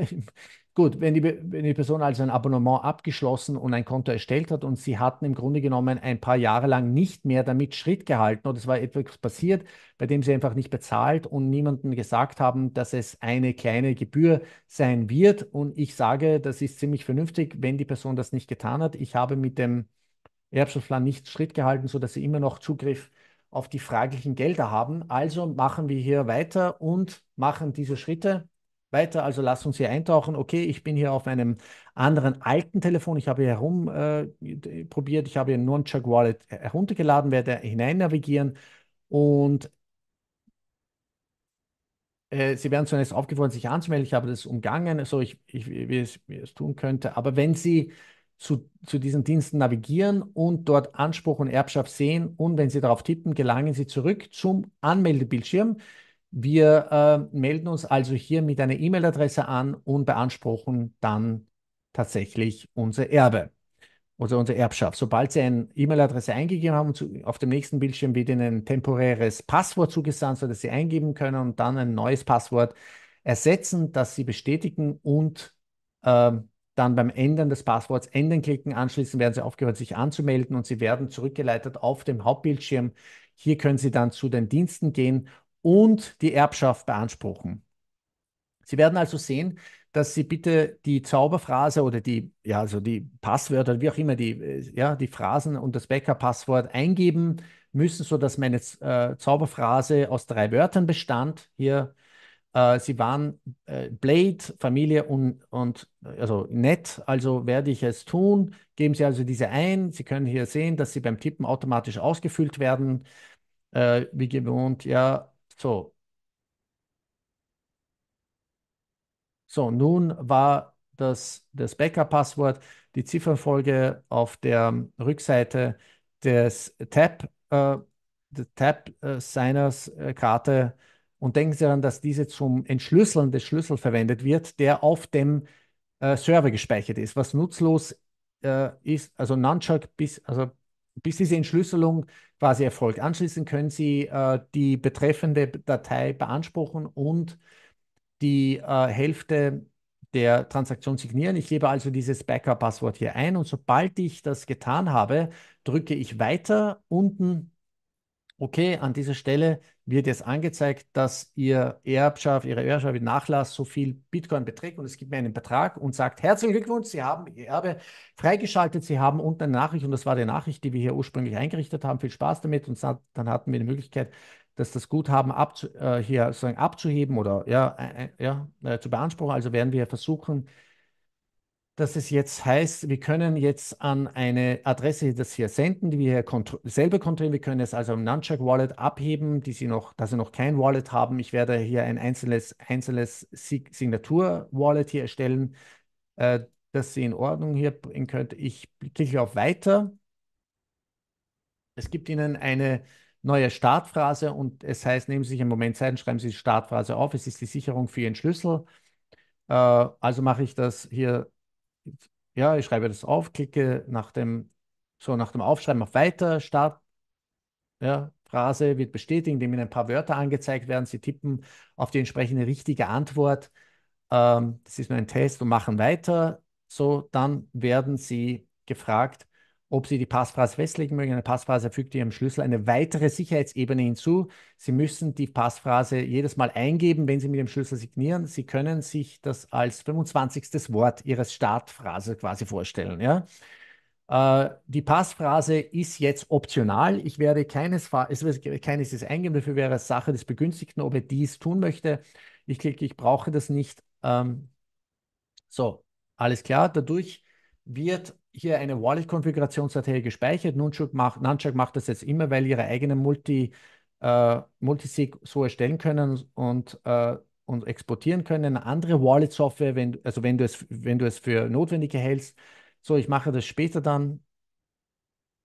Gut, wenn die, wenn die Person also ein Abonnement abgeschlossen und ein Konto erstellt hat und sie hatten im Grunde genommen ein paar Jahre lang nicht mehr damit Schritt gehalten oder es war etwas passiert, bei dem sie einfach nicht bezahlt und niemandem gesagt haben, dass es eine kleine Gebühr sein wird. Und ich sage, das ist ziemlich vernünftig, wenn die Person das nicht getan hat. Ich habe mit dem Erbschaftsplan nicht Schritt gehalten, sodass sie immer noch Zugriff auf die fraglichen Gelder haben. Also machen wir hier weiter und machen diese Schritte weiter. Also lass uns hier eintauchen. Okay, ich bin hier auf einem anderen alten Telefon. Ich habe hier herum Äh, ich habe hier nur ein Nunchuck Wallet heruntergeladen, werde hinein navigieren und äh, Sie werden zunächst aufgefordert, sich anzumelden. Ich habe das umgangen, so ich, ich, wie, es, wie es tun könnte. Aber wenn Sie zu, zu diesen Diensten navigieren und dort Anspruch und Erbschaft sehen. Und wenn Sie darauf tippen, gelangen Sie zurück zum Anmeldebildschirm. Wir äh, melden uns also hier mit einer E-Mail-Adresse an und beanspruchen dann tatsächlich unser Erbe oder unsere Erbschaft. Sobald Sie eine E-Mail-Adresse eingegeben haben, zu, auf dem nächsten Bildschirm wird Ihnen ein temporäres Passwort zugesandt, sodass Sie eingeben können und dann ein neues Passwort ersetzen, das Sie bestätigen und äh, dann beim Ändern des Passworts Ändern klicken. Anschließend werden Sie aufgehört, sich anzumelden und Sie werden zurückgeleitet auf dem Hauptbildschirm. Hier können Sie dann zu den Diensten gehen und die Erbschaft beanspruchen. Sie werden also sehen, dass Sie bitte die Zauberphrase oder die, ja, also die Passwörter, wie auch immer, die, äh, ja, die Phrasen und das Backup-Passwort eingeben müssen, sodass meine äh, Zauberphrase aus drei Wörtern bestand. Hier äh, sie waren äh, Blade, Familie und, und also nett, also werde ich es tun. Geben Sie also diese ein. Sie können hier sehen, dass sie beim Tippen automatisch ausgefüllt werden. Äh, wie gewohnt, ja, so. So, nun war das, das Backup-Passwort die Ziffernfolge auf der Rückseite des Tab, äh, Tab-Signers-Karte äh, äh, und denken Sie daran, dass diese zum Entschlüsseln des Schlüssels verwendet wird, der auf dem äh, Server gespeichert ist, was nutzlos äh, ist, also Nunchuck bis, also bis diese Entschlüsselung quasi erfolgt. Anschließend können Sie äh, die betreffende Datei beanspruchen und die äh, Hälfte der Transaktion signieren. Ich gebe also dieses Backup-Passwort hier ein und sobald ich das getan habe, drücke ich weiter unten okay, an dieser Stelle wird jetzt angezeigt, dass ihr Erbschaft, ihre Erbschaft, ihr Nachlass so viel Bitcoin beträgt und es gibt mir einen Betrag und sagt, herzlichen Glückwunsch, Sie haben Ihr Erbe freigeschaltet, Sie haben unten eine Nachricht und das war die Nachricht, die wir hier ursprünglich eingerichtet haben, viel Spaß damit und dann hatten wir die Möglichkeit, dass das Guthaben abzu, äh, hier sozusagen abzuheben oder ja, äh, äh ja, äh, zu beanspruchen. Also werden wir versuchen, dass es jetzt heißt, wir können jetzt an eine Adresse das hier senden, die wir hier kontro selber kontrollieren. Wir können es also im Nunchuck Wallet abheben, die Sie noch, dass Sie noch kein Wallet haben. Ich werde hier ein einzelnes, einzelnes Signatur-Wallet hier erstellen, äh, das Sie in Ordnung hier bringen könnt. Ich klicke auf Weiter. Es gibt Ihnen eine neue Startphrase und es heißt, nehmen Sie sich einen Moment Zeit und schreiben Sie die Startphrase auf. Es ist die Sicherung für Ihren Schlüssel. Äh, also mache ich das hier ja, ich schreibe das auf, klicke nach dem, so nach dem Aufschreiben auf Weiter, Start, ja, Phrase wird bestätigt, indem Ihnen ein paar Wörter angezeigt werden. Sie tippen auf die entsprechende richtige Antwort. Ähm, das ist nur ein Test und machen weiter. So, dann werden Sie gefragt, ob Sie die Passphrase festlegen mögen. Eine Passphrase fügt Ihrem Schlüssel eine weitere Sicherheitsebene hinzu. Sie müssen die Passphrase jedes Mal eingeben, wenn Sie mit dem Schlüssel signieren. Sie können sich das als 25. Wort Ihres Startphrase quasi vorstellen. Ja? Äh, die Passphrase ist jetzt optional. Ich werde keines, es wird keines ist eingeben. Dafür wäre es Sache des Begünstigten, ob er dies tun möchte. Ich klicke, ich brauche das nicht. Ähm, so, alles klar. Dadurch wird hier eine Wallet-Konfigurationsdatei gespeichert. Nunchuk macht, Nunchuk macht das jetzt immer, weil ihre eigenen Multi, äh, Multisig so erstellen können und, äh, und exportieren können. andere Wallet-Software, wenn, also wenn du, es, wenn du es für notwendig hältst. So, ich mache das später dann.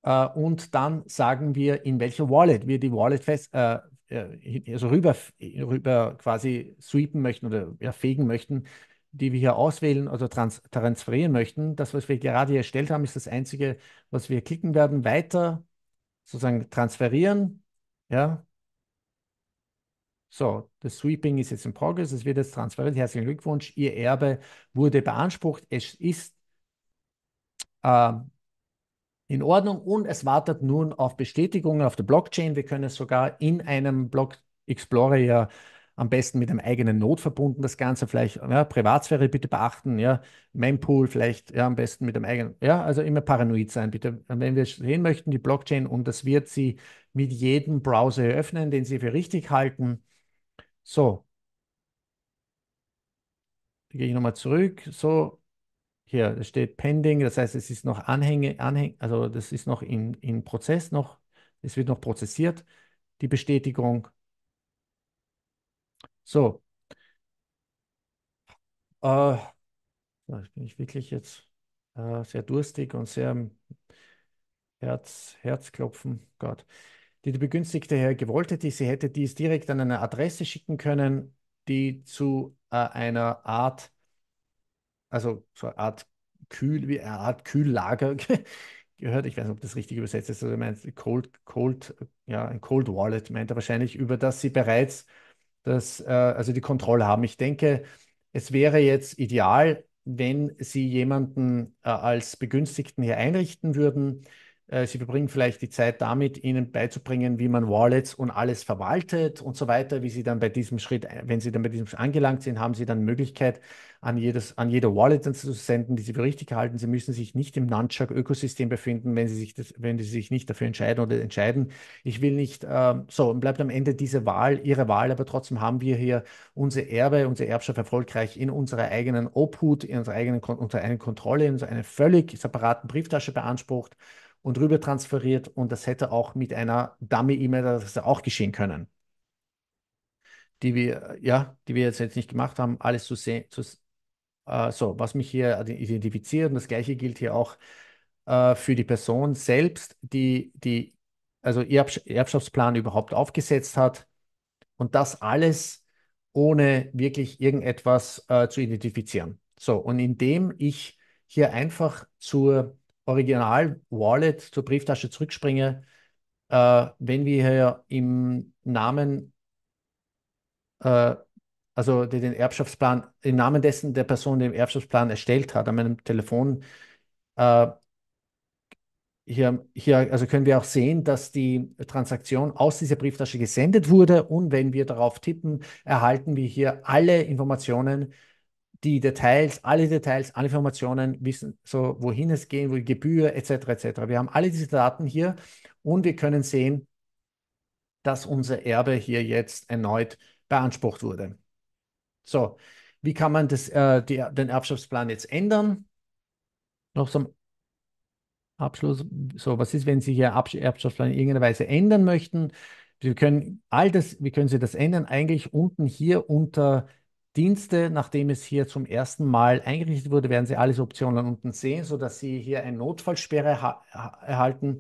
Äh, und dann sagen wir, in welcher Wallet wir die Wallet fest, äh, äh, also rüber, rüber quasi sweepen möchten oder ja, fegen möchten die wir hier auswählen oder also trans transferieren möchten. Das, was wir gerade erstellt haben, ist das Einzige, was wir klicken werden. Weiter, sozusagen transferieren. Ja. So, das Sweeping ist jetzt in Progress, es wird jetzt transferiert. Herzlichen Glückwunsch, Ihr Erbe wurde beansprucht. Es ist äh, in Ordnung und es wartet nun auf Bestätigungen auf der Blockchain. Wir können es sogar in einem Block Explorer ja am besten mit einem eigenen Not verbunden, das Ganze vielleicht, ja, Privatsphäre bitte beachten, ja, Mempool vielleicht, ja, am besten mit einem eigenen, ja, also immer paranoid sein, bitte. Wenn wir sehen möchten, die Blockchain, und das wird sie mit jedem Browser eröffnen, den sie für richtig halten. So. gehe ich nochmal zurück. So, hier steht pending, das heißt, es ist noch Anhänge, Anhäng, also das ist noch in, in Prozess noch, es wird noch prozessiert, die Bestätigung. So. Äh, ich bin ich wirklich jetzt äh, sehr durstig und sehr Herz, Herzklopfen. Gott. Die die Begünstigte Herr gewollt hätte, sie hätte, dies direkt an eine Adresse schicken können, die zu äh, einer Art, also so eine Art Kühl, wie eine Art Kühllager gehört. Ich weiß nicht, ob das richtig übersetzt ist. Also, meint Cold, Cold, ja, ein Cold Wallet meint er wahrscheinlich, über das sie bereits dass, äh, also die Kontrolle haben. Ich denke, es wäre jetzt ideal, wenn Sie jemanden äh, als Begünstigten hier einrichten würden, äh, sie verbringen vielleicht die Zeit damit, ihnen beizubringen, wie man Wallets und alles verwaltet und so weiter, wie sie dann bei diesem Schritt, äh, wenn sie dann bei diesem Schritt angelangt sind, haben sie dann Möglichkeit, an, jedes, an jede Wallet zu senden, die sie für richtig halten. Sie müssen sich nicht im Nunchuck-Ökosystem befinden, wenn sie, sich das, wenn sie sich nicht dafür entscheiden oder entscheiden, ich will nicht, äh, so, und bleibt am Ende diese Wahl, ihre Wahl, aber trotzdem haben wir hier unser Erbe, unsere Erbschaft erfolgreich in unserer eigenen Obhut, in unserer eigenen, unserer eigenen Kontrolle, in unserer einer völlig separaten Brieftasche beansprucht und rüber transferiert und das hätte auch mit einer Dummy-E-Mail-Adresse auch geschehen können. Die wir, ja, die wir jetzt, jetzt nicht gemacht haben, alles zu sehen. Äh, so, was mich hier identifiziert, und das gleiche gilt hier auch äh, für die Person selbst, die, die also Erbschaftsplan überhaupt aufgesetzt hat. Und das alles ohne wirklich irgendetwas äh, zu identifizieren. So, und indem ich hier einfach zur Original-Wallet zur Brieftasche zurückspringe, äh, wenn wir hier im Namen, äh, also den Erbschaftsplan, im Namen dessen der Person, die den Erbschaftsplan erstellt hat, an meinem Telefon, äh, hier, hier, also können wir auch sehen, dass die Transaktion aus dieser Brieftasche gesendet wurde und wenn wir darauf tippen, erhalten wir hier alle Informationen die Details, alle Details, alle Informationen, wissen so, wohin es gehen, wo die Gebühr etc. etc. Wir haben alle diese Daten hier und wir können sehen, dass unser Erbe hier jetzt erneut beansprucht wurde. So, wie kann man das, äh, die, den Erbschaftsplan jetzt ändern? Noch zum Abschluss. So, was ist, wenn Sie hier Erbschaftsplan in irgendeiner Weise ändern möchten? Wir können all das, wie können Sie das ändern? Eigentlich unten hier unter Dienste, nachdem es hier zum ersten Mal eingerichtet wurde, werden Sie alles Optionen unten sehen, sodass Sie hier eine Notfallsperre erhalten,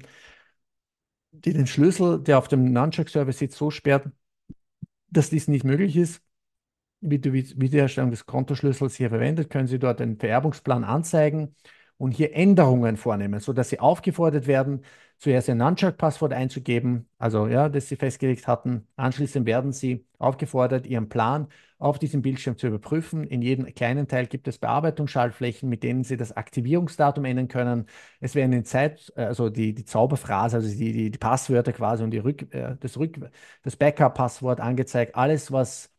die den Schlüssel, der auf dem Nunchuck-Server sitzt, so sperrt, dass dies nicht möglich ist. Wie die Wiederherstellung des Kontoschlüssels hier verwendet, können Sie dort den Vererbungsplan anzeigen und hier Änderungen vornehmen, sodass Sie aufgefordert werden, zuerst ein Nunchuck-Passwort einzugeben, also ja, das sie festgelegt hatten. Anschließend werden sie aufgefordert, ihren Plan auf diesem Bildschirm zu überprüfen. In jedem kleinen Teil gibt es Bearbeitungsschaltflächen, mit denen sie das Aktivierungsdatum ändern können. Es werden in Zeit, also die, die Zauberphrase, also die, die, die Passwörter quasi und die Rück, äh, das, Rück, das Backup-Passwort angezeigt. Alles, was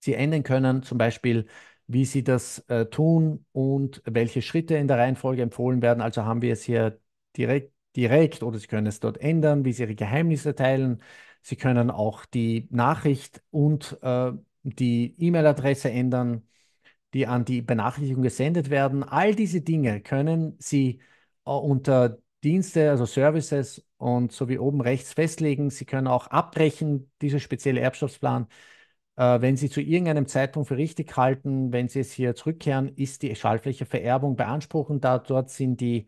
sie ändern können, zum Beispiel wie sie das äh, tun und welche Schritte in der Reihenfolge empfohlen werden. Also haben wir es hier direkt direkt oder Sie können es dort ändern, wie Sie Ihre Geheimnisse teilen. Sie können auch die Nachricht und äh, die E-Mail-Adresse ändern, die an die Benachrichtigung gesendet werden. All diese Dinge können Sie äh, unter Dienste, also Services und so wie oben rechts festlegen. Sie können auch abbrechen, dieser spezielle Erbschaftsplan. Äh, wenn Sie zu irgendeinem Zeitpunkt für richtig halten, wenn Sie es hier zurückkehren, ist die Schallfläche Vererbung beanspruchen, da dort sind die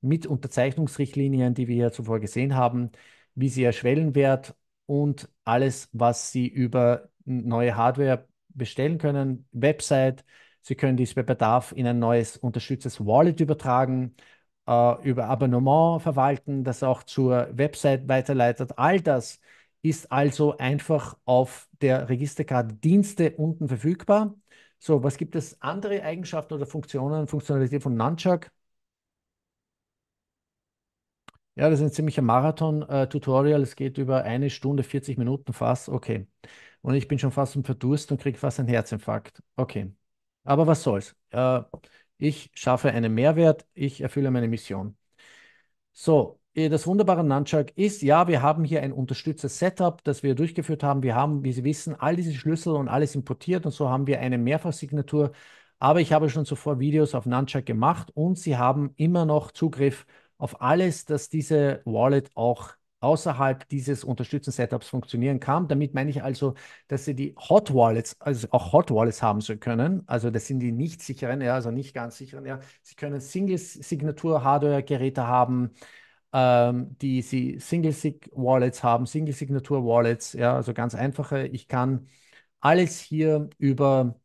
mit Unterzeichnungsrichtlinien, die wir ja zuvor gesehen haben, wie sie ihr Schwellenwert und alles, was sie über neue Hardware bestellen können, Website. Sie können dies bei Bedarf in ein neues unterstütztes Wallet übertragen, äh, über Abonnement verwalten, das auch zur Website weiterleitet. All das ist also einfach auf der Registerkarte Dienste unten verfügbar. So, was gibt es andere Eigenschaften oder Funktionen, Funktionalität von Nunchuck? Ja, das ist ein ziemlicher Marathon-Tutorial. es geht über eine Stunde, 40 Minuten fast. Okay. Und ich bin schon fast im Verdurst und kriege fast einen Herzinfarkt. Okay. Aber was soll's? Äh, ich schaffe einen Mehrwert, ich erfülle meine Mission. So, eh, das Wunderbare Nunchuck ist, ja, wir haben hier ein unterstützer Setup, das wir durchgeführt haben. Wir haben, wie Sie wissen, all diese Schlüssel und alles importiert und so haben wir eine Mehrfachsignatur. Aber ich habe schon zuvor Videos auf Nunchuck gemacht und Sie haben immer noch Zugriff auf auf alles, dass diese Wallet auch außerhalb dieses Unterstützen-Setups funktionieren kann. Damit meine ich also, dass sie die Hot Wallets, also auch Hot Wallets haben so können. Also das sind die nicht sicheren, ja, also nicht ganz sicheren, ja. Sie können Single-Signatur-Hardware-Geräte haben, ähm, die sie Single-Sig-Wallets haben, Single-Signatur-Wallets, ja, also ganz einfache. Ich kann alles hier über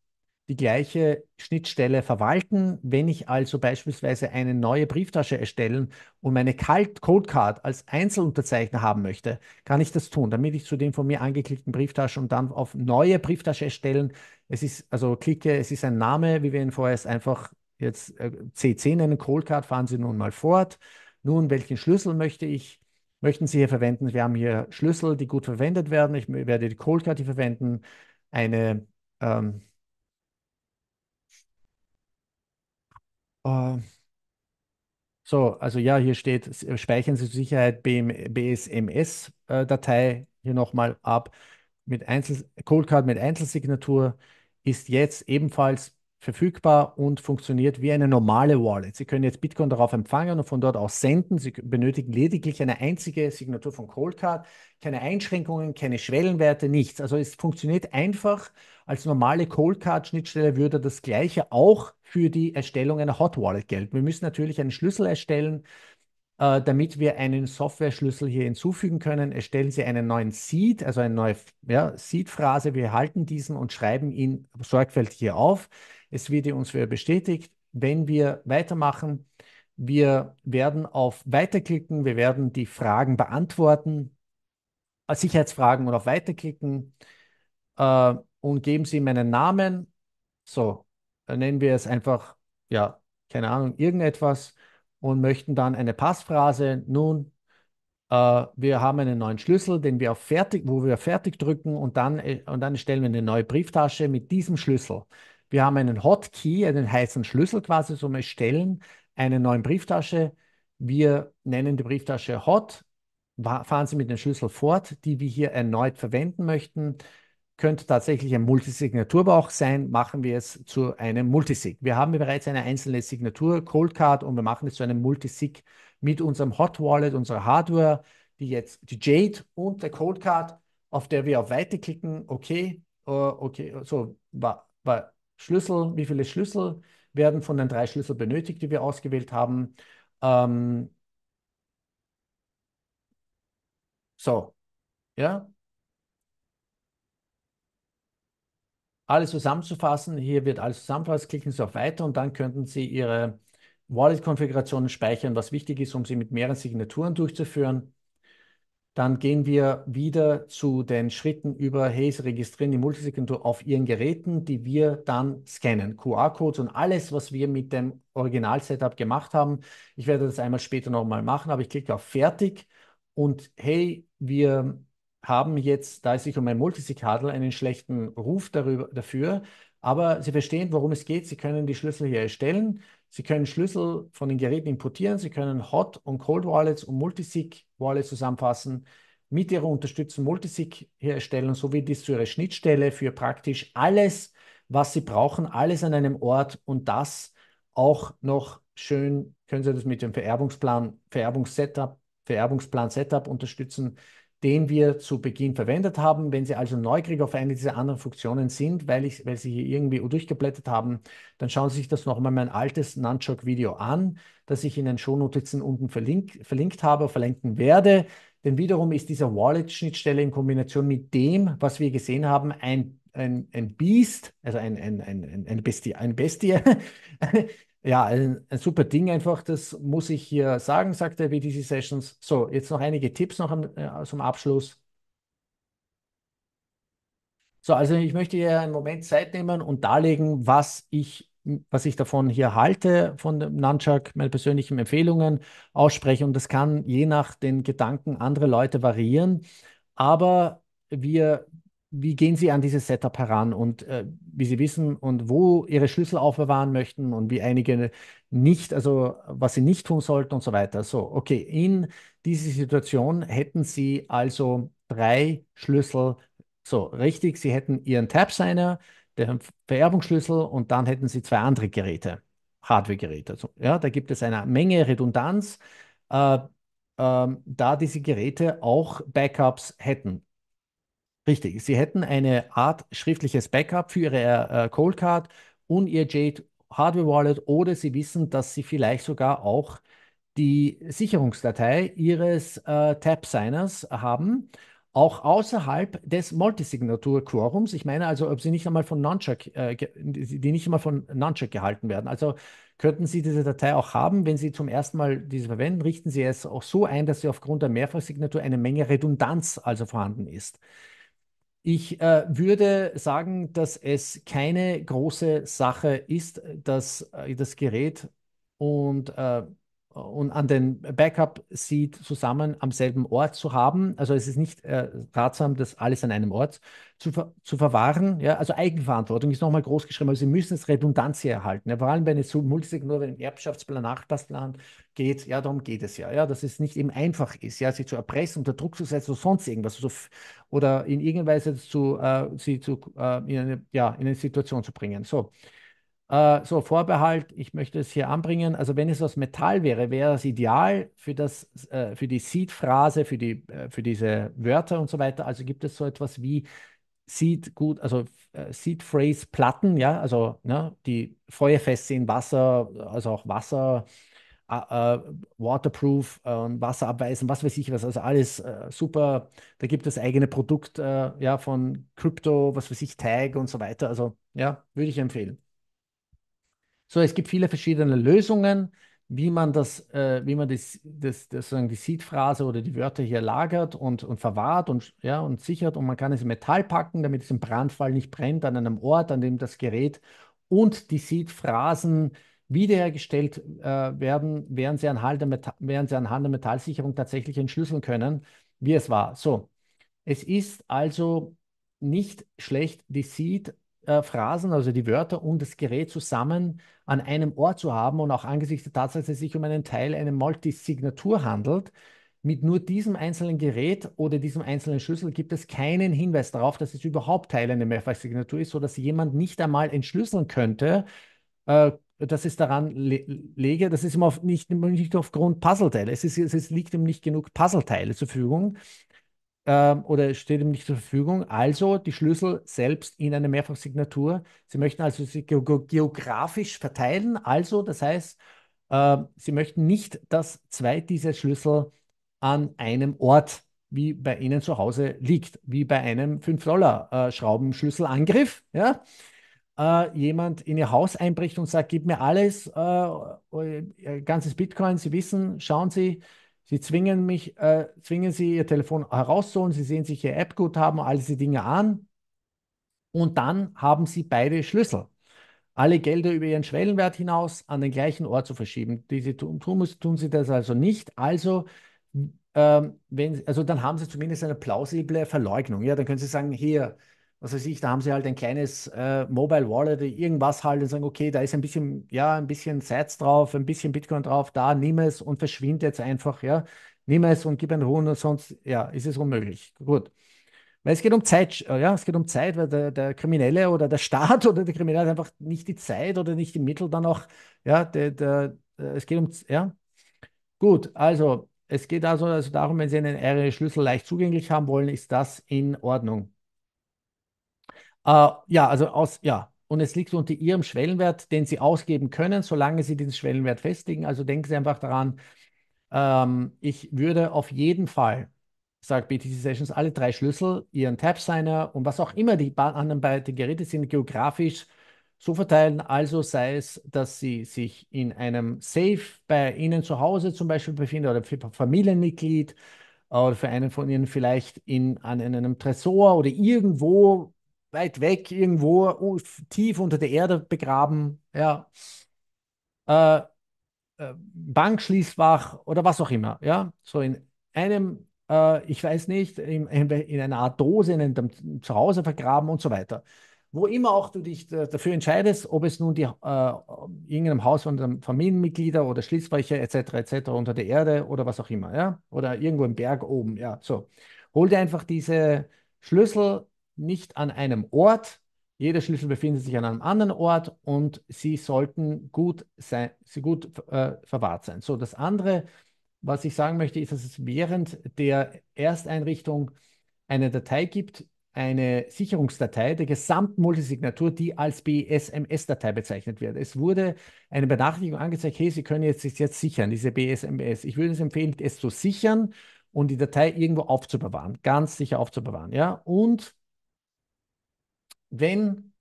die gleiche Schnittstelle verwalten. Wenn ich also beispielsweise eine neue Brieftasche erstellen und meine Cult Code Card als Einzelunterzeichner haben möchte, kann ich das tun, damit ich zu dem von mir angeklickten Brieftasche und dann auf neue Brieftasche erstellen. Es ist also klicke, es ist ein Name, wie wir ihn vorher einfach jetzt äh, C10 einen Code Card fahren Sie nun mal fort. Nun, welchen Schlüssel möchte ich möchten Sie hier verwenden? Wir haben hier Schlüssel, die gut verwendet werden. Ich werde die Cold Card verwenden, eine ähm, Ähm, so, also ja, hier steht, äh, speichern Sie zur Sicherheit BSMS-Datei äh, hier nochmal ab. Mit Einzel Cold mit Einzelsignatur ist jetzt ebenfalls verfügbar und funktioniert wie eine normale Wallet. Sie können jetzt Bitcoin darauf empfangen und von dort aus senden. Sie benötigen lediglich eine einzige Signatur von Coldcard, keine Einschränkungen, keine Schwellenwerte, nichts. Also es funktioniert einfach. Als normale Coldcard-Schnittstelle würde das Gleiche auch für die Erstellung einer Hot Wallet gelten. Wir müssen natürlich einen Schlüssel erstellen, äh, damit wir einen Software-Schlüssel hier hinzufügen können. Erstellen Sie einen neuen Seed, also eine neue ja, Seed-Phrase. Wir halten diesen und schreiben ihn sorgfältig hier auf. Es wird uns wieder bestätigt, wenn wir weitermachen. Wir werden auf Weiterklicken, wir werden die Fragen beantworten, äh, Sicherheitsfragen und auf Weiterklicken äh, und geben Sie meinen Namen. So, nennen wir es einfach, ja, keine Ahnung, irgendetwas und möchten dann eine Passphrase. Nun, äh, wir haben einen neuen Schlüssel, den wir auf fertig, wo wir fertig drücken und dann, äh, und dann stellen wir eine neue Brieftasche mit diesem Schlüssel. Wir haben einen Hotkey, einen heißen Schlüssel quasi zum Erstellen einer neuen Brieftasche. Wir nennen die Brieftasche Hot, fahren Sie mit dem Schlüssel fort, die wir hier erneut verwenden möchten. Könnte tatsächlich ein Multisignaturbauch sein, machen wir es zu einem Multisig. Wir haben bereits eine einzelne Signatur, Cold Card, und wir machen es zu einem Multisig mit unserem Hot Wallet, unserer Hardware, die jetzt die Jade und der Cold Card, auf der wir auf Weite klicken, okay, äh, okay, so war, war Schlüssel, wie viele Schlüssel werden von den drei Schlüsseln benötigt, die wir ausgewählt haben. Ähm, so, ja. Alles zusammenzufassen, hier wird alles zusammengefasst, klicken Sie auf Weiter und dann könnten Sie Ihre Wallet-Konfigurationen speichern, was wichtig ist, um sie mit mehreren Signaturen durchzuführen. Dann gehen wir wieder zu den Schritten über, hey, Sie registrieren die Multisignatur auf Ihren Geräten, die wir dann scannen. QR-Codes und alles, was wir mit dem Original-Setup gemacht haben. Ich werde das einmal später nochmal machen, aber ich klicke auf Fertig und hey, wir haben jetzt, da ist ich um ein Multisig-Hadel, einen schlechten Ruf darüber, dafür. Aber Sie verstehen, worum es geht. Sie können die Schlüssel hier erstellen. Sie können Schlüssel von den Geräten importieren, Sie können Hot- und Cold-Wallets und Multisig-Wallets zusammenfassen, mit Ihrer Unterstützung Multisig herstellen, sowie dies zu Ihrer Schnittstelle für praktisch alles, was Sie brauchen, alles an einem Ort und das auch noch schön, können Sie das mit dem Vererbungsplan, Vererbungssetup, Vererbungsplan Setup unterstützen, den wir zu Beginn verwendet haben. Wenn Sie also neugierig auf eine dieser anderen Funktionen sind, weil, ich, weil Sie hier irgendwie durchgeblättert haben, dann schauen Sie sich das nochmal mein altes Nunchok-Video an, das ich in den Shownotizen unten verlink, verlinkt habe, verlinken werde. Denn wiederum ist dieser Wallet-Schnittstelle in Kombination mit dem, was wir gesehen haben, ein, ein, ein Biest, also ein, ein, ein, ein Bestie, ein Bestie ja, ein, ein, super Ding einfach, das muss ich hier sagen, sagt der WDC Sessions. So, jetzt noch einige Tipps noch am, äh, zum Abschluss. So, also ich möchte hier einen Moment Zeit nehmen und darlegen, was ich, was ich davon hier halte, von dem Nunchuck, meine persönlichen Empfehlungen aussprechen. Und das kann je nach den Gedanken anderer Leute variieren. Aber wir wie gehen Sie an dieses Setup heran und äh, wie Sie wissen und wo Ihre Schlüssel aufbewahren möchten und wie einige nicht, also was Sie nicht tun sollten und so weiter. So, okay, in diese Situation hätten Sie also drei Schlüssel. So, richtig, Sie hätten Ihren Tab-Signer, den Vererbungsschlüssel und dann hätten Sie zwei andere Geräte, Hardware-Geräte. So, ja, da gibt es eine Menge Redundanz. Äh, äh, da diese Geräte auch Backups hätten. Richtig, sie hätten eine Art schriftliches Backup für ihre äh, Cold Card und ihr Jade Hardware Wallet oder sie wissen, dass sie vielleicht sogar auch die Sicherungsdatei ihres äh, Tab-Signers haben, auch außerhalb des Multisignatur-Quorums. Ich meine also, ob sie nicht einmal von Nunchuck, äh, die nicht einmal von Nunchuck gehalten werden. Also könnten Sie diese Datei auch haben, wenn Sie zum ersten Mal diese verwenden, richten Sie es auch so ein, dass Sie aufgrund der Mehrfachsignatur eine Menge Redundanz also vorhanden ist. Ich äh, würde sagen, dass es keine große Sache ist, dass äh, das Gerät und äh, und an den Backup-Seed zusammen am selben Ort zu haben. Also es ist nicht äh, ratsam, das alles an einem Ort zu, ver zu verwahren. Ja? Also Eigenverantwortung ist nochmal groß geschrieben, aber Sie müssen es Redundanz hier erhalten. Ja? Vor allem, wenn es zu Multisig-Nur, wenn im Erbschaftsplan, Nachbarsplan geht, ja, darum geht es ja, ja, dass es nicht eben einfach ist, ja, sie zu erpressen, unter Druck zu setzen oder sonst irgendwas so, also oder in irgendeiner Weise zu, äh, sie zu, äh, in, eine, ja, in eine Situation zu bringen. So. Äh, so, Vorbehalt, ich möchte es hier anbringen. Also, wenn es aus Metall wäre, wäre das ideal für, das, äh, für die Seed-Phrase, für, die, äh, für diese Wörter und so weiter. Also gibt es so etwas wie Seed gut, also äh, Seed Phrase Platten, ja, also ne, die feuerfest sind, Wasser, also auch Wasser, äh, äh waterproof äh, und äh, abweisen, was weiß ich was, also alles äh, super. Da gibt es eigene Produkte ja, von Crypto, was weiß ich, Tag und so weiter. Also ja, würde ich empfehlen. So, es gibt viele verschiedene Lösungen, wie man das, äh, wie man das, das, das sozusagen die Seed-Phrase oder die Wörter hier lagert und, und verwahrt und, ja, und sichert. Und man kann es in Metall packen, damit es im Brandfall nicht brennt, an einem Ort, an dem das Gerät und die Seed-Phrasen wiederhergestellt äh, werden, während sie, anhand der während sie anhand der Metallsicherung tatsächlich entschlüsseln können, wie es war. So, es ist also nicht schlecht, die Seed äh, Phrasen, also die Wörter und das Gerät zusammen an einem Ort zu haben und auch angesichts der Tatsache, dass es sich um einen Teil, eine Multisignatur handelt, mit nur diesem einzelnen Gerät oder diesem einzelnen Schlüssel gibt es keinen Hinweis darauf, dass es überhaupt Teil einer Mehrfachsignatur ist, sodass jemand nicht einmal entschlüsseln könnte, äh, dass es daran le lege, das ist ihm auf, nicht, nicht aufgrund Puzzleteile, es, ist, es liegt ihm nicht genug Puzzleteile zur Verfügung, ähm, oder steht ihm nicht zur Verfügung. Also die Schlüssel selbst in eine Mehrfachsignatur. Sie möchten also sie ge geografisch verteilen. Also, das heißt, äh, Sie möchten nicht, dass zwei dieser Schlüssel an einem Ort wie bei Ihnen zu Hause liegt, wie bei einem 5-Dollar-Schraubenschlüsselangriff. ja? Äh, jemand in Ihr Haus einbricht und sagt, gib mir alles, äh, ganzes Bitcoin, Sie wissen, schauen Sie, Sie zwingen mich, äh, zwingen Sie Ihr Telefon herauszuholen, Sie sehen sich Ihr App-Guthaben, all diese Dinge an und dann haben Sie beide Schlüssel. Alle Gelder über Ihren Schwellenwert hinaus an den gleichen Ort zu verschieben. Die tun, tun, tun Sie das also nicht. Also ähm, wenn, also dann haben sie zumindest eine plausible Verleugnung. Ja, dann können sie sagen, hier, was weiß ich, da haben sie halt ein kleines äh, Mobile Wallet, irgendwas halt und sagen, okay, da ist ein bisschen, ja, ein bisschen Sats drauf, ein bisschen Bitcoin drauf, da nimm es und verschwind jetzt einfach, ja. Nimm es und gib einen Ruhen und sonst, ja, ist es unmöglich. Gut. Weil es geht um Zeit, äh, ja, es geht um Zeit, weil der, der Kriminelle oder der Staat oder der Kriminelle hat einfach nicht die Zeit oder nicht die Mittel dann auch, ja, der, der, äh, es geht um, ja. Gut, also es geht also, also darum, wenn Sie einen RE-Schlüssel leicht zugänglich haben wollen, ist das in Ordnung. Äh, ja, also aus, ja. Und es liegt unter Ihrem Schwellenwert, den Sie ausgeben können, solange Sie diesen Schwellenwert festlegen. Also denken Sie einfach daran, ähm, ich würde auf jeden Fall, sagt BTC Sessions, alle drei Schlüssel, Ihren Tab-Signer und was auch immer die anderen beiden Geräte sind, geografisch so verteilen. Also sei es, dass Sie sich in einem Safe bei Ihnen zu Hause zum Beispiel befinden oder für Familienmitglied oder für einen von Ihnen vielleicht in, an, in einem Tresor oder irgendwo, weit weg, irgendwo tief unter der Erde begraben, ja, äh, äh, Bankschließfach oder was auch immer, ja, so in einem, äh, ich weiß nicht, in, in, einer Art Dose, in einem Zuhause vergraben und so weiter. Wo immer auch du dich äh, dafür entscheidest, ob es nun die, äh, irgendeinem Haus von einem Familienmitglieder oder Schließfläche etc. etc. unter der Erde oder was auch immer, ja, oder irgendwo im Berg oben, ja, so. Hol dir einfach diese Schlüssel nicht an einem Ort. Jeder Schlüssel befindet sich an einem anderen Ort und sie sollten gut, sein, sie gut äh, verwahrt sein. So, das andere, was ich sagen möchte, ist, dass es während der Ersteinrichtung eine Datei gibt, eine Sicherungsdatei der gesamten Multisignatur, die als BSMS-Datei bezeichnet wird. Es wurde eine Benachrichtigung angezeigt, hey, Sie können jetzt, sich jetzt sichern, diese BSMS. Ich würde es empfehlen, es zu sichern und die Datei irgendwo aufzubewahren, ganz sicher aufzubewahren. Ja? Und wenn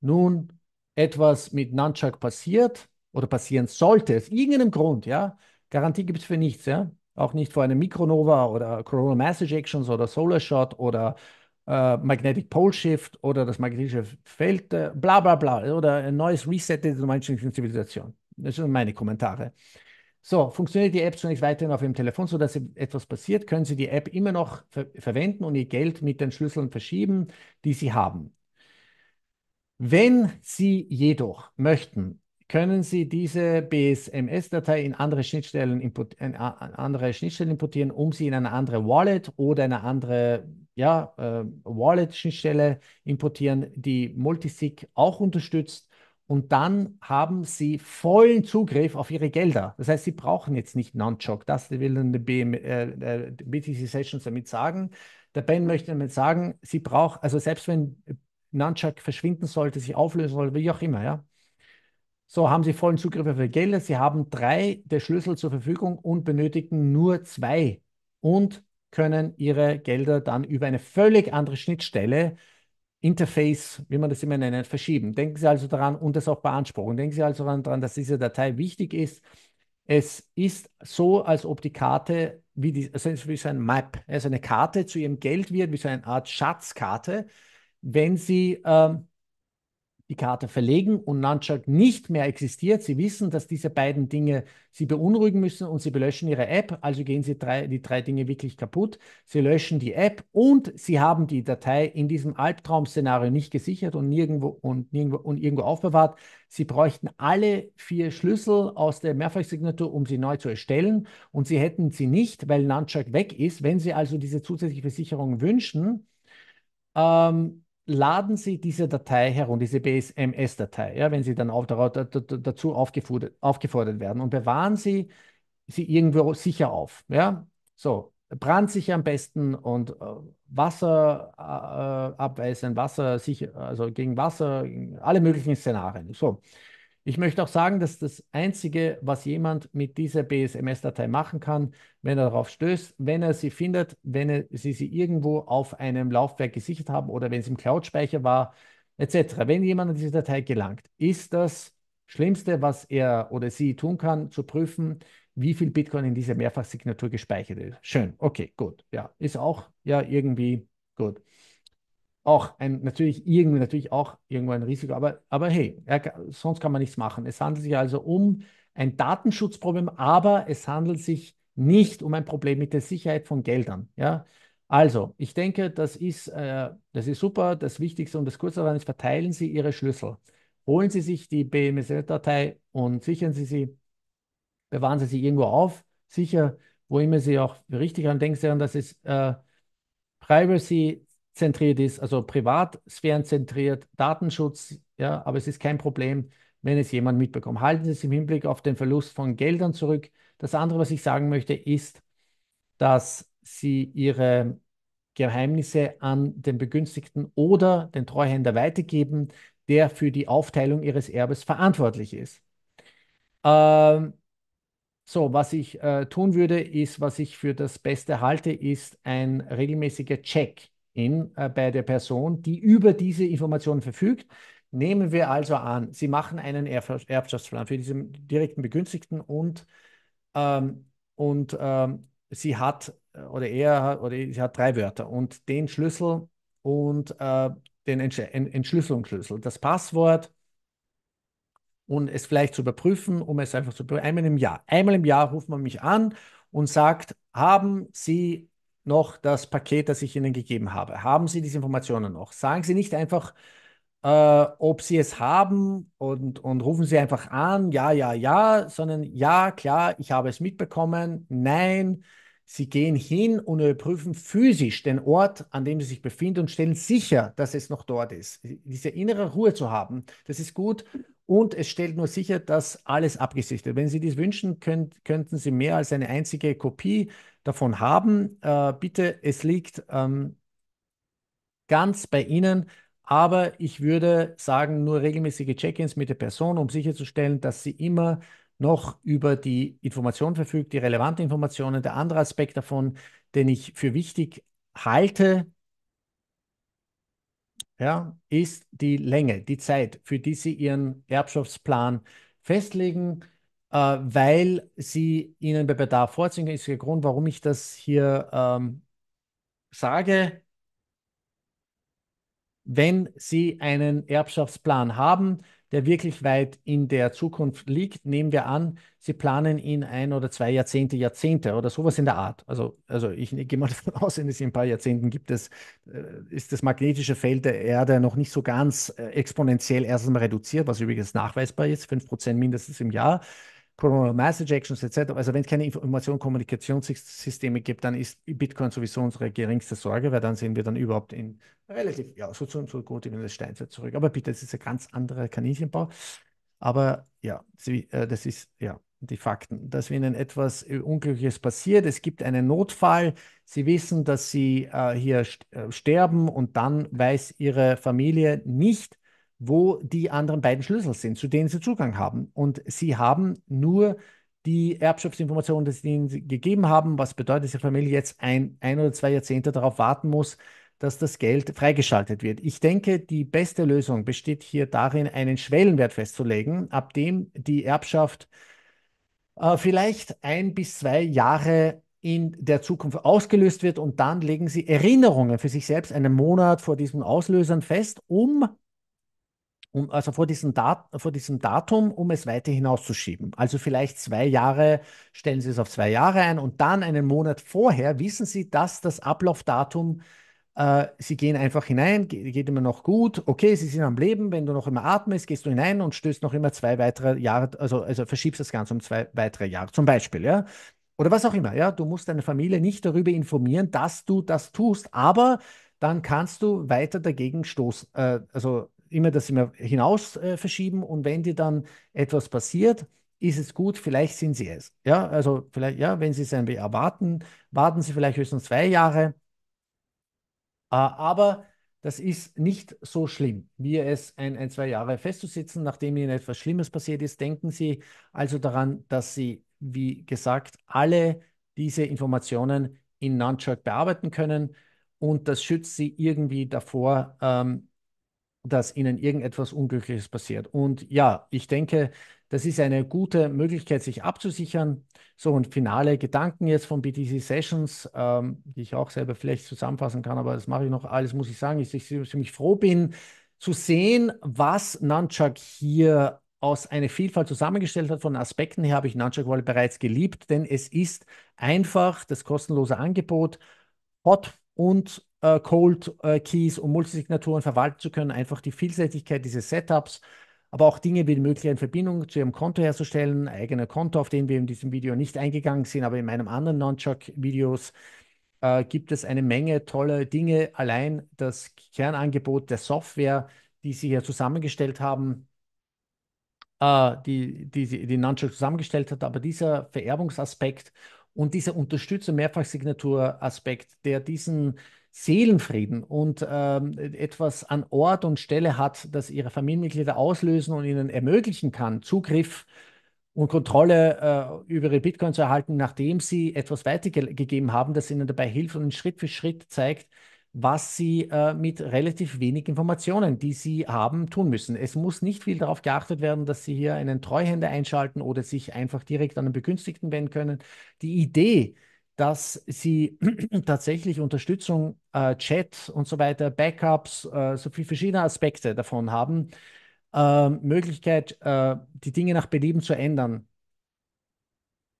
nun etwas mit Nunchuck passiert oder passieren sollte, aus irgendeinem Grund, ja, Garantie gibt es für nichts, ja, auch nicht vor einem Mikronova oder Corona Mass Ejections oder Solar Shot oder äh, Magnetic Pole Shift oder das magnetische Feld, äh, bla bla bla, oder ein neues Reset der menschlichen Zivilisation. Das sind meine Kommentare. So, funktioniert die App zunächst weiterhin auf Ihrem Telefon, sodass etwas passiert, können Sie die App immer noch ver verwenden und Ihr Geld mit den Schlüsseln verschieben, die Sie haben. Wenn Sie jedoch möchten, können Sie diese BSMS-Datei in andere Schnittstellen, input, in äh, andere Schnittstellen importieren, um sie in eine andere Wallet oder eine andere ja, äh, Wallet-Schnittstelle importieren, die Multisig auch unterstützt. Und dann haben Sie vollen Zugriff auf Ihre Gelder. Das heißt, Sie brauchen jetzt nicht Non-Choc. Das will dann die BM, äh, äh BTC Sessions damit sagen. Der Ben möchte damit sagen, Sie brauchen, also selbst wenn Nunchuck verschwinden sollte, sich auflösen sollte, wie auch immer, ja. So haben sie vollen Zugriff auf ihre Gelder. Sie haben drei der Schlüssel zur Verfügung und benötigen nur zwei und können ihre Gelder dann über eine völlig andere Schnittstelle, Interface, wie man das immer nennt, verschieben. Denken Sie also daran und das auch beanspruchen. Denken Sie also daran, dass diese Datei wichtig ist. Es ist so, als ob die Karte wie, die, also wie so ein Map, also eine Karte zu ihrem Geld wird, wie so eine Art Schatzkarte wenn Sie ähm, die Karte verlegen und Nunchuck nicht mehr existiert. Sie wissen, dass diese beiden Dinge Sie beunruhigen müssen und Sie belöschen Ihre App. Also gehen Sie drei, die drei Dinge wirklich kaputt. Sie löschen die App und Sie haben die Datei in diesem Albtraum-Szenario nicht gesichert und nirgendwo, und, nirgendwo, und irgendwo aufbewahrt. Sie bräuchten alle vier Schlüssel aus der Mehrfachsignatur, um sie neu zu erstellen. Und Sie hätten sie nicht, weil Nunchuck weg ist. Wenn Sie also diese zusätzliche Versicherung wünschen, ähm, laden Sie diese Datei herum, diese BSMS-Datei, ja, wenn Sie dann auf, dazu aufgefordert, aufgefordert, werden und bewahren Sie sie irgendwo sicher auf. Ja? So, brandsicher am besten und äh, Wasser äh, äh abweisen, Wasser sicher, also gegen Wasser, alle möglichen Szenarien. So, ich möchte auch sagen, dass das Einzige, was jemand mit dieser BSMS-Datei machen kann, wenn er darauf stößt, wenn er sie findet, wenn er, sie sie irgendwo auf einem Laufwerk gesichert haben oder wenn es im Cloud-Speicher war, etc. Wenn jemand an diese Datei gelangt, ist das Schlimmste, was er oder sie tun kann, zu prüfen, wie viel Bitcoin in dieser Mehrfachsignatur gespeichert ist. Schön, okay, gut. Ja, ist auch ja irgendwie gut auch ein, natürlich irgendwie, natürlich auch irgendwo ein Risiko, aber, aber hey, er, sonst kann man nichts machen. Es handelt sich also um ein Datenschutzproblem, aber es handelt sich nicht um ein Problem mit der Sicherheit von Geldern. Ja? Also, ich denke, das ist, äh, das ist super. Das Wichtigste und das Kurze daran ist, verteilen Sie Ihre Schlüssel. Holen Sie sich die BMSL-Datei und sichern Sie sie, bewahren Sie sie irgendwo auf, sicher, wo immer Sie auch richtig haben. Denken Sie daran, dass es äh, Privacy zentriert ist, also Privatsphären zentriert, Datenschutz, ja, aber es ist kein Problem, wenn es jemand mitbekommt. Halten Sie es im Hinblick auf den Verlust von Geldern zurück. Das andere, was ich sagen möchte, ist, dass Sie Ihre Geheimnisse an den Begünstigten oder den Treuhänder weitergeben, der für die Aufteilung Ihres Erbes verantwortlich ist. Ähm, so, was ich äh, tun würde, ist, was ich für das Beste halte, ist ein regelmäßiger Check in, äh, bei der Person, die über diese Informationen verfügt. Nehmen wir also an, Sie machen einen Erbschaftsplan für diesen direkten Begünstigten und, ähm, und ähm, sie hat äh, oder er oder sie hat drei Wörter und den Schlüssel und äh, den Entsch Entschlüsselungsschlüssel, das Passwort und es vielleicht zu überprüfen, um es einfach zu überprüfen. einmal im Jahr. Einmal im Jahr ruft man mich an und sagt, haben Sie noch das Paket, das ich Ihnen gegeben habe? Haben Sie diese Informationen noch? Sagen Sie nicht einfach, äh, ob Sie es haben und, und rufen Sie einfach an, ja, ja, ja, sondern ja, klar, ich habe es mitbekommen, nein, Sie gehen hin und überprüfen physisch den Ort, an dem Sie sich befinden und stellen sicher, dass es noch dort ist. Diese innere Ruhe zu haben, das ist gut und es stellt nur sicher, dass alles abgesichert ist. Wenn Sie dies wünschen, könnt, könnten Sie mehr als eine einzige Kopie davon haben. Äh, bitte, es liegt ähm, ganz bei Ihnen. Aber ich würde sagen, nur regelmäßige Check-ins mit der Person, um sicherzustellen, dass sie immer noch über die Information verfügt, die relevanten Informationen. Der andere Aspekt davon, den ich für wichtig halte, ja, ist die Länge, die Zeit, für die Sie Ihren Erbschaftsplan festlegen, äh, weil Sie Ihnen bei Bedarf vorziehen. Das ist der Grund, warum ich das hier ähm, sage. Wenn Sie einen Erbschaftsplan haben, der wirklich weit in der Zukunft liegt. Nehmen wir an, Sie planen in ein oder zwei Jahrzehnte, Jahrzehnte oder sowas in der Art. Also, also ich gehe mal davon aus, wenn es in ein paar Jahrzehnten gibt es, äh, ist das magnetische Feld der Erde noch nicht so ganz äh, exponentiell erstens mal reduziert, was übrigens nachweisbar ist, 5% mindestens im Jahr. Programmable Message Actions etc. Also wenn es keine Information- Kommunikationssysteme gibt, dann ist Bitcoin sowieso unsere geringste Sorge, weil dann sehen wir dann überhaupt in relativ, ja, so, so, so gut wie in das Steinzeit zurück. Aber bitte, das ist ein ganz anderer Kaninchenbau. Aber ja, äh, das ist ja die Fakten, dass ihnen etwas äh, Unglückliches passiert. Es gibt einen Notfall. Sie wissen, dass sie äh, hier äh, sterben und dann weiß ihre Familie nicht, wo die anderen beiden Schlüssel sind, zu denen sie Zugang haben. Und sie haben nur die Erbschaftsinformationen, die sie ihnen gegeben haben, was bedeutet, dass ihre Familie jetzt ein, ein oder zwei Jahrzehnte darauf warten muss, dass das Geld freigeschaltet wird. Ich denke, die beste Lösung besteht hier darin, einen Schwellenwert festzulegen, ab dem die Erbschaft äh, vielleicht ein bis zwei Jahre in der Zukunft ausgelöst wird und dann legen sie Erinnerungen für sich selbst einen Monat vor diesen Auslösern fest, um um, also vor diesem, Dat vor diesem Datum, um es weiter hinauszuschieben. Also vielleicht zwei Jahre, stellen Sie es auf zwei Jahre ein und dann einen Monat vorher wissen Sie, dass das Ablaufdatum äh, Sie gehen einfach hinein, geht immer noch gut, okay, sie sind am Leben, wenn du noch immer atmest, gehst du hinein und stößt noch immer zwei weitere Jahre, also, also verschiebst das Ganze um zwei weitere Jahre, zum Beispiel, ja. Oder was auch immer, ja. Du musst deine Familie nicht darüber informieren, dass du das tust, aber dann kannst du weiter dagegen stoßen, äh, also immer das immer hinaus äh, verschieben und wenn dir dann etwas passiert, ist es gut, vielleicht sind sie es. Ja, also vielleicht, ja, wenn sie es ein Jahr warten, warten sie vielleicht höchstens zwei Jahre. Äh, aber das ist nicht so schlimm, wie es ein, ein, zwei Jahre festzusitzen, nachdem Ihnen etwas Schlimmes passiert ist. Denken Sie also daran, dass Sie, wie gesagt, alle diese Informationen in Nunchuck bearbeiten können und das schützt Sie irgendwie davor, ähm, dass ihnen irgendetwas Unglückliches passiert. Und ja, ich denke, das ist eine gute Möglichkeit, sich abzusichern. So und finale Gedanken jetzt von BTC Sessions, ähm, die ich auch selber vielleicht zusammenfassen kann, aber das mache ich noch. Alles muss ich sagen, ist, dass ich ziemlich froh bin zu sehen, was Nunchuck hier aus einer Vielfalt zusammengestellt hat von Aspekten her, habe ich Nunchuck Wallet bereits geliebt, denn es ist einfach das kostenlose Angebot, hot und äh, Cold äh, Keys und Multisignaturen verwalten zu können, einfach die Vielseitigkeit dieses Setups, aber auch Dinge wie die Möglichkeit, Verbindung zu Ihrem Konto herzustellen, eigene Konto, auf den wir in diesem Video nicht eingegangen sind, aber in meinem anderen Nonchuck-Videos äh, gibt es eine Menge tolle Dinge. Allein das Kernangebot der Software, die Sie hier zusammengestellt haben, äh, die, die, die, die Nunchuck zusammengestellt hat, aber dieser Vererbungsaspekt und dieser Unterstützer-Mehrfachsignatur-Aspekt, der diesen Seelenfrieden und ähm, etwas an Ort und Stelle hat, das ihre Familienmitglieder auslösen und ihnen ermöglichen kann, Zugriff und Kontrolle äh, über ihre Bitcoin zu erhalten, nachdem sie etwas weitergegeben haben, das ihnen dabei hilft und Schritt für Schritt zeigt, was sie äh, mit relativ wenig Informationen, die sie haben, tun müssen. Es muss nicht viel darauf geachtet werden, dass sie hier einen Treuhänder einschalten oder sich einfach direkt an einen Begünstigten wenden können. Die Idee, dass sie tatsächlich Unterstützung, äh, Chat und so weiter, Backups, äh, so viele verschiedene Aspekte davon haben, ähm, äh, Möglichkeit, die Dinge nach Belieben zu ändern.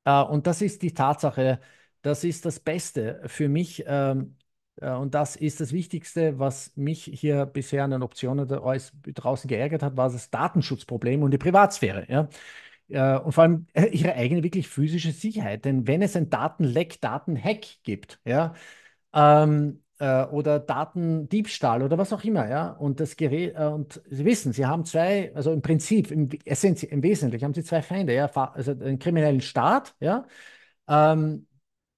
Äh, und das ist die Tatsache, das ist das Beste für mich ähm, äh, und das ist das Wichtigste, was mich hier bisher an den Optionen draußen geärgert hat, war das Datenschutzproblem und die Privatsphäre. Ja? äh, und vor allem äh, ihre eigene wirklich physische Sicherheit. Denn wenn es ein Datenleck, Datenhack gibt, ja, ähm, äh, oder Datendiebstahl oder was auch immer, ja, und das Gerät, äh, und Sie wissen, Sie haben zwei, also im Prinzip, im, Essenz, im Wesentlichen haben Sie zwei Feinde, ja, also einen kriminellen Staat, ja, ähm,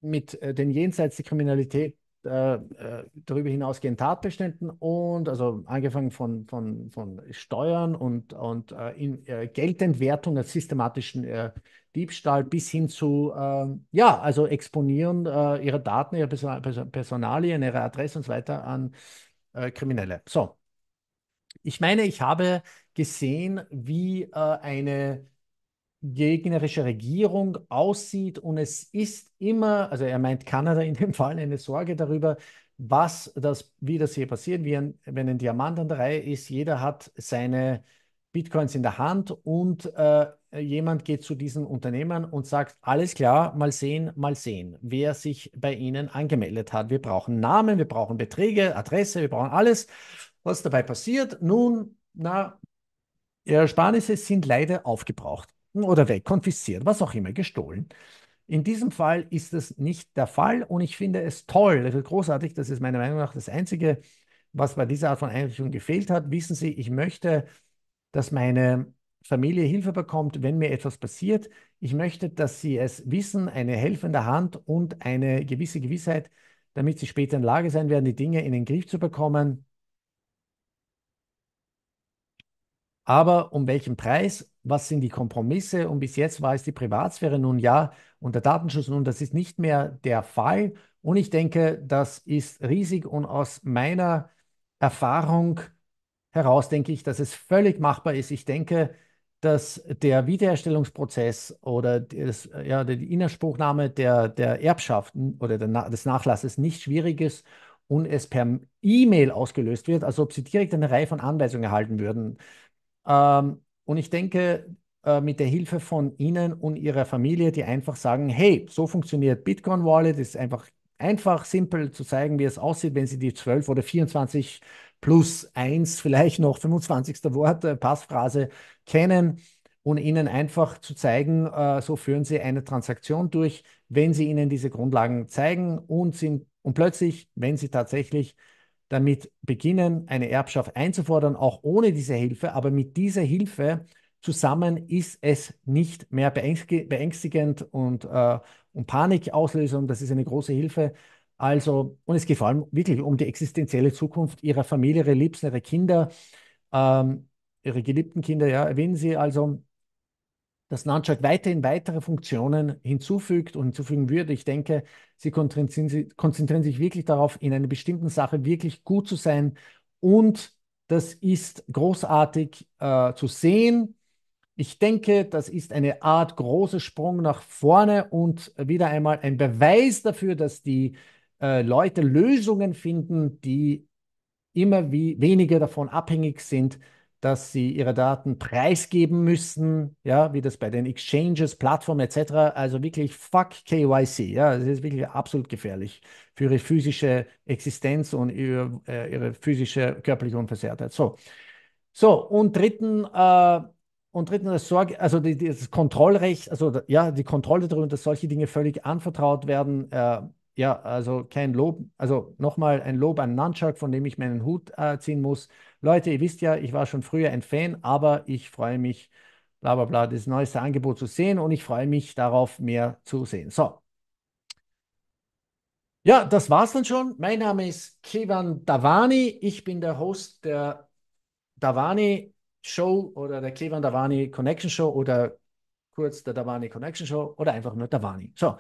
mit äh, den jenseits der Kriminalität äh, äh, darüber hinausgehend Tatbeständen und also angefangen von, von, von Steuern und, und äh, in, äh, Geldentwertung als systematischen äh, Diebstahl bis hin zu, ähm, ja, also Exponieren ihrer Daten, ihrer Person Personalien, ihrer Adresse und so weiter an Kriminelle. So. Ich meine, ich habe gesehen, wie eine gegnerische Regierung aussieht und es ist immer, also er meint Kanada in dem Fall, eine Sorge darüber, was das, wie das hier passiert, wie ein, wenn ein Diamant an der Reihe ist, jeder hat seine Bitcoins in der Hand und äh, jemand geht zu diesen Unternehmern und sagt, alles klar, mal sehen, mal sehen, wer sich bei ihnen angemeldet hat. Wir brauchen Namen, wir brauchen Beträge, Adresse, wir brauchen alles. Was dabei passiert? Nun, na, Ersparnisse sind leider aufgebraucht oder weg, konfisziert, was auch immer, gestohlen. In diesem Fall ist das nicht der Fall und ich finde es toll, das großartig, das ist meiner Meinung nach das Einzige, was bei dieser Art von Einrichtung gefehlt hat. Wissen Sie, ich möchte, dass meine Familie Hilfe bekommt, wenn mir etwas passiert. Ich möchte, dass sie es wissen, eine helfende Hand und eine gewisse Gewissheit, damit sie später in Lage sein werden, die Dinge in den Griff zu bekommen. Aber um welchen Preis was sind die Kompromisse? Und bis jetzt war es die Privatsphäre. Nun ja, und der Datenschutz, nun, das ist nicht mehr der Fall. Und ich denke, das ist riesig. Und aus meiner Erfahrung heraus denke ich, dass es völlig machbar ist. Ich denke, dass der Wiederherstellungsprozess oder das, ja, die Innerspruchnahme der, der Erbschaft oder der, des Nachlasses nicht schwierig ist und es per E-Mail ausgelöst wird, als ob sie direkt eine Reihe von Anweisungen erhalten würden. Ähm, und ich denke, äh, mit der Hilfe von Ihnen und Ihrer Familie, die einfach sagen, hey, so funktioniert Bitcoin Wallet, ist einfach einfach, simpel zu zeigen, wie es aussieht, wenn Sie die 12 oder 24 plus 1, vielleicht noch 25. Wort, äh, Passphrase kennen und Ihnen einfach zu zeigen, äh, so führen Sie eine Transaktion durch, wenn Sie Ihnen diese Grundlagen zeigen und sind und plötzlich, wenn Sie tatsächlich damit beginnen, eine Erbschaft einzufordern, auch ohne diese Hilfe. Aber mit dieser Hilfe zusammen ist es nicht mehr beängstigend und, äh, und Panikauslösung. Das ist eine große Hilfe. Also, und es geht vor allem wirklich um die existenzielle Zukunft ihrer Familie, ihrer Liebsten, ihrer Kinder, ähm, ihre geliebten Kinder, ja, erwähnen Sie also dass Nunchuck weiterhin weitere Funktionen hinzufügt und hinzufügen würde. Ich denke, sie konzentrieren sich wirklich darauf, in einer bestimmten Sache wirklich gut zu sein. Und das ist großartig äh, zu sehen. Ich denke, das ist eine Art großer Sprung nach vorne und wieder einmal ein Beweis dafür, dass die äh, Leute Lösungen finden, die immer wie weniger davon abhängig sind, dass sie ihre Daten preisgeben müssen, ja, wie das bei den Exchanges, Plattformen etc. Also wirklich fuck KYC, ja, es ist wirklich absolut gefährlich für ihre physische Existenz und ihre, äh, ihre physische körperliche Unversehrtheit. So, so und dritten äh, und dritten das Sorge, also die, das Kontrollrecht, also ja, die Kontrolle darüber, dass solche Dinge völlig anvertraut werden. Äh, ja, also kein Lob, also nochmal ein Lob an Nunchuck, von dem ich meinen Hut äh, ziehen muss Leute, ihr wisst ja, ich war schon früher ein Fan, aber ich freue mich, bla bla bla, das neueste Angebot zu sehen und ich freue mich darauf, mehr zu sehen. So. Ja, das war's dann schon. Mein Name ist Kevan Davani. Ich bin der Host der Davani Show oder der Kevan Davani Connection Show oder kurz der Davani Connection Show oder einfach nur Davani. So.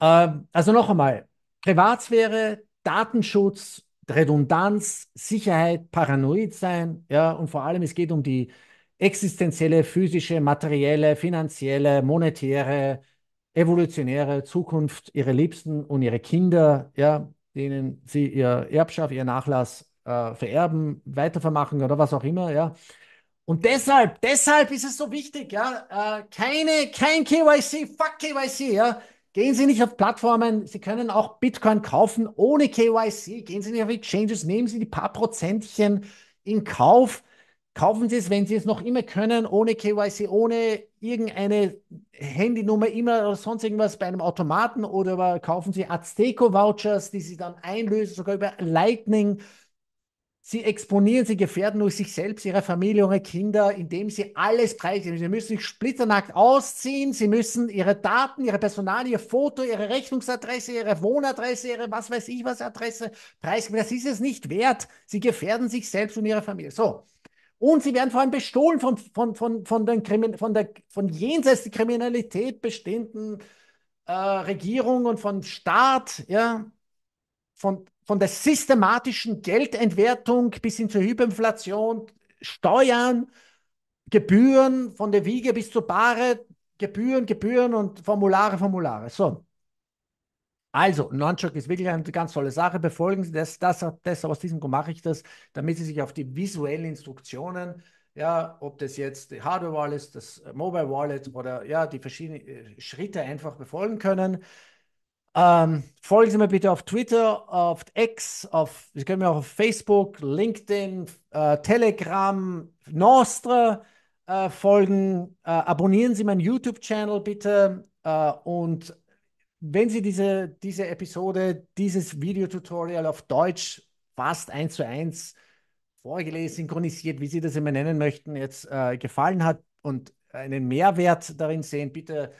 Ähm, also noch einmal: Privatsphäre, Datenschutz Redundanz, Sicherheit, paranoid sein, ja, und vor allem es geht um die existenzielle, physische, materielle, finanzielle, monetäre, evolutionäre Zukunft ihrer Liebsten und ihre Kinder, ja, denen sie ihr Erbschaft, ihr Nachlass äh, vererben, weitervermachen oder was auch immer, ja. Und deshalb, deshalb ist es so wichtig, ja, äh, keine, kein KYC, fuck KYC, ja. Gehen Sie nicht auf Plattformen. Sie können auch Bitcoin kaufen ohne KYC. Gehen Sie nicht auf Exchanges. Nehmen Sie die paar Prozentchen in Kauf. Kaufen Sie es, wenn Sie es noch immer können, ohne KYC, ohne irgendeine Handynummer, immer oder sonst irgendwas bei einem Automaten oder kaufen Sie Azteco-Vouchers, die Sie dann einlösen, sogar über Lightning. Sie exponieren, sie gefährden durch sich selbst, ihre Familie, ihre Kinder, indem sie alles preisgeben. Sie müssen sich splitternackt ausziehen, sie müssen ihre Daten, ihre Personal, ihr Foto, ihre Rechnungsadresse, ihre Wohnadresse, ihre was weiß ich was Adresse preisgeben. Das ist es nicht wert. Sie gefährden sich selbst und ihre Familie. So. Und sie werden vor allem bestohlen von, von, von, von, den Krimin von der von jenseits der Kriminalität bestehenden äh, Regierung und von Staat, ja, von von der systematischen Geldentwertung bis hin zur Hyperinflation, Steuern, Gebühren, von der Wiege bis zur Bahre, Gebühren, Gebühren und Formulare, Formulare. So. Also, Nonchok ist wirklich eine ganz tolle Sache. Befolgen Sie das, das, das aus diesem Grund mache ich das, damit Sie sich auf die visuellen Instruktionen, ja, ob das jetzt die Hardware Wallet, das Mobile Wallet oder ja, die verschiedenen äh, Schritte einfach befolgen können. Ähm, folgen Sie mir bitte auf Twitter, auf X, auf, Sie können mir auch auf Facebook, LinkedIn, äh, Telegram, Nostra äh, folgen. Äh, abonnieren Sie meinen YouTube-Channel bitte. Äh, und wenn Sie diese, diese Episode, dieses Videotutorial auf Deutsch fast eins zu eins vorgelesen, synchronisiert, wie Sie das immer nennen möchten, jetzt äh, gefallen hat und einen Mehrwert darin sehen, bitte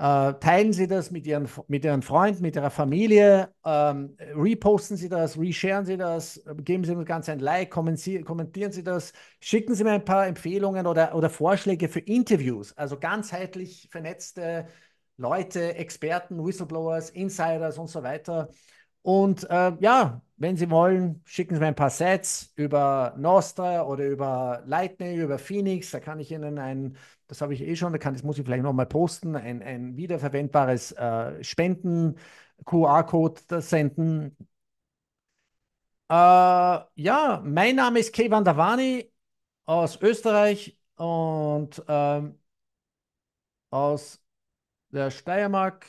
äh, teilen Sie das mit Ihren, mit Ihren Freunden, mit Ihrer Familie, ähm, reposten Sie das, resharen Sie das, geben Sie mir ganz ein Like, kommentieren Sie das, schicken Sie mir ein paar Empfehlungen oder, oder Vorschläge für Interviews, also ganzheitlich vernetzte Leute, Experten, Whistleblowers, Insiders und so weiter. Und äh, ja, wenn Sie wollen, schicken Sie mir ein paar Sets über Nostra oder über Lightning, über Phoenix. Da kann ich Ihnen ein, das habe ich eh schon, da kann, das muss ich vielleicht nochmal posten, ein, ein wiederverwendbares äh, Spenden-QR-Code senden. Äh, ja, mein Name ist Kevan Davani aus Österreich und ähm, aus der Steiermark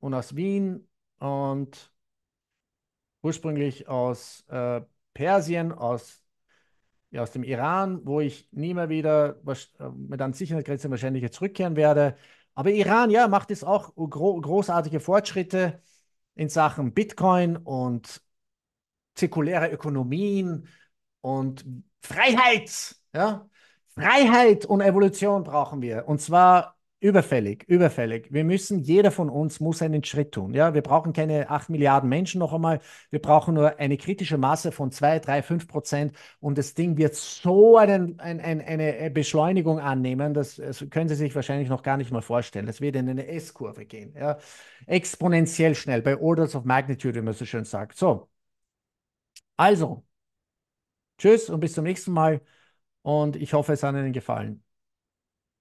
und aus Wien und ursprünglich aus äh, Persien, aus, ja, aus dem Iran, wo ich nie mehr wieder was, äh, mit einem Sicherheitsgrenzen wahrscheinlich zurückkehren werde. Aber Iran, ja, macht jetzt auch gro großartige Fortschritte in Sachen Bitcoin und zirkuläre Ökonomien und Freiheit, ja. Freiheit und Evolution brauchen wir. Und zwar Überfällig, überfällig. Wir müssen, jeder von uns muss einen Schritt tun. Ja, wir brauchen keine acht Milliarden Menschen noch einmal. Wir brauchen nur eine kritische Masse von zwei, drei, fünf Prozent. Und das Ding wird so einen, ein, ein, eine äh, Beschleunigung annehmen, das, das, können Sie sich wahrscheinlich noch gar nicht mal vorstellen. Das wird in eine S-Kurve gehen. Ja, exponentiell schnell, bei Orders of Magnitude, wie man so schön sagt. So. Also, tschüss und bis zum nächsten Mal. Und ich hoffe, es hat Ihnen gefallen.